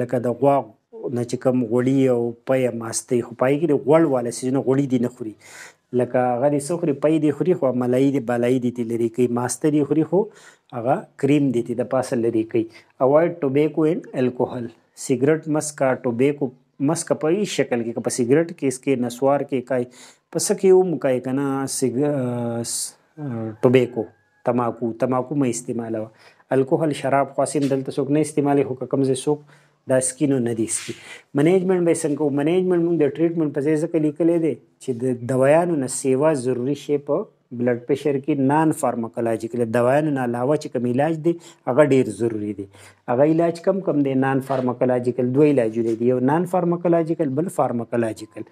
لکه د غوا نه چې کوم غوړي او پي ماستې خو پای کې غوړ والا سيزونه غوړي دي نه خوري لکه هغه دې څه خوري پی دې خوري خو ملایي دې بالایي دې تې لرې کوي ماسته دې خوري خو هغه کریم دې تې د پاسه لرې کوي اوایډ ټوبیکو اینډ الکوهل سیګریټ مسکا ټوبیکو مسکا په شکل کې په سیګریټ کې اسکه نسوار کې کای پس کې اوم کای کنه سیګ ټوبیکو تماکو تماکو مې استعمالو الکوهل شراب خاصم دلته څوک نه استعمالي هو کمزې څوک دا سکینو نه دي سکی منیجمنت به څنګه کو منیجمنت موږ د ټریټمنٹ په ځای ځکه لیکلې دي چې د دوايانو نه سیوا ضروری شی په بلډ پريشر کې نان فارماکولوژیکل دوايانو نه علاوه چې کوم علاج دي هغه ډیر ضروری دي هغه علاج کم کم دي نان فارماکولوژیکل دوه علاجونه دي یو نان فارماکولوژیکل بل فارماکولوژیکل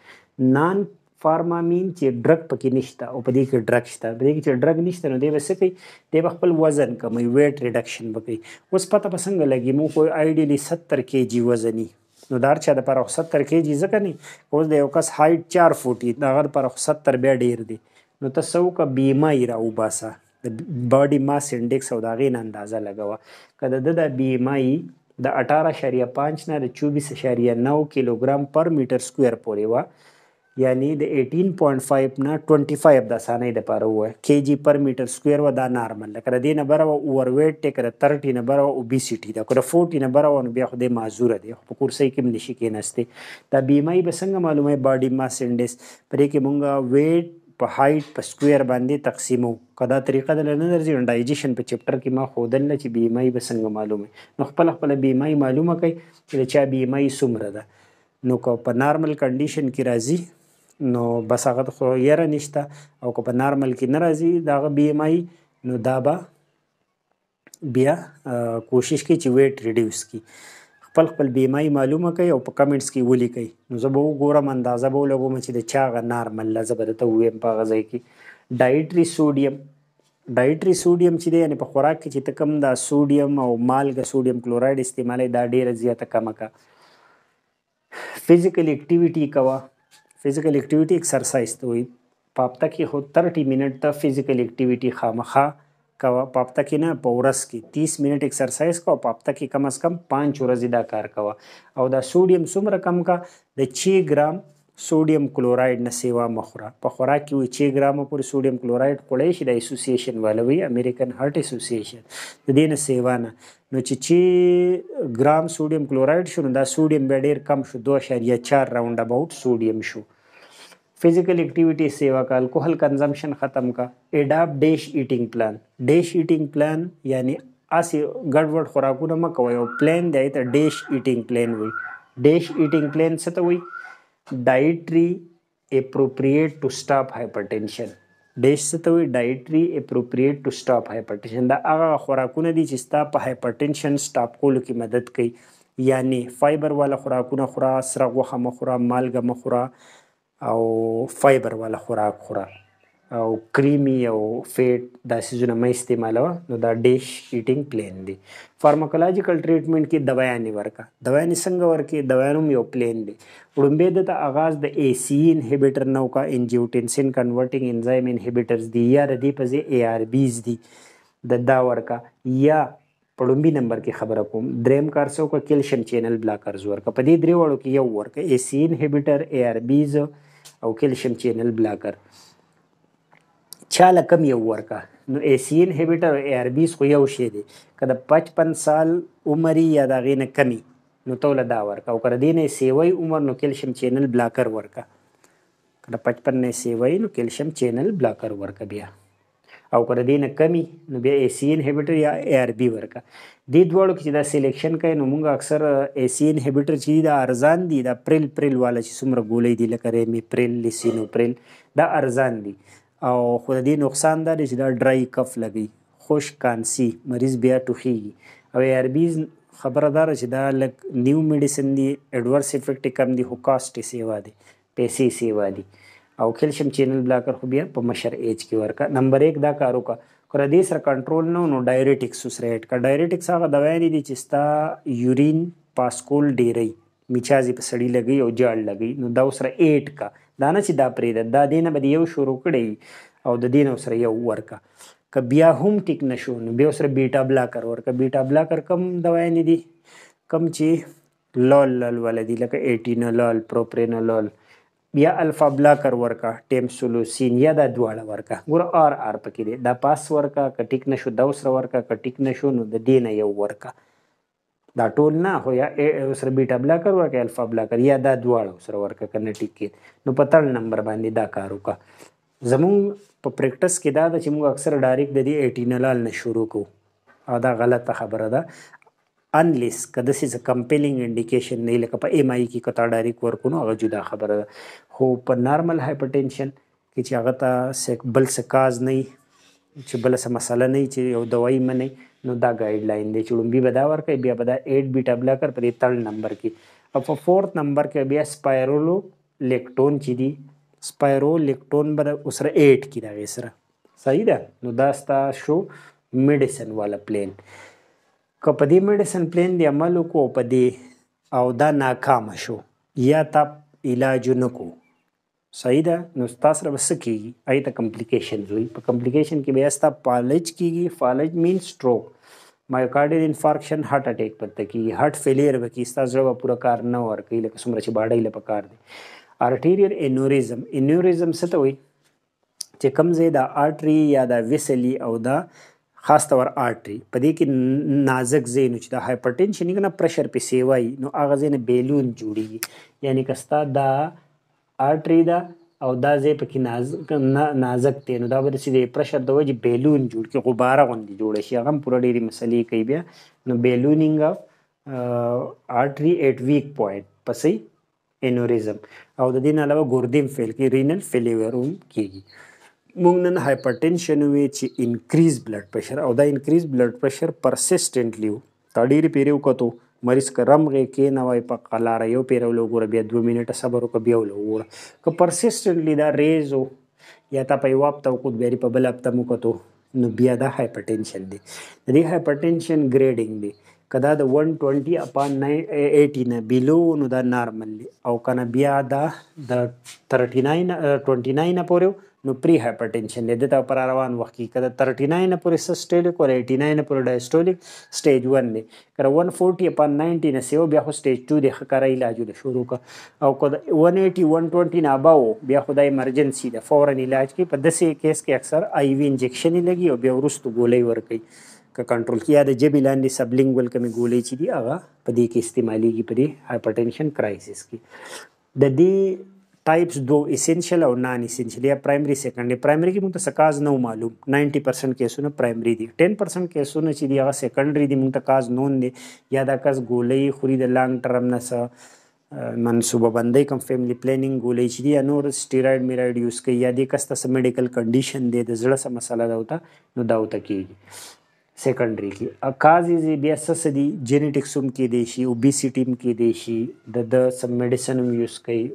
نان فارمامین چې ډرګ پکې نشته او په دې کې ډرګ شته په دې کې چې ډرګ نشته نو دی به څه کوي دی به خپل وزن کموي ویټ ریډکشن به کوي اوس پته به څنګه لګي موږ کوئی آیډیلی ستر کې جي وزني نو دار چا د پر 70 کې جي ځکه نه اوس د یو کس هایټ 4 فوټي دا غر پر 70 بیا ډیر دی نو تاسو کا بیمای را وباسه د باډي ماس انډیکس او دا غین اندازه لګوه کله د بیمای د 18.5 نه د 24.9 کیلوګرام پر میټر سکوير پورې و یعنی د 18.5 نه 25 د اسانۍ لپاره وه kg پر میټر سکوير و دا نارمل لکه د دې نبره و اور ویټ ټیک د 30 نبره او اوبېسيټي دا کړه 40 نبره و بیا خو د معذور دي په کورسي کې منشي کې نسته دا بیمای به څنګه معلومه باډي ماس انډیس پرې کې مونږه ویټ په هایټ په سکوير باندې تقسیمو کدا طریقه دل نه درځي ډایجیشن په چپټر کې ما خودل نه چې بیمای به څنګه معلومه نو خپل خپل بیمای معلومه کوي چې چا بیمای سمره ده نو کو په نارمل کنډیشن کې راځي نو بس هغه خو یره نشته او که په نارمل کې نه راځي د هغه بی ایم آی نو دا به بیا کوشش کوي چې ویټ ریډیوس کړي خپل خپل بیمای معلومه کوي او په کمنټس کې ولیکي نو زه به وګورم اندازه به ولګوم چې د چا غ نارمل لزه به ته ویم په غذای کې ډایټري سوډیم ډایټري سوډیم چې دی یعنی په خوراک کې چې تکم دا سوډیم او مالګه سوډیم کلورایډ استعمالي دا ډیره زیاته کمه کا فزیکل اکټیویټي کوا فزیکل اکټیویټي ایکسرسایز ته وایي په هفته کې خو 30 منټ ته فزیکل اکټیویټي خامخا کوه په هفته کې نه په ورځ کې 30 منټ ایکسرسایز کوه په هفته کې کم از کم 5 ورځې دا کار کوه او دا سوډیم څومره کم کا د 6 ګرام سوډیم کلورایډ نه سیوا مخوره په خوراک کې وي چې ګرام پورې سوډیم کلورایډ کولای شي د اسوسییشن والوي امریکن هارت اسوسییشن د دې نه سیوا نه نو چې چې ګرام سوډیم کلورایډ شونه دا سوډیم به ډیر کم شو 2.4 راوند اباوت سوډیم شو physical activity सेवा का alcohol consumption ख़त्म का adopt DASH eating plan DASH eating plan यानी आसी गड़बड़ खुराकू न मक हो प्लान दिया था डेश ईटिंग प्लान हुई डेश ईटिंग प्लान से तो हुई dietary appropriate to stop hypertension ډیش څه ته وي ډایټري اپروپریټ ټو سټاپ هایپرټنشن دا هغه خوراکونه دي چې ستا په هایپرټنشن سټاپ کولو کې مدد کوي یعنی فایبر والا خوراکونه خورا سره غوښه مخوره مالګه مخوره او فایبر والا خوراک خورا او کریمی او فیټ دا سيزونه مې استعمالو نو دا ډیش ایټینګ پلین دی فارماکولوژیکل ټریټمنټ کې دوايانې ورکا دوايانې څنګه ورکې دوايانو یو پلین دی وړمبه د اغاز د اي سي انهیبیټر نو کا انجیوټنسین کنورټینګ انزایم انهیبیټرز دی یا د دې په ځای اي ار بیز دی د دا ورکا یا پړومبي نمبر کې خبره کوم دریم کار سو کا کیلشیم چینل بلاکرز ورکا په دې درې وړو کې یو ورکا اي سي انهیبیټر اي ار بیز او کیلشیم چینل بلاکر چاله کم یو ورکا نو ای سی انهیبیټر او ای آر بیس خو یو شی دی که د 55 سال عمر یا د غې نه کمی نو توله دا ورکا او که د دې نه سیوی عمر نو کلشیم چینل بلاکر ورکا که د 55 نه سیوی نو کلشیم چینل بلاکر ورکا بیا او که د دې نه کمی نو بیا ای سی انهیبیټر یا ای آر بی ورکا دې دواړو کې چې دا سلیکشن کوي نو موږ اکثر ای سی انهیبیټر چې دا ارزان دي دا پریل پریل والا چې څومره ګولۍ دي لکه ریمیپریل لیسینوپریل دا ارزان دي او خو د دې نقصان دا دی چې دا ډرای کف لګي خوش کانسی مریض بیا ټوخیږي او اربیز خبردار چې دا لک نیو میډیسن دی اډورس افیکټ کم دی هو کاست سیوا دی پیسې سیوا دی او کیلشیم چینل بلاکر خو بیا په مشر ایج کې ورکا نمبر 1 دا کارو کا کړه دې سره کنټرول نه نو ډایرټکس سره ایډ کا ډایرټکس هغه دوا نه دي چې ستا یورین پاسکول ډیری میچازي په سړی لګي او جړ لګي نو دا سره 8 کا دا نه چې دا پرېږده دا دې نه به دې یو شروع کړی او د دې نه سره یو ورکه که بیا هم ټیک نه شو نو بیا سره بیټا بلاکر ورکه بیټا بلاکر کم دوایانې دي کم چې لول لول ول دي لکه ایټینولول پروپرینولول یا الفا بلاکر ورکا ټیم سولوسین یا دا دواړه ورکا ګور آر آر پکې دی دا پاس ورکا کټیک نشو دا وسره ورکا کټیک نشو نو د دینه یو ورکا دا ټول نه خو یا سره بیټا بلاکر ورکه الفا بلاکر یا دا دواړه سره ورکه کنه ټیک نو په تړ نمبر باندې دا کار وکړه زمون په پریکټس کې دا د چې موږ اکثر ډایرکټ د دې ایټینلال نه شروع کوو او دا غلطه خبره ده انلیس کده سیز کمپیلینګ انډیکیشن نه لکه په ایم آی کې کتا ډایرکټ ورکو نو هغه جدا خبره ده خو په نارمل هایپرټنشن کې چې هغه ته بل څه کاز نه چې بل څه مسله نه چې یو دوای منه نو دا گایډ لاین دی چې لومبي به دا ورکړي بیا به دا 8 بیټا بلاکر په دې تړ نمبر کې او په فورث نمبر کې بیا سپایرولو لیکټون چې دی سپایرو لیکټون بر اوسره 8 کې دا وسره صحیح ده نو دا ستا شو میډیسن والا پلین که په دې میډیسن پلین دی عمل وکړو په دې او دا ناکام شو یا تا علاج نکو صحیح ده نو تاسو سره بس کیږي آی ته کمپلیکیشن وي په کمپلیکیشن کې بیا ستا پالج کیږي فالج مین سټروک مایوکارډل انفارکشن هارت اٹیک پته کی هارت فیلیر وکي ستاسو زړه پوره کار نه ورکوي لکه څومره چې باډۍ له پکار دی ارټیریل انوریزم انوریزم څه ته وایي چې کوم ځای د آرټري یا د ویسلی او د خاص طور آرټري په دې کې نازک زینو چې د هایپرټنشن نه پرشر په سیوای نو هغه زین بیلون جوړیږي یعنی کستا د آرټري دا او دا ځای پکې نازک نازک دی نو دا به داسې د پرشر د وجې بیلون جوړ کړي غباره غوندې جوړه شي هغه هم پوره ډېرې مسلې کوي بیا نو بیلونینګ آف آرټري ایټ ویک پوینټ پسې انوریزم او د دې نه علاوه ګردیم فیل کې رینل فیلیور هم کېږي موږ نن هایپرټینشن وی چې انکریز بلډ پرشر او دا انکریز بلډ پرشر پرسیسټنټلی و تا ډېرې پیرې وکړو مریض که رمغې کېنوئ په قلاره یو پیرولو وګوره بیا دوه منټه صبر وکړه بیا ولو وګوره که پرسسټنټلی دا ریز و یا تا په یو هفته وکوت بیا په بل هفته مو کتو نو بیا دا هایپرټینشن دی د دې هایپرټینشن ګریډینګ دی کدا د 120 اپان 80 نه بیلو نو دا نارمل دی او کنه بیا دا د 39 29 پورې نو پری هایپرټنشن دی د تا پر روان وخت کې کله 39 پورې سسټولیک او 89 پورې ډایستولیک سټیج 1 دی کله 140 په 90 نه سیو بیا خو سټیج 2 دی خکاره علاج له شروع کا او کله 180 120 نه باو بیا خدای ایمرجنسي دی فورن علاج کې په دسه کیس کې اکثر آی وی انجکشن لګي او بیا ورستو ګولۍ ورکي که کنټرول کیا د جبی لاندې سبلینګول کمی ګولې چي دی هغه په دې کې استعمالېږي په دې هایپرټنشن کرایسس کې د دې ټایپس دو اسینشل او نان اسینشل یا پرایمري سیکنډري پرایمري کې موږ ته سکاز نو معلوم 90% کیسونه پرایمري دي 10% کیسونه چې دی هغه سیکنډري دي موږ ته کاز نون دي یا دا کاز ګولې خوري د لانګ ټرم نه سره منصوبه بندي کوم فیملی پلانینګ ګولې چې دی نور سټیراید میراید یوز کوي یا د کسته سم میډیکل کنډیشن دی د زړه سم مسله دا وتا نو دا وتا کیږي سیکنډري کې اکازیز بیا سس دي جینټکس هم کې دي شي اوبېسيټي هم کې دي شي د د سم میډیسن هم یوز کوي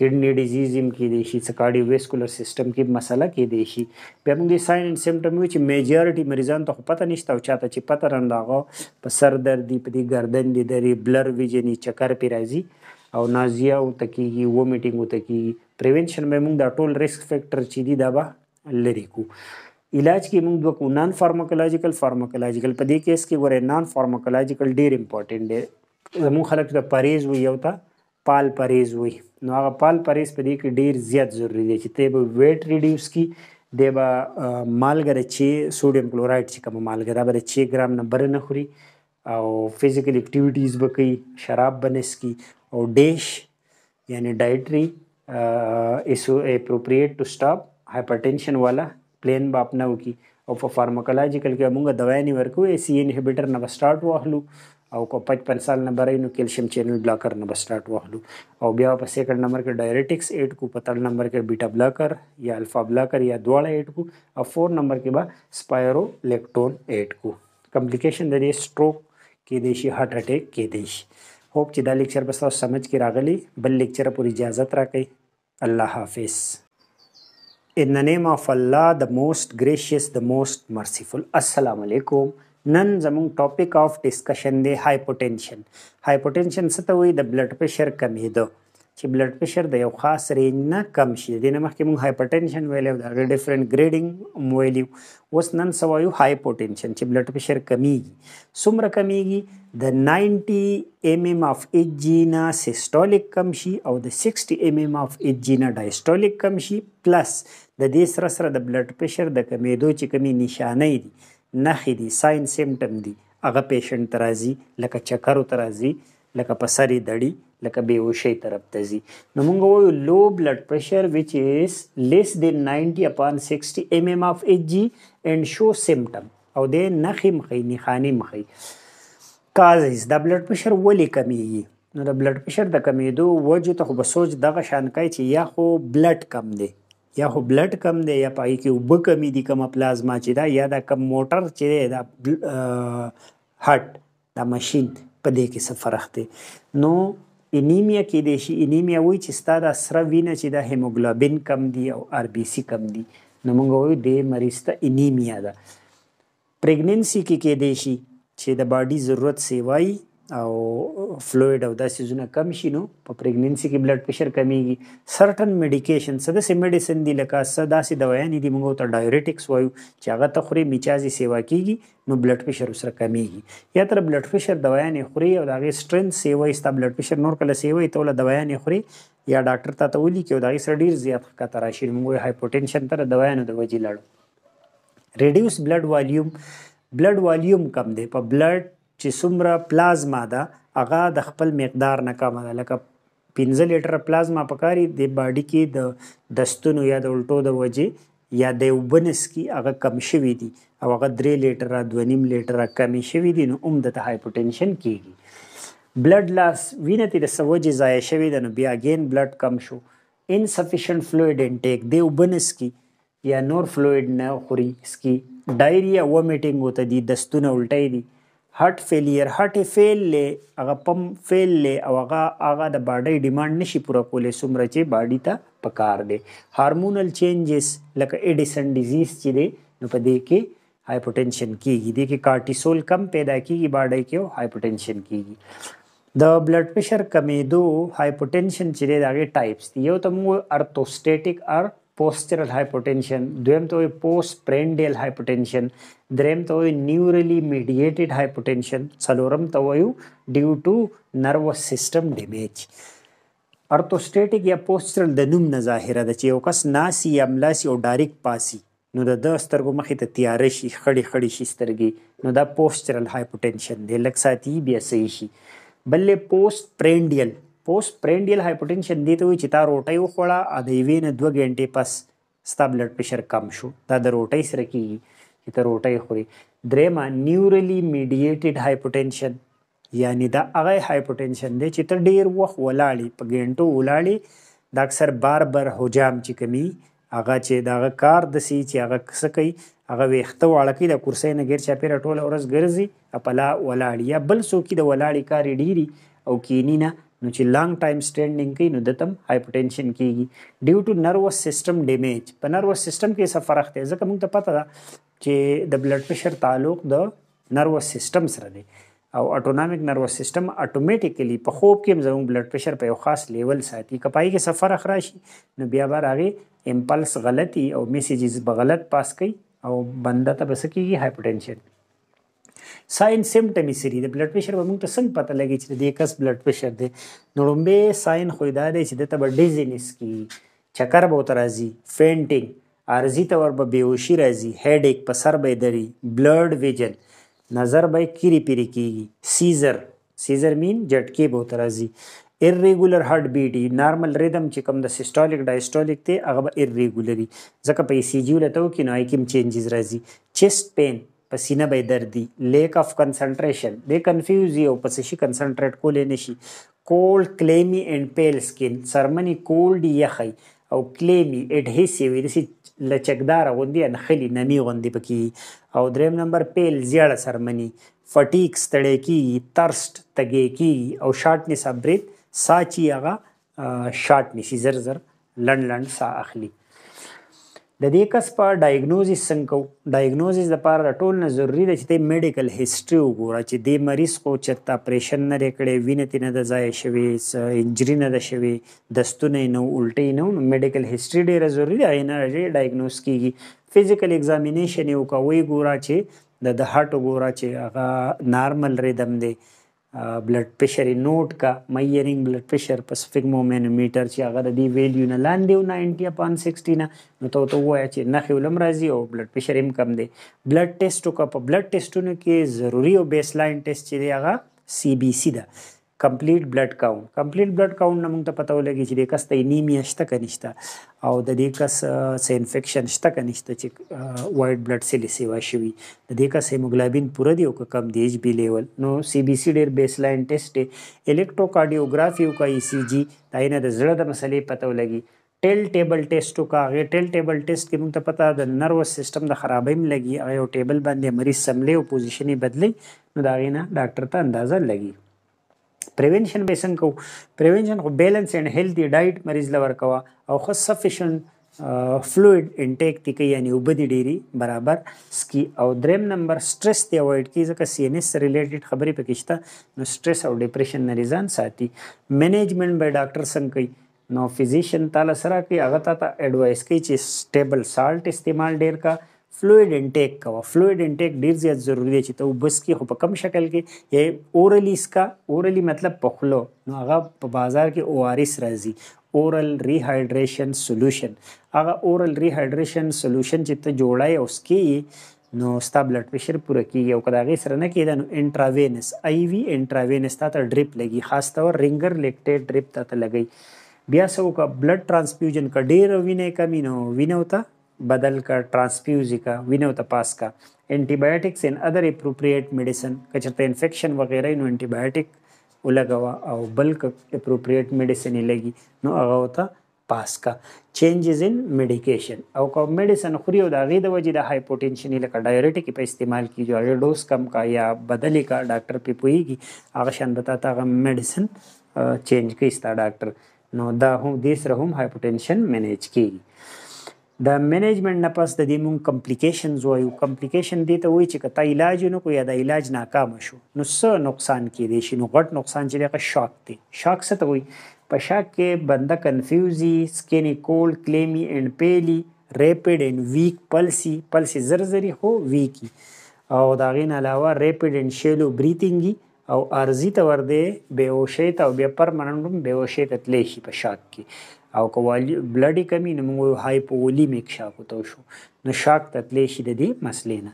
کډنی ډیزیز هم کې دی شي سکارډیو ویسکولر سیستم کې مسله کې دی شي بیا موږ د ساين اند سیمټم وی چې میجارټي مریضان ته پته نشته او چاته چې پته رنداغه په سر درد په دې گردن دي درې بلر ویجنې چکر پی راځي او نازیا او تکیږي وومیټینګ او تکیږي پریونشن به موږ دا ټول ریسک فیکٹر چې دی دا به لری کو علاج کې موږ دوه نان فارماکولوژیکل فارماکولوژیکل په دې کیس کې ګوره نان فارماکولوژیکل ډیر امپورټنت دی زموږ خلک ته پریز وي یو ته پال پریز وي نو هغه پال پریز په دې کې ډیر زیات ضروری دی چې ته به ویټ ریډیوس کی د به مالګه چې سوډیم کلورایډ چې کوم مالګه دا به 6 ګرام نه بر نه خوري او فزیکل اکټیویټیز به کوي شراب بنس کی او ډیش یعنی ډایټري اسو اپروپریټ ټو سټاپ هایپرټینشن والا پلین به اپناو کی او په فارماکولوژیکل کې موږ دوا نه ورکو ای سی انهیبیټر نه سٹارټ واخلو او کو 55 سال نه برای نو کیلشیم چینل بلاکر نه بسټارټ واخلو او بیا په سیکنډ نمبر کې ډایرټکس 8 کو په تل نمبر کې بیټا بلاکر یا الفا بلاکر یا دواړه 8 کو او 4 نمبر کې با سپایرو الیکټرون 8 کو کمپلیکیشن د دې سټروک کې د شي هارت اٹیک کې دی هوپ چې دا لیکچر به تاسو سمجھ کې راغلی بل لیکچر پورې اجازه راکړئ الله حافظ In the name of Allah, the most gracious, the most merciful. Assalamu alaikum. نن زموږ ټاپک اف ډسکشن دی هایپوټینشن هایپوټینشن څه ته وایي د بلډ پرشر کمیدو چې بلډ پرشر د یو خاص رینج نه کم شي د نه مخکې موږ هایپوټینشن ویلو دا ډیفرنٹ ګریډینګ ویلو اوس نن سوایو هایپوټینشن چې بلډ پرشر کمیږي څومره کمیږي د 90 ایم ایم اف ایچ جی نه سیسټولیک کم شي او د 60 ایم ایم اف ایچ جی نه ډایسټولیک کم شي پلس د دې سره سره د بلډ پرشر د کمیدو چې کمی نشانه دي نخې دي ساين سیمټم دي هغه پیشنټ ترازي لکه چکر ترازي لکه په سرې دړي لکه بیوشي طرف ته ځي نو موږ وایو لو بلډ پريشر which is less than 90 upon 60 mm of Hg and show symptom او د نخې مخې نخاني مخې کازز د بلډ پريشر ولې کمیږي نو د بلډ پريشر د کمیدو وجه ته خو به سوچ دغه شان کوي چې یا خو بلډ کم دی یا خو بلډ کم دی یا پای کې وب کم دي کم پلازما چې دا یا دا کم موټر چې دی دا هارت دا ماشين په دې کې څه فرق دی نو انیمیا کې د شي انیمیا وای چې ستا د سره وینه چې د هیموګلوبین کم دی او آر بی سی کم دی نو موږ وایو د مریض ته انیمیا ده پریګننسي کې کې د شي چې د باډي ضرورت سیوای او فلوئد او داسې زونه کم شي نو په پریګننسي کې بلډ پريشر کمیږي سرټن میډیکیشن څه د میډیسن دی لکه څه داسې دوايان دي موږ ته ډایورټکس وایو چې هغه ته خوري میچازي سیوا کیږي نو بلډ پريشر سره کمیږي یا تر بلډ پريشر دوايان خوري او دغه سټرن سیوا ایستا بلډ پريشر نور کله سیوا ته ول دوايان خوري یا ډاکټر ته تولي کې دغه سر ډیر زیات خطر راشي موږ هایپوټنشن تر دوايانو د وجې لړو ریډیوس بلډ والیوم بلډ والیوم کم دی په بلډ چې څومره پلازما ده هغه د خپل مقدار نه کم ده لکه 15 لیټر پلازما پکاري د باډي کې د دستونو یا د الټو د وجې یا د وبنس کې هغه کم شوی دي او هغه 3 لیټر 2.5 لیټر کم شوی دي نو هم د هایپوټنشن کیږي بلډ لاس وینې ته د سوجې ضایع شوی د نو بیا اگین بلډ کم شو insufficient fluid intake د وبنس کې یا نور فلوئد نه خوري سکی ډایریا ومیټینګ وته دي دستونه الټای دي هارت فیلیر هارت فیل لې هغه پم فیل لې او هغه هغه د باډي ډیماند نشي پوره کولای څومره چې باډي ته پکار دی هارمونل چینجز لکه ایډیسن ډیزیز چې دی نو په دې کې هایپوټنشن کیږي دې کې کارټیسول کم پیدا کیږي باډي کې او هایپوټنشن کیږي د بلډ پريشر کمېدو هایپوټنشن چې دی دغه ټایپس دی یو ته موږ ارتوستاتیک ار postural hypertension, dvem to postprandial hypertension, drem to neurally mediated hypertension, salorum to due to nervous system damage. ارتوسټیټیک یا پوسټرل د نوم نه ظاهره ده چې یو کس ناسي یا ملاسي او ډایرک پاسي نو د سترګو مخې ته تیار شي خړې خړې شي سترګې نو دا پوسټرل هایپوټنشن دی لکه ساتي بیا صحیح شي بلې پوسټ پرینډیل پوسټ پرینډیل هایپرټنشن دی ته وي چې تا روټۍ وخوړه د یوې نه دوه غنټې پس ستا بلډ پرشر کم شو دا د روټۍ سره کیږي چې ته روټۍ خوري درېمه نیورلی میډیېټډ هایپرټنشن یعنی دا هغه هایپرټنشن دی چې ته ډیر وخت ولاړې په غنټو ولاړې دا اکثر بار بار حجام چې کمی هغه چې دا کار د سی چې هغه څه کوي هغه ویخته واړه کې د کرسۍ نه غیر چا پیر ټوله ورځ ګرځي خپل ولاړ یا بل څوک د ولاړی کاری ډیری او کینی نه نو چې لانګ ټایم سټینډینګ کوي نو د تم هایپرټنشن کیږي ډیو ټو نروس سیستم ډیمیج په نروس سیستم کې څه فرق دی ځکه موږ ته پته ده چې د بلډ پرشر تعلق د نروس سیستم سره دی او اټونامیک نروس سیستم اټومیټیکلی په خوب کې زموږ بلډ پريشر په یو خاص لیول ساتي کپای کې سفر اخراشي نو بیا به راغي امپلس غلطي او میسیجز به غلط پاس کوي او بنده ته بس کېږي هایپرټنشن ساين سیمټم یې سری د بلډ پريشر به موږ ته څنګه پته لګي چې د کس بلډ پريشر دی نو لومبه ساين خو دا دی چې د تب ډیزینس کی چکر به وتر راځي فینټینګ ارزی تور به بیوشي راځي هډیک په سر به دري بلډ ویجن نظر به کیری پیری کیږي سیزر سیزر مین جټکی به وتر راځي irregular heart beat نارمل ریدم چې کوم د سیسټولیک ډایسټولیک ته هغه به irregularly ځکه په ای سی جی ولته کې نو آی کیم چینجز راځي چیست پین په سینه به درد دي لیک اف کنسنټریشن دی کنفیوز یو په څه شي کنسنټریټ کولې نشي کولډ کلیمی اینڈ پیل سکین سرمنی کولډ یخی او کلیمی اډهیسیو یې لچکدار غوندي انخلی نمی غوندي پکې او دریم نمبر پیل زیړه سرمنی فټیک ستړې کی ترست تګې کی او شارټنس ابریت ساچی هغه شارټ نشي زر زر لند لند سا اخلي د دې کس په ډایګنوزیس څنګه ډایګنوزیس لپاره د ټول نه ضروری ده چې د میډیکل هیستوري وګوره چې د مریض خو چرته اپریشن نه کړي وینې تی نه د ځای شوی انجری نه ده شوی دستونه نو الټی نو میډیکل هیستوري ډیره ضروری ده نه ډایګنوز کیږي فزیکل ایگزامینیشن یو کوي ګوره چې د د هارت وګوره چې هغه نارمل ریدم دی بلډ پريشر نوٹ کا میئرینګ بلډ پريشر پسفیک مومنومیټر چې هغه د ویلیو نه لاندې و 90 اپان 60 نه نو ته ته وایې چې نخې ولم راځي او بلډ پريشر هم کم دی بلډ ټیسټ وکړه په بلډ ټیسټونو کې ضروری او بیس لاین ټیسټ چې دی هغه سی بی سی ده کمپلیټ بلډ کاونټ کمپلیټ بلډ کاونټ نه موږ ته پته ولګي چې د کس ته انیمیا شته که نشته او د دې کس څه انفیکشن شته که نشته چې وایټ بلډ سیل سیوا شوي د دې کس هیموګلابین پوره دی او که کم دی ایچ بی لیول نو سی بی سی ډېر بیس لاین ټیسټ دی الکټروکارډیوګرافي وکړه ای سی جي دا یې نه د زړه د مسلې پته ولګي ټیل ټیبل ټیسټ وکړه هغې ټیل ټیبل ټیسټ کې موږ ته پته د نروس سیستم د خرابۍ م لګي هغه یو ټیبل باندې مریض سملې او پوزیشن یې بدلی نو د هغې نه ډاکټر ته اندازه لګي پریونشن به څنګه کو پریونشن خو بیلنس اینڈ هیلدی ډایټ مریض لور کوا او خو سفیشنت فلوئد انټیک تی کوي یعنی وبدي ډيري برابر سکي او دریم نمبر سټرس دی اوایډ کی ځکه سی ان اس ریلیټډ خبرې پکې شته نو سټرس او ډیپریشن نریزان ساتي مینجمنت به ډاکټر څنګه کوي نو فزیشن تعالی سره کې هغه ته اډوایس کوي چې سټیبل سالټ استعمال ډیر کا فلوید انټیک کوه فلوید انټیک ډیر زیات ضروری دی چې ته وبس کې خو په کم شکل کې یا اورلی اسکا اورلی مطلب په خلو نو هغه په بازار کې او ار اس راځي اورل ریهایډریشن سولوشن هغه اورل ریهایډریشن سولوشن چې ته جوړای او اسکی نو ستا بلډ پريشر پوره کیږي او کدا غي سره نه کیدنه انټراوینس ای وی انټراوینس تا ته ډریپ لګي خاص طور رینګر لیکټیټ ډریپ تا ته لګي بیا سو کا بلډ ټرانسفیوژن کا ډیر وینې کمی نو وینې وتا بدل کا ٹرانسفیوز کا وینو تپاس کا اینٹی بایوټکس ان ادر اپروپریټ میډیسن کچرته انفیکشن وغیرہ نو انټي بایوټیک ولګوا او بلک اپروپریټ میډیسن لګي نو هغه وته پاس کا چینجز ان میډیکیشن او کو میډیسن خوري او دا غي د وجې د هایپوټینشن لکه ډایورټیک په استعمال کیږي او ډوز کم کا یا بدلی کا ډاکټر په پويږي هغه شان بتا تا هغه میډیسن چینج کوي ستا ډاکټر نو دا هم دیس رهم هایپوټینشن مینیج کیږي د منیجمنت نه پس د دې مون کمپلیکیشنز وایو کمپلیکیشن دې ته وایي چې کته علاج نه کو یا د علاج ناکام شو نو څه نقصان کې دی شي نو غټ نقصان چې دغه شاک دی شاک څه ته وایي په شاک کې بنده کنفیوزي سکینی کولډ کلیمی اند پیلی ریپید اند ویک پلسی پلسی زرزری هو ویکی او دا غین علاوه ریپید اند شیلو بریتینګي او ارزی ته ورده بیوشه ته او بیا پرمننټ بیوشه ته تلې شي په شاک کې او کوالی بلډي کمی نو موږ هایپوولیمیک شاک وته شو نو شاک تتلې شي د دې مسلې نه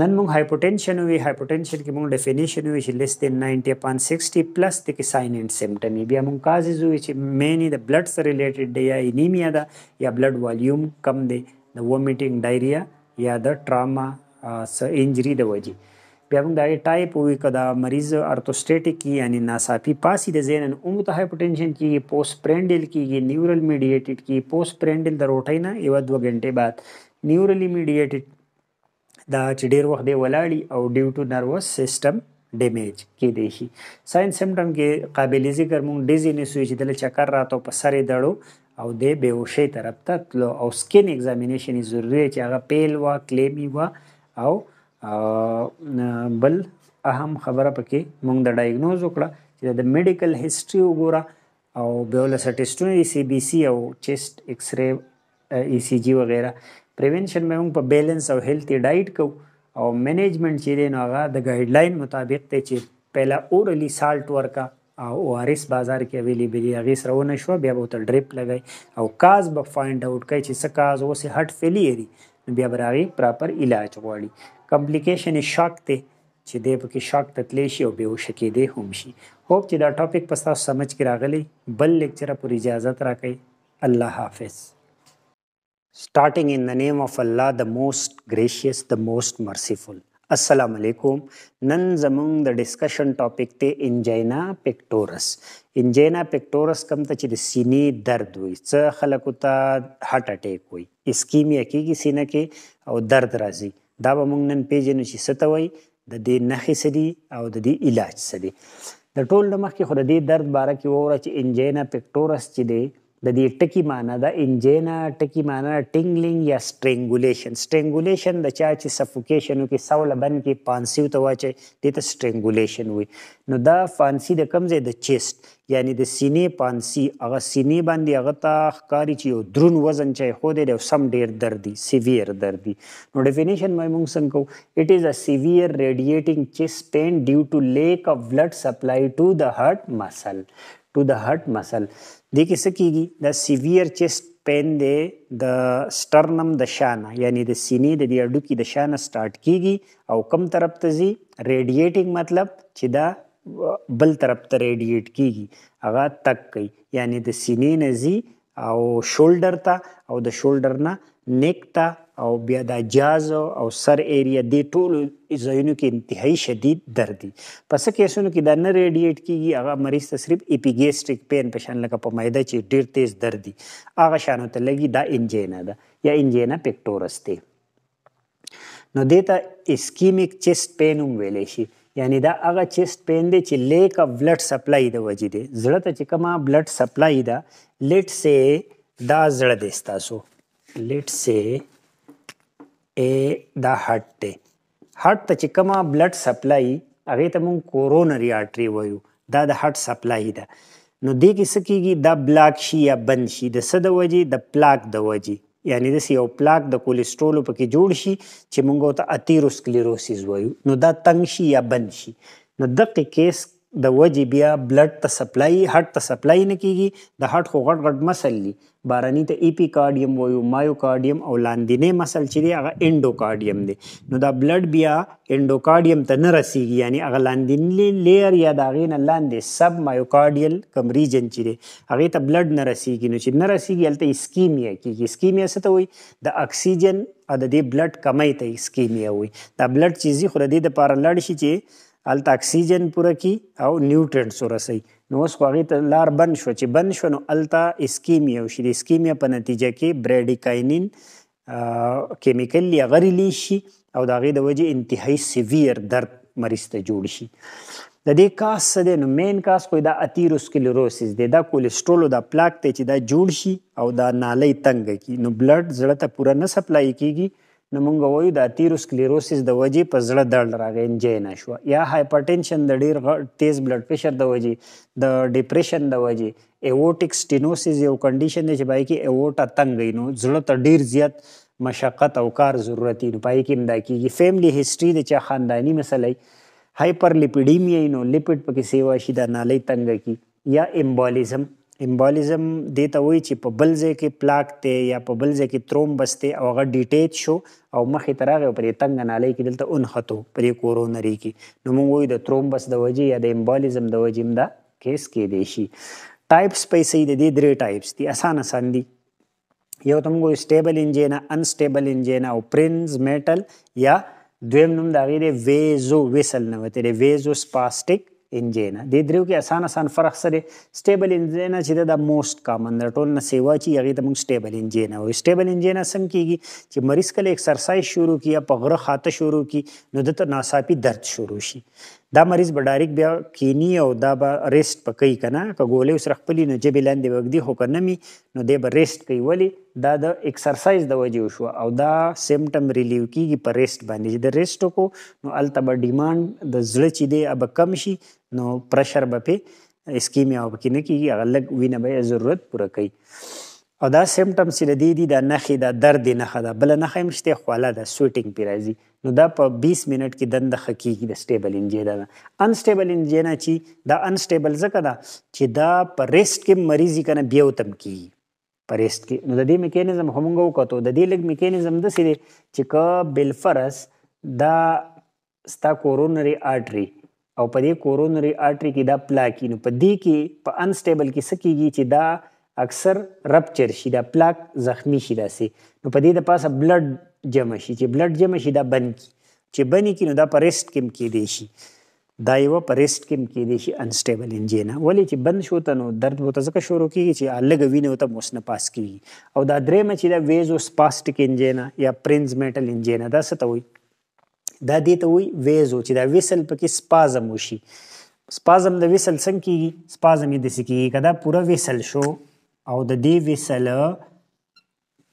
نن موږ هایپوټنشن وی هایپوټنشن کې موږ ډیفینیشن وی چې لیس دین 90 upon 60 پلس د کې ساين اند سیمټم بیا موږ کازز وی چې مینی د بلډ سره ریلیټډ دی یا انیمیا ده یا بلډ والیوم کم دی د وومیټینګ ډایریا یا د ټراما سه انجری د وجې بیا موږ دا ټایپ وی کدا مریض ارتوسټیټیک کی یعنی ناصافي پاسي د زین اومه ته هایپرټنشن کی پوسټ پرینډل کی نیورل میډیټډ کی پوسټ پرینډل د روټی نه یو 2 غنټه بعد نیورلی میډیټډ دا چې ډیر وخت دی ولاړی او ډیو ټو نروس سیستم ډیمیج کې دی شي ساين سمټم کې قابل ذکر مونږ ډیزینس وی چې دل چکر راتو په سره دړو او د بهوشي طرف ته تلو او سکین ایگزامینیشن ضروری چې هغه پیل وا کلیمی وا او بل اهم خبره پکې مونږ د ډایګنوز وکړه چې د میډیکل هیستوري وګوره او بیولوسټیسټونه سی بي سی او چیسټ ایکس ری ای سی جی وغیرہ پریونشن مې موږ په بیلنس او هیلثي ډایټ کو او مینجمنت چې دی نو هغه د ګایډ لاین مطابق ته چې پهلا اورلی سالټ ورکا او او ار اس بازار کې اویلیبل دی هغه سره ونه شو بیا به ته ډریپ لګای او کاز به فایند اوټ کوي چې څه کاز اوسه هټ فیلیر بیا براوی پراپر علاج غواړي کمپلیکیشن شاک دی چې دی پکې شاک تتلی شي او بېهوش کېدی هم شي هوپ چې دا ټاپک په ستاسو سمجھ کې راغلی بل لیکچره پورې اجازت راکړئ الله حافظ Starting in the name of Allah, the most gracious, the most merciful. السلام علیکم نن زمونږ د ډسکشن ټاپک ته انجینا پکټورس انجینا پکټورس کم ته چې د سینې درد وي څه خلکو ته هارت اٹیک وي اسکیمیا کیږي سینه کې او درد راځي دا به موږ نن پیژنو چې څه ته وایي د دې نښې څه دي او د دې علاج څه دی د ټول نه مخکې خو د دې درد باره کې ووره چې انجینا پکټورس چې دی د دې ټکی معنا د انجینا ټکی معنا ټینګلینګ یا سټرینګولیشن سټرینګولیشن د چا چې سفوکیشن کې سوله بن کې پانسی ته واچي د ته سټرینګولیشن وي نو دا فانسی د کمزې د چیست یعنی د سینې پانسی هغه سینې باندې هغه ته ښکاری چې یو درون وزن چي خو دې د سم ډیر دردي سیویر دردي نو ډیفینیشن مې موږ څنګه کو اټ از ا سیویر ریډیټینګ چیست پین ډیو ټو لیک اف بلډ سپلای ټو د هارت مسل to the heart muscle د کې څه کیږي د سیویر چیست پین دی د سټرنم د شانه یعنی د سینې د دې اډوکی د شانه سٹارټ کیږي او کم طرف ته زی ریډیټینګ مطلب چې دا بل طرف ته ریډیټ کیږي هغه تک کوي یعنی د سینې نه زی او شولډر ته او د شولډر نه نیک ته او بیا د جاز او سر ایریا دی ټول ځایونو کې انتهایی شدید درد دي پس کیسونو کې دا نه ریډیټ کیږي هغه مریض ته صرف اپیګیسټریک پین په شان لکه په معده چې ډیر تیز درد دي هغه شانو ته لګي دا انجینا ده یا انجینا پکټورس دی نو دیتا اسکیمیک چیست پین هم ویلې شي یعنی دا هغه چیست پین دی چې لیک اف بلډ سپلای د وجې دی زړه ته چې کومه بلډ سپلای ده لیټ سه دا زړه دی ستاسو لیټ سه ا دا هارت دی هارت ته چې کومه بلډ سپلای هغې ته مونږ کورونري آرټري وایو دا د هارت سپلای ده نو دې کې څه کېږي دا بلاک شي یا بند شي د څه د وجې د پلاک د وجې یعنی داسې یو پلاک د کولسټرولو پکې جوړ شي چې مونږ ته اتیروسکلیروسیز وایو نو دا تنګ شي یا بند شي نو دقې کیس د وجې بیا بلډ ته سپلای هارت ته سپلای نه کېږي د هارت خو غټ غټ مسل دي بارانی ته ایپیکارډیم وایو مایوکارډیم او لاندینه مسل چې دی هغه انډوکارډیم دی نو دا بلډ بیا انډوکارډیم ته نه رسیږي یعنی هغه لاندینه لیر یا دا غین لاندې سب مایوکارډیل کم ریجن چې دی هغه ته بلډ نه رسیږي نو چې نه رسیږي هلته اسکیمیا کیږي اسکیمیا څه ته وایي د اکسیجن د دې بلډ کمی ته اسکیمیا وي دا بلډ چیزی خو د دې لپاره لړ شي چې الته اکسیجن پوره کی او نیوټرینټس ورسي نو اوس خو هغې ته لار بند شوه چې بند شوه نو هلته اسکیمیا وشي د اسکیمیا په نتیجه کې بریډیکاینین کیمیکل یا غیر شي او د هغې د وجې انتهایي سیویر درد مریض ته جوړ شي د دې کاس څه دی نو مین کاس خو دا اتیروسکلروسس دی دا کولسټرول او دا پلاک دی چې دا جوړ شي او دا نالۍ تنګ کی نو بلډ زړه ته پوره نه سپلای کیږي نو موږ وایو د تیروسکلیروسس د وجې په زړه درد راغی انجینا شو یا هایپرټنشن د ډیر تیز بلډ پرشر د وجې د ډیپریشن د وجې ایووټیک سټینوسس یو کنډیشن دی چې پای کې ایووټا تنګ نو زړه ته ډیر زیات مشقت او کار ضرورتي نو پای کې امدا کیږي فیملی هیستوري د چا خاندانی مسلې هایپر لیپیډیمیا نو لیپټ پکې سیوا شي د نالۍ تنګ کی یا ایمبولیزم امبولیزم دې ته وایي چې په بل ځای کې پلاک دی یا په بل ځای کې ترومبس دی او هغه ډیټیچ شو او مخې ته راغی او په دې تنګه نالۍ کې دلته انښتو په دې کورونري کې نو موږ وایو د ترومبس د وجې یا د امبولیزم د وجې هم دا کیس کېدی شي ټایپس پیسې د دې درې ټایپس دي اسان اسان دي یو ته موږ سټیبل انجینا انسټیبل انجینا او پرنز میټل یا دویم نوم د هغې دی ویزو ویسل نه وتی دی ویزو سپاسټک انجن د دریو کې اسان اسان فرق سره سټیبل انجن چې دا موست کامن د ټول نه سیوا چې یغې د موږ سټیبل انجن او سټیبل انجن سم کیږي چې مریض کله ایکسرسایز شروع کیه په غره خاطه شروع کی نو د ته ناصافي درد شروع شي دا مریض به ډایرک بیا کینی او دا به ریسټ پکې کنه که ګولې سره خپل نه جبې لاندې وګدي خو کنه می نو دی به ریسټ کوي ولی دا د ایکسرسایز د وجې شو او دا سیمټم ریلیو کیږي په ریسټ باندې د ریسټ کو نو الته به ډیماند د زړه چې دی اب کم شي نو پرشر به په اسکیمیا وبکې نه کیږي هغه لږ وینه به ضرورت پوره کوي او دا سیمټم چې د دې دي د نخې د درد نخه ده بل نخه هم شته خواله ده سوټینګ پی راځي نو دا په 20 منټ کې دند خکېږي د سټیبل انجینا ان سټیبل انجینا چې دا ان سټیبل زکه ده چې دا په ریسټ کې مریضي کنه بیا وتم کیږي پرېست کې نو د دې میکانیزم همغه وکړو د دې لګ میکانیزم د سره چې ک بل فرس دا ستا کورونری آرټري او په دې کورونری آرټري کې دا پلاک نو په دې کې په انسټیبل کې سکیږي چې دا اکثر رپچر شي دا پلاک زخمی شي داسې نو په دې د پاسه بلډ جمع شي چې بلډ جمع شي دا بند کی چې بنی کې نو دا په ریسټ کې کې دی شي دا یو پرست کې کې دي شي انسټیبل انجن ولی چې بند شو ته نو درد وو ته ځکه شروع کیږي چې الګ وینه ته موسنه پاس کیږي او دا درې مچ دا ویزو سپاسټک انجن یا پرنز میټل انجن دا څه ته وایي دا دې ته وایي ویزو چې دا ویسل پکې سپازم وشي سپازم د ویسل څنګه کیږي سپازم یې داسې کیږي که دا پوره ویسل شو او د دې ویسل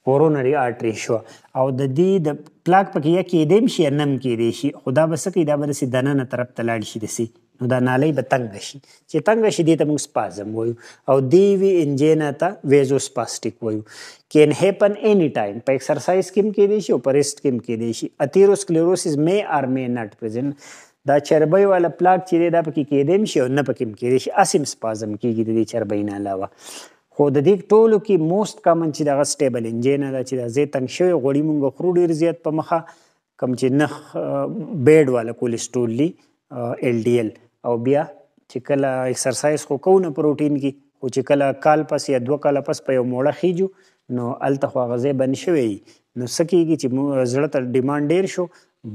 کورونری آرټري شو او د دې د پلاک پکې یا کېدیم شي نم کېدې شي خدا بس کې دا به سي دننه طرف ته لاړ شي دسي نو دا نالی به تنګ شي چې تنګ شي دې ته موږ سپازم وایو او دی وی انجینا ته ویزو سپاسټیک وایو کین هیپن اني ټایم په ایکسرسایز کې کې دي شي او پرست کې کې دي شي اتیروسکلروسس می ار می نټ پرزنت دا چربی والا پلاک چې دا پکې کېدم شي او نه پکې کېدې شي اسیم سپازم کېږي د چربی نه علاوه خو د دې ټولو کې موست کامن چې دغه سټیبل انجن دا چې د زیتنګ شوی غوړی مونږ خورو ډیر زیات په مخه کم چې نخ بیډ والا کولېسترول لی ال ډی ال او بیا چې کله ایکسرسایز خو کوو نه پروټین کې خو چې کله کال پس یا دوه کال پس په یو موړه خېجو نو الته خو غزه بن شوی نو سکیږي چې زړه ته ډیمانډ ډیر شو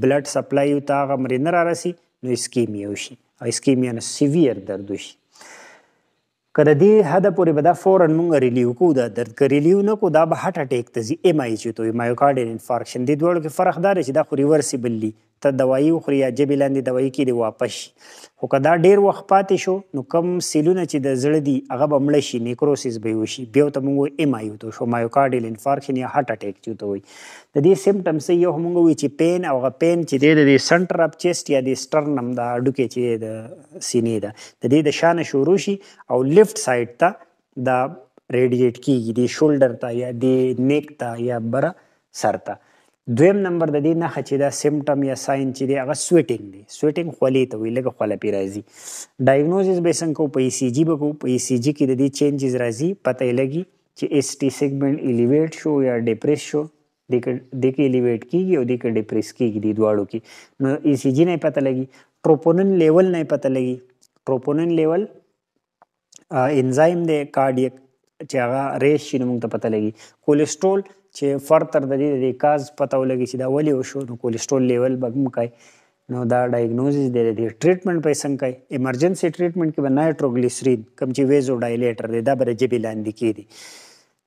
بلډ سپلای یو تا غمر نه را رسی نو اسکیمیا شي او اسکیمیا نه سیویر درد شي کله دې هدا پورې به دا فورن مونږ ریلیو کو دا درد کې ریلیو نه کو دا به هټ اٹیک ته زی ایم آی چې توي مایوکارډل انفارکشن دې دوړو کې فرق دار چې دا خو ریورسیبل دي ته دوايي وخوري یا جبې لاندې دوايي کې دی واپس خو کدا ډیر وخت پاتې شو نو کم سیلونه چې د زړه دي هغه به مړ شي نیکروسیس به وشي بیا ته موږ ایم آی یو ته شو مایوکارډل انفارکشن یا هارت اٹیک چې ته وي د دې سیمټمز یو موږ وی چې پین او غ پین چې د دې سنټر اپ چیسټ یا د سټرنم دا ډوکې چې د سینې ده د دې د شانه شروع شي او لیفټ سایډ ته دا ریډیټ کیږي د شولډر ته یا د نیک ته یا بره سر ته دویم نمبر د دې نښه چې دا سیمټم یا ساين چې دی هغه سویټینګ دی سویټینګ خولې ته وي لکه خوله پې راځي ډایګنوزیس به څنګه کوو په ای سی جي به کوو په ای سی جي کې د دې چینجز راځي پته یې لګي چې ایس ټي سیګمنټ الیویټ شو یا ډیپریس شو د کې الیویټ کیږي او د کې ډیپریس کیږي د دواړو کې نو ای سی جی نه پته لګي ټروپونین لیول نه پته لګي ټروپونین لیول انزایم د کارډیک چې هغه ریش شي نو موږ ته پته لګي کولیسټرول چې فرتر د دې د کاز پته ولګي چې دا ولې وشو نو کولیسټرول لیول به کوم کوي نو دا ډایګنوزس دی د ټریټمنټ په څنګه کوي ایمرجنسي ټریټمنټ کې به نایټروګلیسرین کم چې ویزو ډایلیټر دی دا بر جبی لاندې کیږي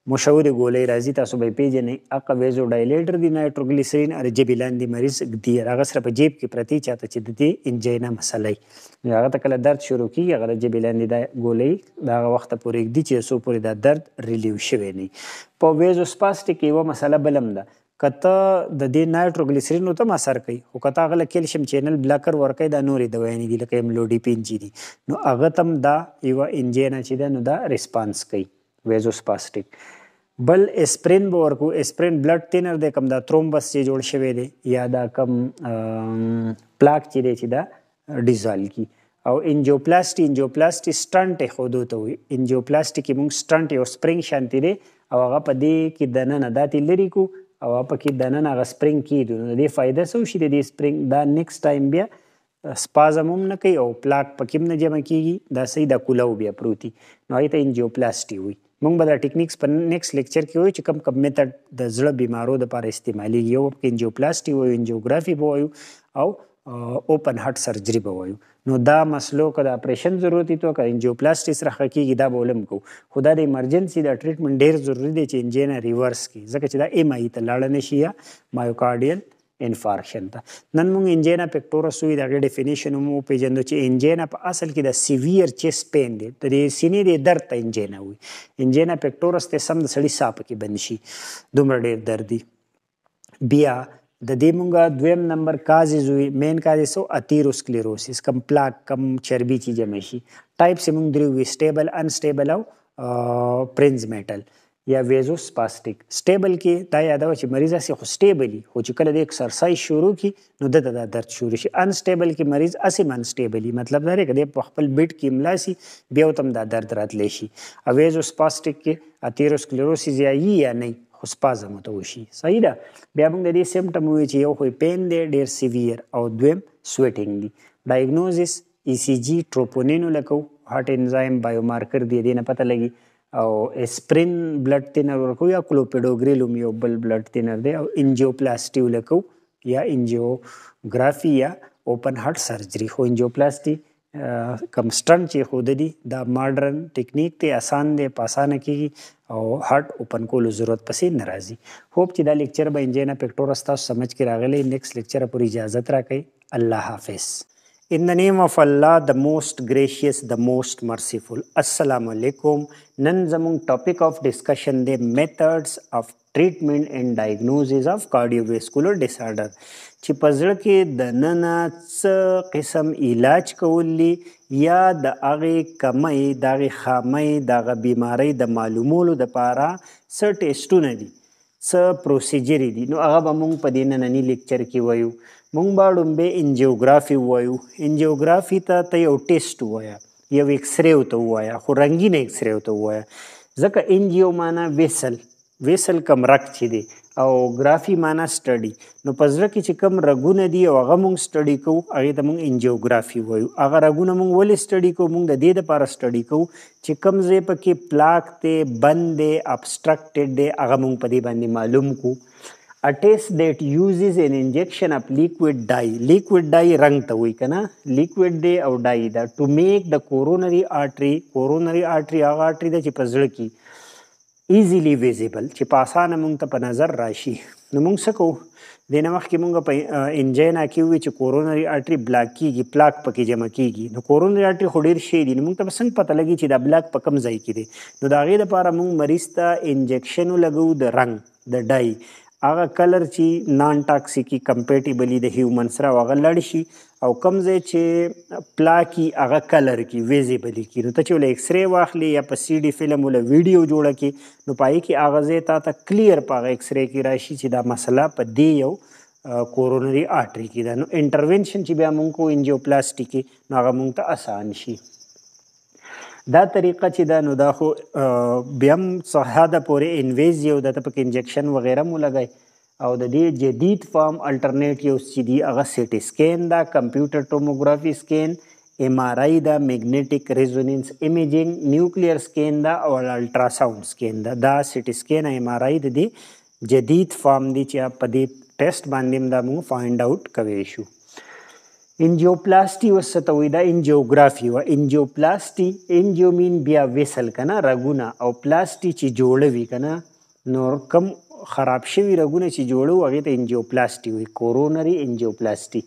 مشورې ګولې راځي تاسو به پیژنې اقا ویزو ډایلیټر دی نایټروګلیسرین ار جبیلان دی مریض دی هغه سره په جیب کې پرتی چاته چې د دې انجینا مسلې هغه تکله درد شروع کی هغه جبیلان دی ګولې دا وخت پورې دی چې سو پورې دا درد ریلیو شوی نه په ویزو سپاسټیک یو مسله بلم ده کته د دې نایټروګلیسرین ته اثر کوي او کته غل کیلشیم چینل بلاکر ورکې د نورې دوایې دي لکه املوډیپین جی دي نو هغه تم دا یو انجینا چې ده نو دا ریسپانس کوي ویزوسپاسټیک بل اسپرین به ورکو اسپرین بلډ تینر دی کم دا ترومبس چې جوړ شوی دی یا دا کم پلاک چې دی چې دا ډیزال کی او انجیوپلاسټي انجیوپلاسټي سټنټ خودو ته وي انجیوپلاسټي کې موږ سټنټ یو سپرینګ شانتی دی او هغه په دې کې د نن نه داتې لري کو او په کې د نن هغه سپرینګ کې دی نو دې فائدہ سو شي دې سپرینګ دا نیکس ټایم بیا سپازم هم نه کوي او پلاک پکې نه جمع کیږي دا صحیح د کولو بیا پروتي نو ایت انجیوپلاسټي وي موږ به دا ټیکنیکس په نیکس لیکچر کې وایو چې کم کم میتد د زړه بیمارو لپاره استعمالي یو انجیوپلاسټي وایو انجیوګرافي به وایو او اوپن هارت سرجری به وایو نو دا مسلو که د اپریشن ضرورت تو که انجیوپلاسټي سره حقیقي دا به ولم کو خدا د ایمرجنسي دا ټریټمنټ ډیر ضروری دی چې انجینا ریورس کی ځکه چې دا ایم آی ته لاړ نه شي یا مایوکارډیل انفارکشن ته نن موږ انجینا پکټورس وی د ډیفینیشن مو پیژندو چې انجینا په اصل کې د سیویر چیست پین دی د سینې د درد ته انجینا وی انجینا پکټورس ته سم د سړي ساپ کې بند شي دومره ډیر درد دی بیا د دې مونږه دویم نمبر کازز وي مین کازز سو اتیروسکلیروسس کم پلاک کم چربي چې جمع شي ټایپ سیمون درې وي سټیبل ان سټیبل او پرنز میټل یا ویزو سپاستیک سټیبل کې دا یادو چې مریض اسی خو سټیبلی خو چې کله د ایکسرسایز شروع کی نو د د درد شروع شي ان سټیبل کې مریض اسی من سټیبلی مطلب دا دی چې په خپل بیټ کې املا سي بیا تم دا درد راتلی شي اویزو سپاستیک کې اتیروسکلروسیس یا یی یا نه خو سپازم ته وشي صحیح ده بیا موږ د دې سیمټم وی چې یو خو پین دی ډیر سیویر او دویم سویټینګ دی ډایګنوزس ای سی جی ټروپونین لکو هارت انزایم بایومارکر دی دې نه پته لګي او اسپرین بلډ تینر ورکو یا کلوپیډوګریلوم یو بل بلډ تینر دی او انجیوپلاسټي ولکو یا انجیوګرافي یا اوپن هارت سرجری خو انجیوپلاسټي کم سټن چې خود دي دا ماډرن ټیکنیک ته آسان دی په اسانه کې او هارت اوپن کولو ضرورت پسې ناراضي هوپ چې دا لیکچر به انجینا پکټورس تاسو سمجھ کې راغلی نیکس لیکچر پر اجازه راکړئ الله حافظ In the name of Allah, the most gracious, the most merciful. Assalamu alaikum. Nan zamung topic of discussion the methods of treatment and diagnosis of cardiovascular disorder. چې پزړه کې د نن څه قسم علاج کولی یا د هغه کمی دغه خامې دغه بیماری د معلومولو د پاره څه ټیسټونه دي څه پروسیجر دي نو هغه به موږ په دې نننی لیکچر کې وایو مونږ به ډومبه انجیوګرافي وایو انجیوګرافي ته ته یو ټیسټ وایا یو ایکس ری ته وایا خو رنگین ایکس ری ته وایا ځکه انجیو معنا ویسل ویسل کم رک چي دي او ګرافي معنا سټډي نو پزړه کې چې کم رګونه دي او هغه مونږ سټډي کوو هغه ته مونږ انجیوګرافي وایو هغه رګونه مونږ ولې سټډي کوو مونږ د دې لپاره سټډي کوو چې کم ځای پکې پلاک ته بندې ابستراکټډ دي هغه مونږ په دې باندې معلوم کوو A test that uses an injection of liquid dye, liquid dye رنگ ته وایي کنه liquid دی او dye دا to make the coronary artery coronary artery هغه artery ده چې په زړه کې easily visible چې په اسانه مونږ ته په نظر راشي نو مونږ څه کوو دینه مخکې مونږ په انجینا کې وی چې کورونری آرټری بلاک کیږي پلاک پکې جمع کیږي نو کورونری آرټری خډیر شی دی مونږ ته څنګه پته لګي چې دا بلاک په کم ځای کې دی نو دا غي د لپاره مونږ مریض ته انجکشن لګو د رنگ د ډای هغه کلر چې نان ټاکسیکی کمپیټیبلی د هیومن سره هغه لړ شي او کم ځای چې پلاکی هغه کلر کې ویزیبلی کی نو ته چې ول ایکس ری واخلې یا په سی ډي فلم ول ویډیو جوړه کی نو پای کې هغه ځای تا ته کلیر په ایکس ری کې راشي چې دا مسله په دی یو کورونری آرټری کې ده نو انټرونشن چې بیا موږ کو انجیوپلاسټي کې نو هغه موږ ته اسان شي دا طریقه چې دا نو دا خو بیا هم صحاده پورې انویز یو د پک انجکشن وغیرہ مو لګای او د دې جدید فارم الټرنیټ یو سی دی هغه سیټي سکین دا کمپیوټر ټوموګرافي سکین ایم آر آی دا میګنیټک ریزونانس ایمیجینګ نیوکلیر سکین دا او الټرا ساوند سکین دا دا سیټي سکین ایم آر آی د دې جدید فارم دی چې په دې ټیسټ باندې موږ فایند اوټ کوي شو انجیوپلاسټي وسته وې دا انجیوګرافي و انجیوپلاسټي انجیو مين بیا وېسل کنه رګونه او پلاستي چې جوړوي کنه نور کم خراب شوی رګونه چې جوړو هغه ته انجیوپلاسټي وي کورونري انجیوپلاسټي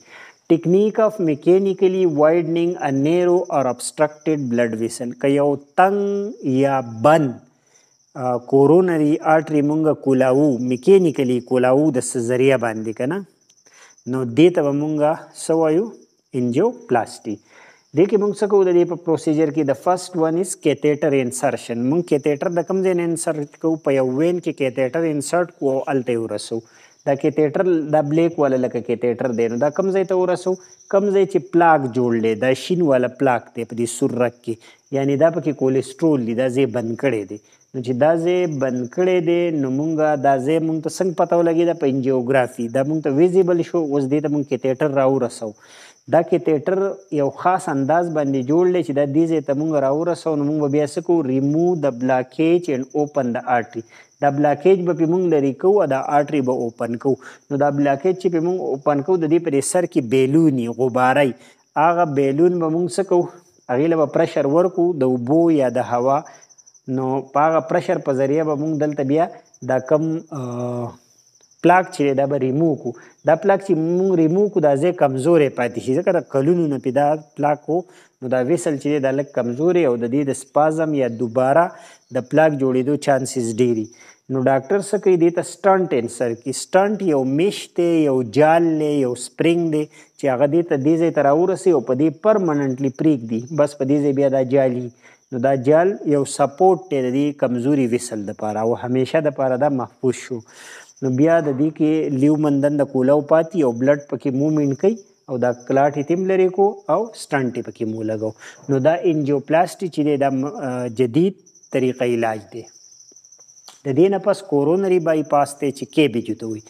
ټیکنیک اف میکانیکلی وایډنینګ ا نیرو اور ابستراکټډ بلډ وېسل کيو تنگ یا بند کورونري آرټري مونږه کولاو میکانیکلی کولاو د سزریه باندې کنه نو دې ته مونږه سوایو انجیوپلاسټي دې کې موږ څه کوو د دې په پروسیجر کې د فرست ون از کیتیټر انسرشن موږ کیتیټر د کوم ځای نه انسرټ کوو په یو وین کې کیتیټر انسرټ کوو او الته یې ورسو دا کیتیټر دا بلیک والا لکه کیتیټر دی نو دا کم ځای ته ورسو کم ځای چې پلاک جوړ دی دا شین والا پلاک دی په دې سرک کې یعنی دا پکې کولیسټرول دی دا ځای بند کړی دی نو چې دا ځای بند کړی دی نو مونږه دا ځای مونږ ته څنګه پته ولګي دا په انجیوګرافي دا مونږ ته ویزیبل شو اوس دې ته مونږ کیتیټر راو رسو دا کې تیټر یو خاص انداز باندې جوړ لې چې دا دې زه ته مونږ راورسو نو مونږ بیا سکو ریمو د بلاکیج اینڈ اوپن د آرټری دا بلاکیج به مونږ لري کو او دا آرټری به اوپن کو نو دا بلاکیج چې به مونږ اوپن کو د دې پر سر کې بیلونی غبارای هغه بیلون به مونږ سکو هغه له پرشر ورکو د وبو یا د هوا نو پاغه پرشر په ذریعہ به مونږ دلته بیا دا کم پلاک چې دا به ریمو کو دا پلاک چې موږ ریمو کو دا ځای کمزورې پاتې شي ځکه دا کلونو نه پیدا پلاک نو دا ویسل چې دا لک کمزورې او د دې د سپازم یا دوباره د پلاک جوړېدو چانسز ډېری نو ډاکټر څه کوي دې ته سټنټ انسر کی سټنټ یو میش ته یو جال له یو سپرینګ دی چې هغه دې ته دې ځای ته راورسي او په دې پرمننټلی پریک دی بس په دې ځای بیا دا جالي نو دا جال یو سپورټ ته د کمزوري ویسل د پاره او همیشه د پاره دا محفوظ شو نو بیا د دې کې لیو مندن د کولاو پاتې او بلډ پکې موومېنټ کوي او دا کلاټ تیم لري کو او سټنټ پکې مو لګاو نو دا انجیوپلاسټي چې دا جدید طریقې علاج دی د دې نه پس کورونری بای پاس ته چې کې بيجو ته وي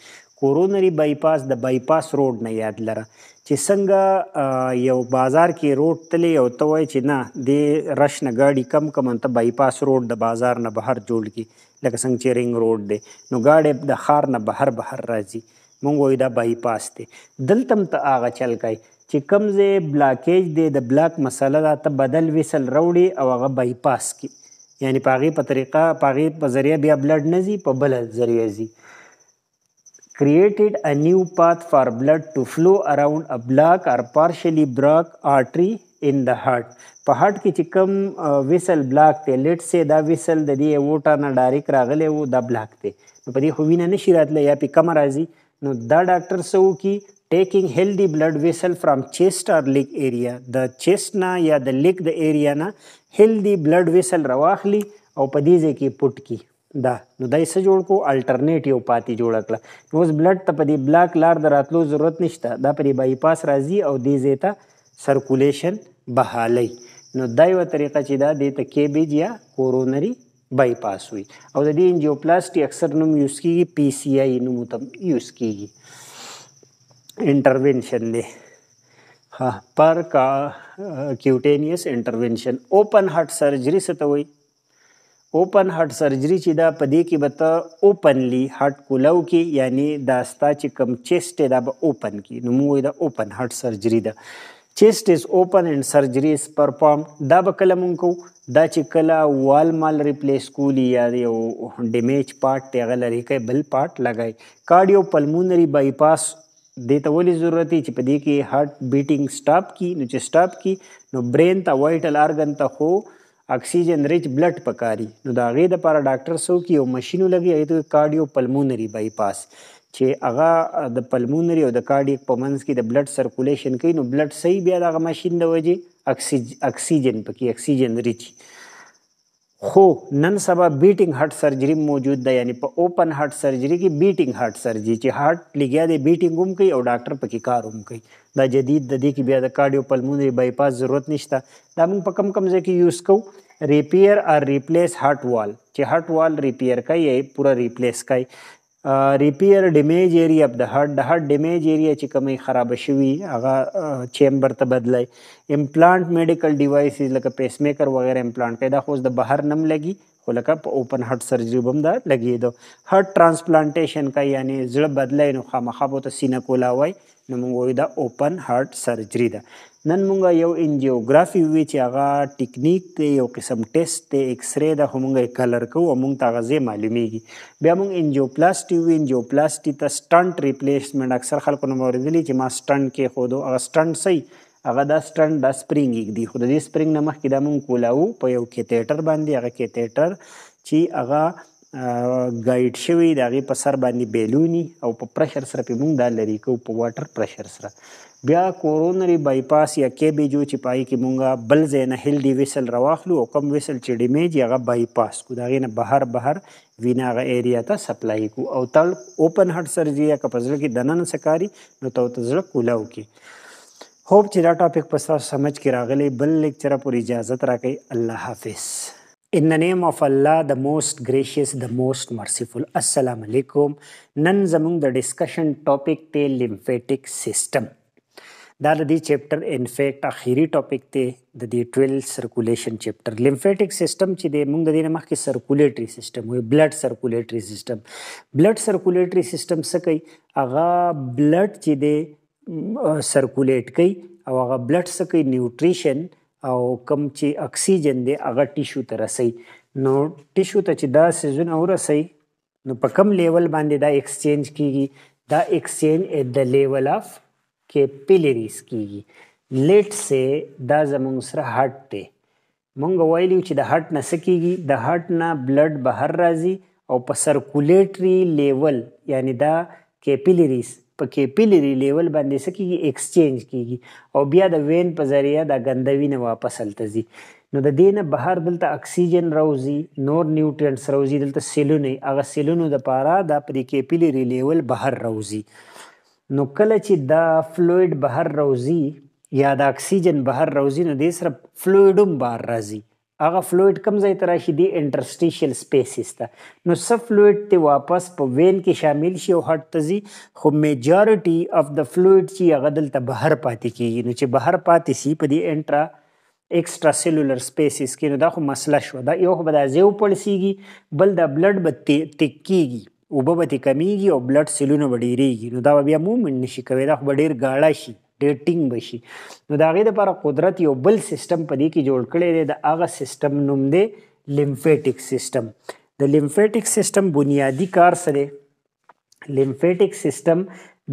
کورونری بای پاس د بای پاس روډ نه یاد لره چې څنګه یو بازار کې روډ تلې او ته وای چې نه د رش نه ګاډي کم کم ته بای پاس روډ د بازار نه بهر جوړ کی لکه څنګه چې رینګ روډ دی نو ګاډی د ښار نه بهر بهر راځي مونږ وایو دا بای پاس دی دلته هم ته هغه چل کوي چې کوم ځای بلاکیج دی د بلاک مسله ده ته بدل ویسل راوړي او هغه بای پاس کی یعنی په هغې په طریقه په هغې په ذریعه بیا بلډ نه ځي په بله ذریعه ځي created a new path for blood to flow around a block or partially blocked artery in the heart په هارت کې چې کم ویسل بلاک ته لیټ سه دا ویسل د دې ووټا نه ډایرک راغلی وو دا بلاک ته نو په دې هوینه نشي راتله یا په کم راځي نو دا ډاکټر سو کی ټیکینګ هیلدی بلډ ویسل فرام چیسټ اور لیک ایریا د چیسټ نه یا د لیک د ایریا نه هیلدی بلډ ویسل رواخلی او په دې ځای کې پټ کی دا نو دای څه جوړ کو الټرنیټیو پاتې جوړ کړه نو اوس بلډ ته په دې بلاک لار دراتلو ضرورت نشته دا پرې بای پاس راځي او دې ځای ته سرکولیشن بحالی نو دا یو طریقه چې دا د تکیبیج یا کورونری بای پاس وي او د دې انجیوپلاسټي اکثر نوم یوز کیږي پی سی آی نوم ته یوز کیږي انټرونشن دی ها پر کا کیوټینیس انټرونشن اوپن هارت سرجری څه ته وایي اوپن هارت سرجری چې دا پدې کې به ته اوپنلی هارت کولو کې یعنی داستا چې کم چیسټ دا به اوپن کې نو موږ دا اوپن هارت سرجری ده chest is open and surgery is performed دا به کله مونږ کو دا چې کله وال مال ریپلیس کولی یا یو ډیمیج پارت ته غل لري کې بل پارت لګای کارډیو پلمونری بای پاس د ته ولې ضرورت چې په دې کې هارت بیټینګ سٹاپ کی نو چې سٹاپ کی نو برین ته وایټل ارګن ته خو اکسیجن ریچ بلډ پکاري نو دا غي د لپاره ډاکټر سو کی او ماشينو لګي ایته کارډیو پلمونری بای پاس چې هغه د پلمونری او د کارډیک په منځ کې د بلډ سرکولیشن کوي نو بلډ صحیح بیا دغه ماشين د وجې اکسیجن پکې اکسیجن ریچ خو نن سبا بیټینګ هارت سرجری موجود ده یعنی په اوپن هارت سرجری کې بیټینګ هارت سرجری چې هارت لګیا دی بیټینګ هم کوي او ډاکټر پکې کار هم کوي دا جدید د دې کې بیا د کارډیو پلمونری بایپاس ضرورت نشته دا موږ په کم کم ځای کې یوز کوو ریپیر ار ریپلیس هارت وال چې هارت وال ریپیر کوي یا پورا ریپلیس کوي ریپیر ډیمیج ایریا اف د هارت د هارت ډیمیج ایریا چې کومه خراب شوی هغه چیمبر ته بدلای امپلانټ میډیکل ډیوایسز لکه پیس میکر وغیرہ امپلانټ کړه خو د بهر نم لګي خو لکه په اوپن هارت سرجری بم دا لګي دو هارت ترانسپلانټیشن کا یعنی زړه بدلای نو خامخا بوته سینه کولا وای نو موږ وایو دا اوپن هارت سرجری ده نن موږ یو انجیوګرافي وی چې هغه ټیکنیک یو قسم ټیسټ ته ایکس ری ده موږ کلر کو او موږ تاغزه معلومیږي بیا موږ انجیوپلاسټي وی انجیوپلاسټي ته سټنټ ریپلیسمنت اکثر خلکو نو اوریدلی چې ما سټنټ کې خودو هغه سټنټ صحیح هغه دا سټنډ دا سپرینګ دی خو د دې سپرینګ نه مخکې دا مونږ کولاو په یو کیتیټر باندې هغه کیتیټر چې هغه ګایډ شوی د هغې په سر باندې بیلونی او په پرشر سره پې موږ دا لرې کوو په واټر پرشر سره بیا کورونری بایپاس یا کیبیجو چې پای کې مونږه بل ځای نه هیلدی ویسل راواخلو او کم ویسل چې ډیمیج هغه بایپاس کو دا غینه بهر بهر وینا غ ایریا ته سپلای کو او تل اوپن هارت سرجری یا کپزل کې دنن سکاری نو تو تزړه کولاو کې هوپ چې دا ټاپک په تاسو سمجھ کې راغلی بل لیکچر پورې اجازه راکړي الله حافظ In the name of Allah, the most gracious, the most merciful. Assalamu alaikum. نن زموږ د ډسکشن ټاپک ته لیمفیټک سیستم دا د دې چپټر ان فیکټ اخیری ټاپک ته د دې 12 سرکولیشن چپټر لیمفیټک سیستم چې د موږ د دې مخکې سرکولیټری سیستم وي بلډ سرکولیټری سیستم بلډ سرکولیټری سیستم څه کوي هغه بلډ چې د سرکولیټ کوي او هغه بلډ څه کوي نیوټریشن او کم چې اکسیجن دی هغه ټیشو ته رسي نو ټیشو ته چې دا سیزون ورسي نو په کم لیول باندې دا ایکسچینج کیږي دا ایکسچینج ایٹ د لیول اف کیپیلریز کیږي لیټ سه دا زموږ سره هارت دی مونږ ویلو چې د هارت نه سکیږي د هارت نه بلډ بهر راځي او په سرکولیټری لیول یعنی دا کیپیلریز په کیپیلری لیول باندې سکیږي ایکسچینج کیږي او بیا د وین په ذریعہ د غندوینه واپس التزي نو د دین بهر دلته اکسیجن راوزی نور نیوټرینټس راوزی دلته سیلونه هغه سیلونو د پاره د پری کیپیلری لیول بهر راوزی نو کله چې دا فلوئد بهر راوزی یا د اکسیجن بهر راوزی نو د سره فلوئډوم بهر راځي هغه فلوید کم ځای ته راشي دی انټرسټیشل سپیسز ته نو څه فلوید ته واپس په وین کې شامل شي او هټ ته ځي خو میجارټي اف د فلوید چې هغه دلته بهر پاتې کیږي نو چې بهر پاتې سي په دې انټرا اکسترا سیلولر سپیسز کې نو دا خو مسله شو دا یو خو به دا زیو پړسیږي بل دا بلډ به تک کیږي اوبه به کمیږي او بلډ سیلونه به ډیریږي نو دا بیا مومنټ نشي کوي دا خو به ډیر ګاړه شي ډېر ټینګ بشي نو د هغې دپاره قدرت یو بل سیستم په دې کې جوړ کړی دی د هغه سیستم نوم دی لیمفیټک سیستم د لیمفیټک سیستم بنیادی کار څه دی لیمفیټک سیستم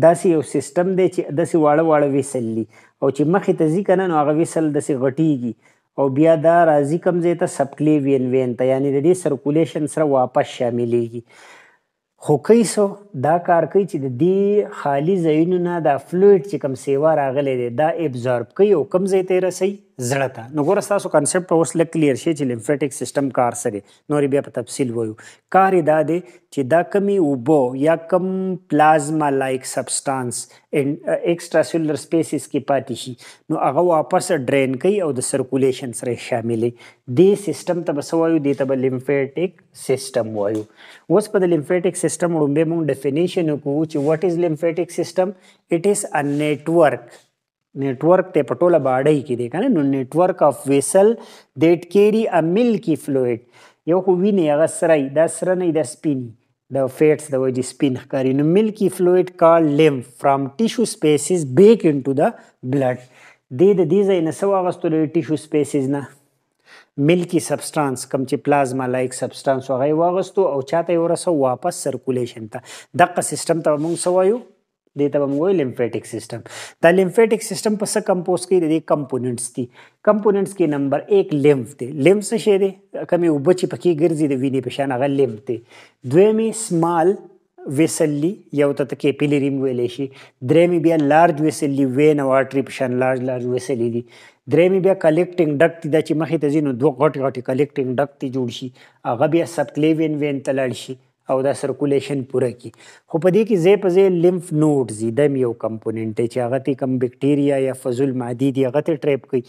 داسې یو سیستم دی چې داسې واړه واړه ویسل دي او چې مخې ته ځي که نه نو هغه ویسل داسې غټیږي او بیا دا راځي کوم ځای ته سبکلیوین وین ته یعنی د دې سرکولیشن سره واپس شاملېږي خو کیسو دا کار کوي چې د دې خالی ځایونو نه دا فلوید چې کوم سیوا راغلی دی دا ابزارب کوي او کوم ځای ته رسوي زړه ته نو ګوره تاسو کانسپټ اوس لک کلیر شي چې لیمفیټک سیستم کار سره نور بیا په تفصیل وایو کار دا دی چې دا کمی وبو یا کم پلازما لایک سبستانس ان ایکسترا سیلولر سپیسز کې پاتې شي نو هغه واپس ډرین کوي او د سرکولیشن سره شاملې دی سیستم ته بس وایو دی ته لیمفیټک سیستم وایو اوس په د لیمفیټک سیستم وړاندې موږ ډیفینیشن وکړو چې واټ از لیمفیټک سیستم it is a network نیټورک ته پټوله باډای کې دی کنه نو نیټورک اف ویسل دیټ کیری ا ملکی فلوئد یو خو ویني هغه سره دا سره نه دا سپینی د فیټس د وجې سپین ښکاري نو ملکی فلوئد کال لیم فرام ټیشو سپیسز بیک انټو دا بلډ د دې ځای نه سو اغستل ټیشو سپیسز نه ملکی سبسټانس کم چې پلازما لایک سبسټانس هغه واغستو او چاته ورسو واپس سرکولیشن ته دغه سیستم ته موږ سوایو دې ته موږ وایو لیمفیټک سیستم دا لیمفیټک سیستم په څه کمپوز کې دي کمپوننټس دي کمپوننټس کې نمبر 1 لیمف دی لیمف څه شی دی کومې اوبه چې پکې ګرځي د وینې په شان هغه لیمف دی دویمه سمال ویسلی یو ته کیپیلری ویلې شي درېمې بیا لارج ویسلی وین او آرټری په شان لارج لارج ویسلی دي درېمې بیا کلیکټینګ ډک دي چې مخې ته ځینو دوه غټ غټ کلیکټینګ ډک دي جوړ شي هغه بیا سبکلیوین وین ته لاړ شي او دا سرکولیشن پوره کی خو په دې کې زی په زی لیمف نوډز د یو کمپوننت چې هغه تی کم بکټیریا یا فضل مادي دی هغه ته ټریپ کوي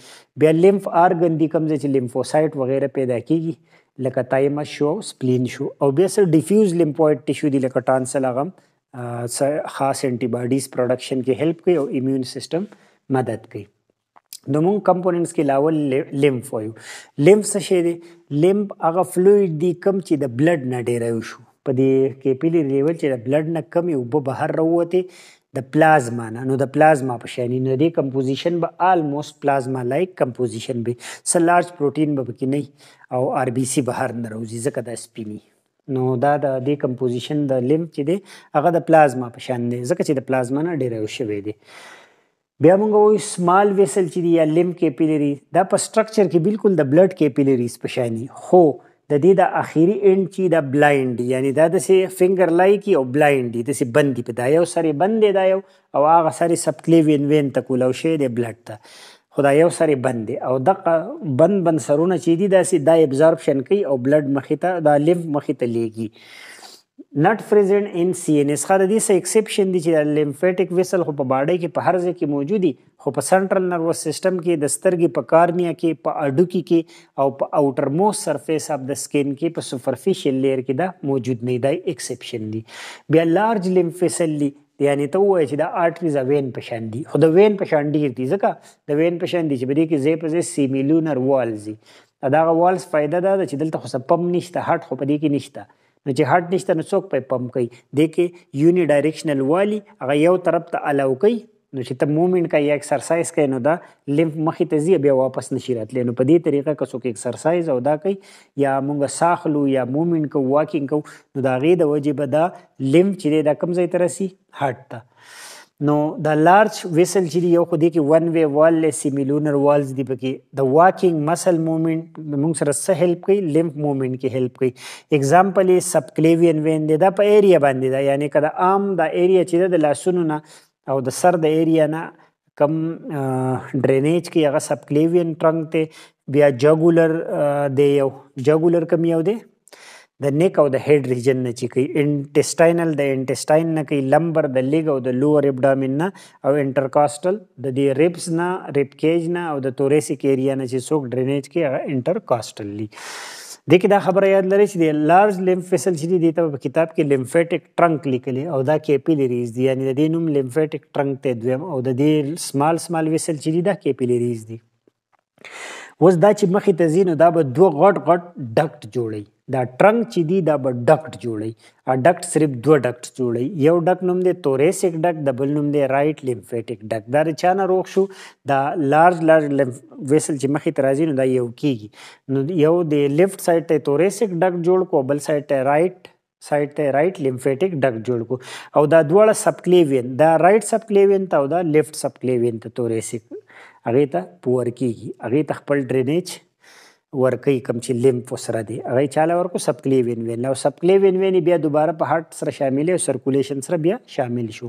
بیا لیمف آرګن دی کم چې لیمفوسایټ وغیرہ پیدا کیږي لکه تایمس شو سپلین شو او بیا سر ډیفیوز لیمفوئید ټیشو دی لکه ټانسل هغه خاص انټي باډیز پروډکشن کې هیلپ کوي او ایمیون سیستم مدد کوي د مون کمپوننټس کې لاول لیمف وایو لیمف څه شی دی لیمف هغه فلوئید دی کم چې د بلډ نه ډیرای شو په دې کیپیلری لیول چې د بلډ نه کم یو به بهر راوته د پلازما نه نو د پلازما په شان نه دی کمپوزیشن به آلموست پلازما لایک کمپوزیشن به سلارج پروتین به کې نه او ار بی سی بهر نه راوځي ځکه د سپینی نو دا د دې کمپوزیشن د لیم چې دی هغه د پلازما په شان دی ځکه چې د پلازما نه ډیرو شوی دی بیا موږ وایو سمال ویسل چې دی یا لیم کیپیلری دا په سټرکچر کې بالکل د بلډ کیپیلریز په شان خو د دې د اخیری اند چې د بلایند یعنی دا د سي فینګر لایکی او بلایند دي د سي بندي په دایو سره بندې دایو او هغه سره سب کلیوین وین تکولو شی د بلډ ته خدای یو سره بندي او دغه بند بند سرونه چې دي دا سي د ابزوربشن کوي او بلډ مخې ته د لیمف مخې ته لیږي نټ پریزنت ان سی ان اس خاله دې سه ایکسپشن دي چې لیمفیټک ویسل خو په باډي کې په هر ځای کې موجودي خو په سنټرل نروس سیستم کې د سترګې په کارنیا کې په اډوکی کې او په اوټر مو سرفیس اف د سکین کې په سوپرفیشل لیر کې دا موجود نه دی ایکسپشن دي بیا لارج لیمفیسلی یعنی ته وای چې دا آرټریز وین پشان دي خو د وین پشان ډیر دي ځکه د وین پشان دي چې بری کې زی په زی سیمیلونر والز دي دا والز فائدہ ده چې دلته خو سپم نشته هټ خو پدې کې نشته نو چې هارت نشته نو څوک په پمپ کوي د کې یونی ډایرکشنل والی هغه یو طرف ته الاو کوي نو چې ته موومېنټ کوي ایکسرسایز کوي نو دا لیمف مخې ته ځي بیا واپس نشي راتلی نو په دې طریقه که څوک ایکسرسایز او دا کوي یا موږ ساخلو یا موومېنټ کوو واکینګ کوو نو دا غي د وجې به دا لیمف چې دا کم ځای ته رسی هارت ته نو د لارج ویسل چې یو خو دی کې ون وی وال سیمیلونر والز دی پکې د واکینګ مسل موومېنټ موږ سره څه هیلپ کوي لیمف موومېنټ کې هیلپ کوي اگزامپل یې سبکلیوین وین دی دا په ایریا باندې دا یعنی کله عام دا ایریا چې ده د لاسونو نه او د سر د ایریا نه کم ډرینیج کې هغه سبکلیوین ټرنک ته بیا جګولر دی یو جګولر کم یو دی د نیک او د هډ ریجن نه چې کوي انټسټاینل د انټسټاین نه کوي لمبر د لیګ او د لوور ابډامین نه او انټرکاستل د دې ریبس نه ریب کیج نه او د توریسیک ایریا نه چې څوک ډرینیج کوي هغه انټرکاستل لی د کې دا خبره یاد لرئ چې د لارج لیمف فیسل چې دی ته په کتاب کې لیمفیټک ټرنک لیکلی او دا کیپیلریز دی یعنی د دې نوم لیمفیټک ټرنک ته دویم او د دې سمال سمال ویسل چې دی دا کیپیلریز دی وز دا چې مخې ته ځینو دا به دوه غټ غټ ډکټ جوړي دا ټرنک چې دی دا به ډکټ جوړي ا ډکټ صرف دوه ډکټ جوړي یو ډک نوم دی توریسیک ډک د بل نوم دی رائټ لیمفیټک ډک دا چا نه روغ شو دا لارج لارج ویسل چې مخې ته راځي نو دا یو کیږي نو یو دی لیفټ سایډ ته توریسیک ډک جوړ کو بل سایډ ته رائټ سایډ ته رائټ لیمفیټک ډک جوړ کو او دا دواړه سبکلیوین دا رائټ سبکلیوین ته او دا لیفټ سبکلیوین ته توریسیک هغه ته پور کیږي هغه ته خپل ډرینیج ورکې کم چې لیمف سره دی هغه چاله ورکو سب کلیوین وین او سب کلیوین وین بیا دوباره په هارت سره شامل او سرکولیشن سره بیا شامل شو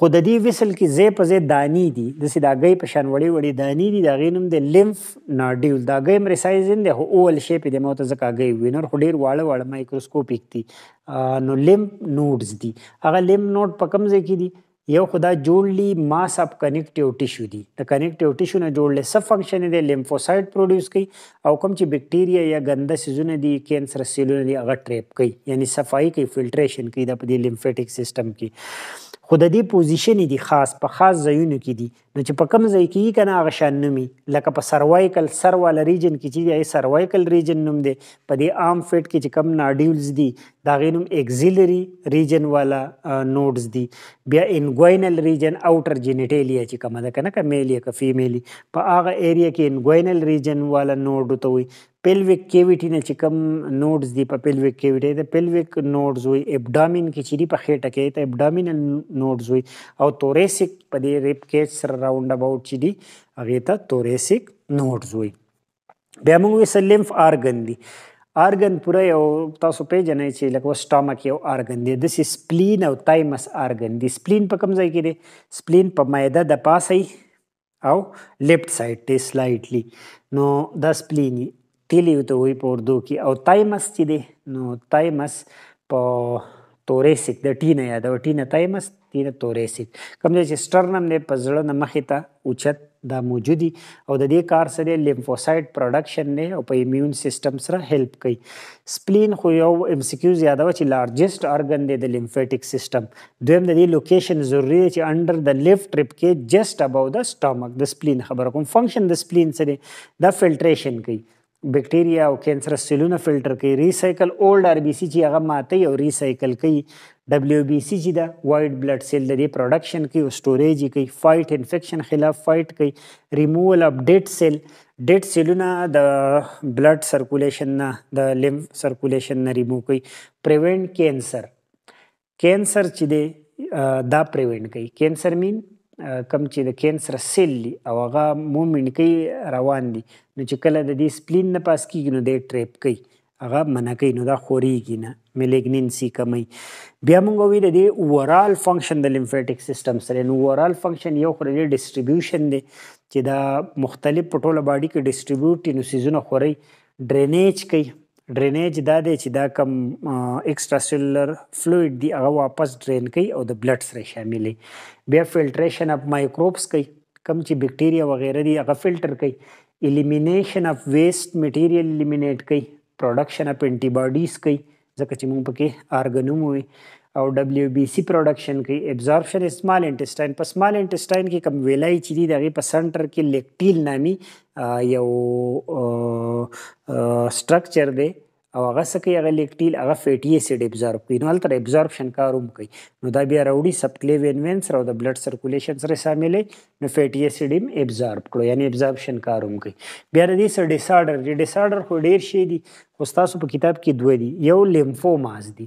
خود دې وسل کې زې په زې دانی دي د سې داګې په شان وړي وړي دانی دي دا غینم د لیمف ناډیول داګې مرسایز ان د اول شیپ د موته زکاګې وینر خډیر واړه واړه مایکروسکوپیک دي نو لیمف نوډز دي هغه لیمف نوډ په کم ځای کې دي یو خدا جوړلی ماس اپ کنیکټیو ټیشو دی د کنیکټیو ټیشو نه جوړل څه فنکشن دی لیمفوسایټ پروډوس کوي او کوم چې بکټیریا یا ګنده سيزونه دي کینسر سیلونه دي هغه ټریپ کوي یعنی صفائی کوي فلټریشن کوي د پدې لیمفیټک سیستم کې خود دې پوزیشن دي خاص په خاص ځایونو کې دي نو چې په کوم ځای کې کنه هغه شان نومي لکه په سروایکل سرول ریجن کې چې دی سروایکل ریجن نوم دی په دې آرم فټ کې چې کم ناډیولز دي دا غي نوم اگزیلری ریجن والا نوډز دي بیا انګوینل ریجن اوټر جینټالیا چې کوم ده کنه کمیلیا ک فیمیلی په هغه ایریا کې انګوینل ریجن والا نوډ ته وي پیلویک کیویټی نه چې کوم نوډز دي په پیلویک کیویټی د پیلویک نوډز وي ابډامین کې چې دی په خېټه کې ته ابډامینل نوډز وي او توریسیک په دې ریب کې سره راوند اباوت چې دی هغه ته توریسیک نوډز وي بیا موږ وې سلیمف ارګن دی ارګن پوره یو تاسو پیژنې چې لکه سټامک یو ارګن دی د سپلین او تایمس ارګن دی سپلین په کوم ځای کې دی سپلین په مایده د پاسه او لیفټ سایډ ته سلایټلی نو د سپلین تیلی ته وی په اردو کې او تایمس چې دی نو تایمس په توریسیک د ټی نه یادو ټی نه تایمس ټی نه توریسیک کوم چې سټرنم نه پزړه نه مخې ته اوچت دا موجودي او د دې کار سره لیمفوسایټ پروډکشن نه او په ایمیون سیستم سره هیلپ کوي سپلین خو یو ام سی کیو یادو چې لارجست ارګن دی د لیمفیټک سیستم دویم د دې لوکیشن ضروری چې انډر د لیفټ ټریپ کې جست اباو د سټامک د سپلین خبر کوم فنکشن د سپلین سره د فلټریشن کوي بکټیریا او کینسرس سیلونه فلټر کوي ریسایکل اولډ ار بی سی چې هغه ماته او ریسایکل کوي ډبلیو بی سی چې دا وایټ بلډ سیل لري پروډکشن کوي او سټوریج کوي فایټ انفیکشن خلاف فایټ کوي ریموول اف ډیډ سیل ډیډ سیلونه د بلډ سرکولیشن نه د لیم سرکولیشن نه ریمو کوي پریوینټ کینسر کینسر چې دی دا پریوینټ کوي کینسر مین کم چې د کینسر سیل او هغه مومنټ کوي روان دي نو چې کله د دې سپلین نه پاس کیږي نو د ټریپ کوي هغه منع کوي نو دا خوريږي نه میلیګنینسي کمی بیا موږ وی د دې اوورال فنکشن د لیمفیټک سیستم سره نو اوورال فنکشن یو خوري ډیسټریبیوشن دی چې دا مختلف پټوله باډي کې ډیسټریبیوټ نو سيزونه خوري ډرینیج کوي ډرینیج دا دی چې دا کم ایکسترا سیلولر فلوئد دی هغه واپس ډرین کوي او د بلډ سره شاملې بیا فلټریشن اف مایکروبس کوي کم چې بکټیریا وغیرہ دی هغه فلټر کوي الیمینیشن اف ویست میټیریل الیمینیټ کوي پروډکشن اف انټي باډیز کوي ځکه چې موږ پکې ارګنوم وي او ډبلیو بی سی پروډکشن کوي ابزارپشن سمال انټسټاین په سمال انټسټاین کې کم ویلای چې دی دغه په سنټر کې لیکټیل نامي یو سټرکچر دی او هغه سکه هغه لیکټیل هغه فیټي اسید ابزورب کوي نو هلته ابزوربشن کاروم کوي نو دا بیا راوړي سبکلیوین وینز او د بلډ سرکولیشن سره شاملې نو فیټي اسید هم ابزورب کړو یعنی ابزوربشن کاروم کوي بیا د دې سر ډیسارډر دی ډیسارډر خو ډیر شي دي خو تاسو په کتاب کې دوه دي یو لیمفوماز دي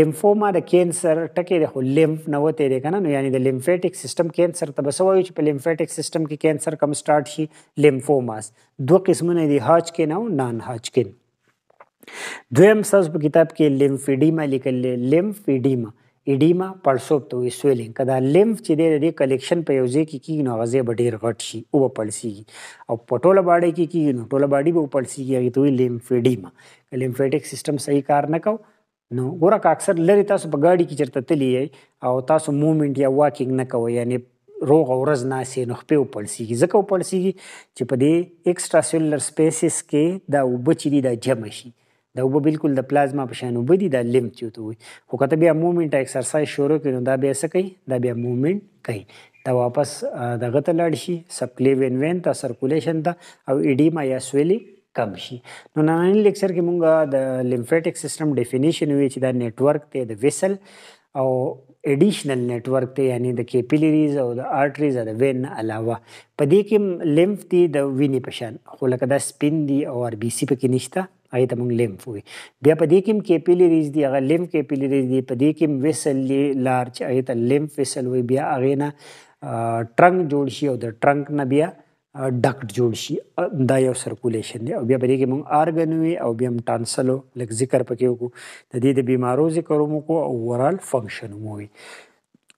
لیمفوما د کینسر ټکي د خو لیمف نه وته دی کنه نو یعنی د لیمفیټک سیستم کینسر ته بس وایو چې په لیمفیټک سیستم کې کینسر کم سٹارټ شي لیمفوماز دوه قسمونه دي هاج کې نو نان هاج کې دویم ساز په کتاب کې لیمفیډیما لیکل لیمفیډیما ایډیما پړسوب ته وي سویلینګ کدا لیمف چې د دې کلیکشن په یوځای کې کی نو غزه به ډیر غټ شي او پړسیږي او پټوله باډي کې کی نو ټوله باډي به پړسیږي هغه ته وي لیمفیډیما لیمفیټک سیستم صحیح کار نه کوي نو ګوره که اکثر لري تاسو په ګاډي کې چرته تلی او تاسو موومېنټ یا واکینګ نه کوئ یعنی روغ ورځ ناسې نو خپې وپړسېږي ځکه وپړسېږي چې په دې ایکسټرا سیلولر سپیسس کې دا اوبه چې دي دا جمع شي دا وب بالکل د پلازما په شان وب دي د لیمف چوت وي خو کته بیا موومېنټ ایکسرسایز شروع کړي نو دا بیا څه کوي دا بیا موومېنټ کوي دا واپس دغه ته لاړ شي سبکلیوین وین ته سرکولیشن ته او ایډیما یا سویلی کم شي نو نن لیکچر کې مونږه د لیمفیټک سیستم ډیفینیشن وی چې دا نت ورک ته د ویسل او اډیشنل نت ورک ته یعنی د کیپیلریز او د آرټریز او د وین علاوه په دې کې لیمف دی د وینې پشان خو لکه دا سپین دی او ار بي سي پکې نشته هغه ته موږ لیمف وي بیا په دې کې هم کیپیلریز دي هغه لیمف کیپیلریز دي په دې کې هم ویسل لارج هغه ته لیمف ویسل وي بیا هغه نه ټرنک جوړ شي او د ټرنک نه بیا ډاکټ جوړ شي دا یو سرکولیشن دی او بیا بری کې مونږ ارګنوي او بیا هم ټانسلو لکه ذکر پکې وکړو د دې د بیمارو ذکر مو کو او ورال فنکشن مو وي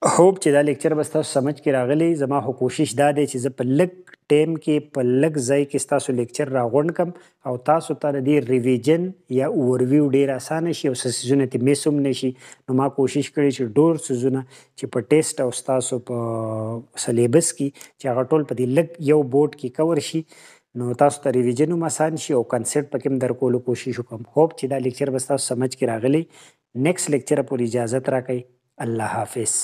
هوپ چې دا لیکچر به تاسو سمج کې راغلی زما خو کوشش دا دی چې زه په لګ ټیم کې په لګ ځای کې تاسو لیکچر راغونډ کم او تاسو ته د دې ریویژن یا اوورویو ډیر اسانه شي او سيزونه ته میسوم نشي نو ما کوشش کړی چې ډور سيزونه چې په ټیسټ او تاسو په سلیبس کې چې هغه ټول په دې لګ یو بورډ کې کور شي نو تاسو ته ریویژن هم آسان شي او کنسپټ پکې در کولو کوشش وکم هوپ چې دا لیکچر به تاسو سمج کې راغلی نیکسټ لیکچر پورې اجازه ترا کوي الله حافظ